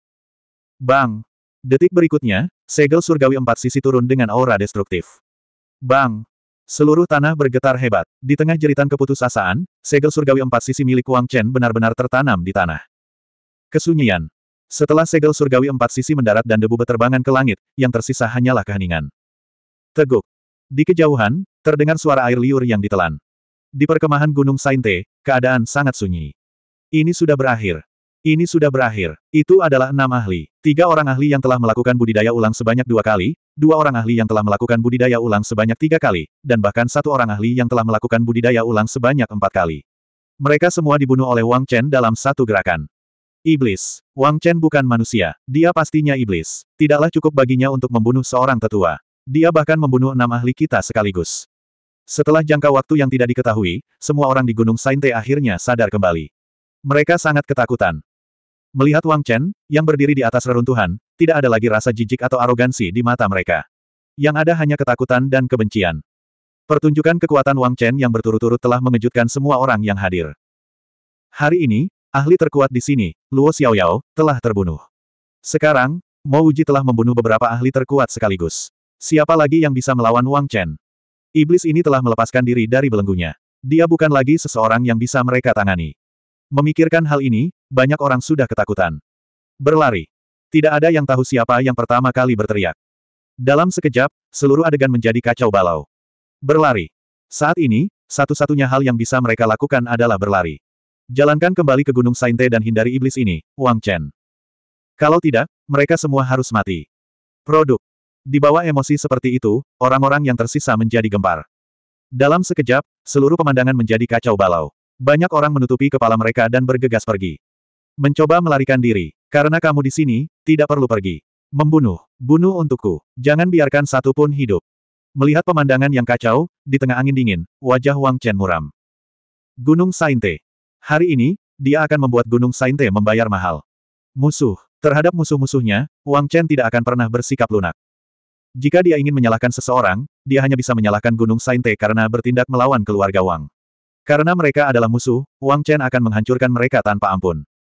Bang! Detik berikutnya, segel surgawi empat sisi turun dengan aura destruktif. Bang! Seluruh tanah bergetar hebat. Di tengah jeritan keputusasaan, segel surgawi empat sisi milik Wang Chen benar-benar tertanam di tanah. Kesunyian. Setelah segel surgawi empat sisi mendarat dan debu beterbangan ke langit, yang tersisa hanyalah keheningan. Teguk. Di kejauhan, terdengar suara air liur yang ditelan. Di perkemahan Gunung Sainte, keadaan sangat sunyi. Ini sudah berakhir. Ini sudah berakhir. Itu adalah enam ahli. Tiga orang ahli yang telah melakukan budidaya ulang sebanyak dua kali, dua orang ahli yang telah melakukan budidaya ulang sebanyak tiga kali, dan bahkan satu orang ahli yang telah melakukan budidaya ulang sebanyak empat kali. Mereka semua dibunuh oleh Wang Chen dalam satu gerakan. Iblis. Wang Chen bukan manusia, dia pastinya iblis. Tidaklah cukup baginya untuk membunuh seorang tetua. Dia bahkan membunuh enam ahli kita sekaligus. Setelah jangka waktu yang tidak diketahui, semua orang di Gunung Sainte akhirnya sadar kembali. Mereka sangat ketakutan. Melihat Wang Chen, yang berdiri di atas reruntuhan, tidak ada lagi rasa jijik atau arogansi di mata mereka. Yang ada hanya ketakutan dan kebencian. Pertunjukan kekuatan Wang Chen yang berturut-turut telah mengejutkan semua orang yang hadir. Hari ini, ahli terkuat di sini, Luo Xiaoyao, telah terbunuh. Sekarang, Mo Uji telah membunuh beberapa ahli terkuat sekaligus. Siapa lagi yang bisa melawan Wang Chen? Iblis ini telah melepaskan diri dari belenggunya. Dia bukan lagi seseorang yang bisa mereka tangani. Memikirkan hal ini, banyak orang sudah ketakutan. Berlari. Tidak ada yang tahu siapa yang pertama kali berteriak. Dalam sekejap, seluruh adegan menjadi kacau balau. Berlari. Saat ini, satu-satunya hal yang bisa mereka lakukan adalah berlari. Jalankan kembali ke Gunung Sainte dan hindari iblis ini, Wang Chen. Kalau tidak, mereka semua harus mati. Produk. Di bawah emosi seperti itu, orang-orang yang tersisa menjadi gempar. Dalam sekejap, seluruh pemandangan menjadi kacau balau. Banyak orang menutupi kepala mereka dan bergegas pergi. Mencoba melarikan diri. Karena kamu di sini, tidak perlu pergi. Membunuh. Bunuh untukku. Jangan biarkan satu pun hidup. Melihat pemandangan yang kacau, di tengah angin dingin, wajah Wang Chen muram. Gunung Sainte. Hari ini, dia akan membuat Gunung Sainte membayar mahal. Musuh. Terhadap musuh-musuhnya, Wang Chen tidak akan pernah bersikap lunak. Jika dia ingin menyalahkan seseorang, dia hanya bisa menyalahkan Gunung Sainte karena bertindak melawan keluarga Wang. Karena mereka adalah musuh, Wang Chen akan menghancurkan mereka tanpa ampun.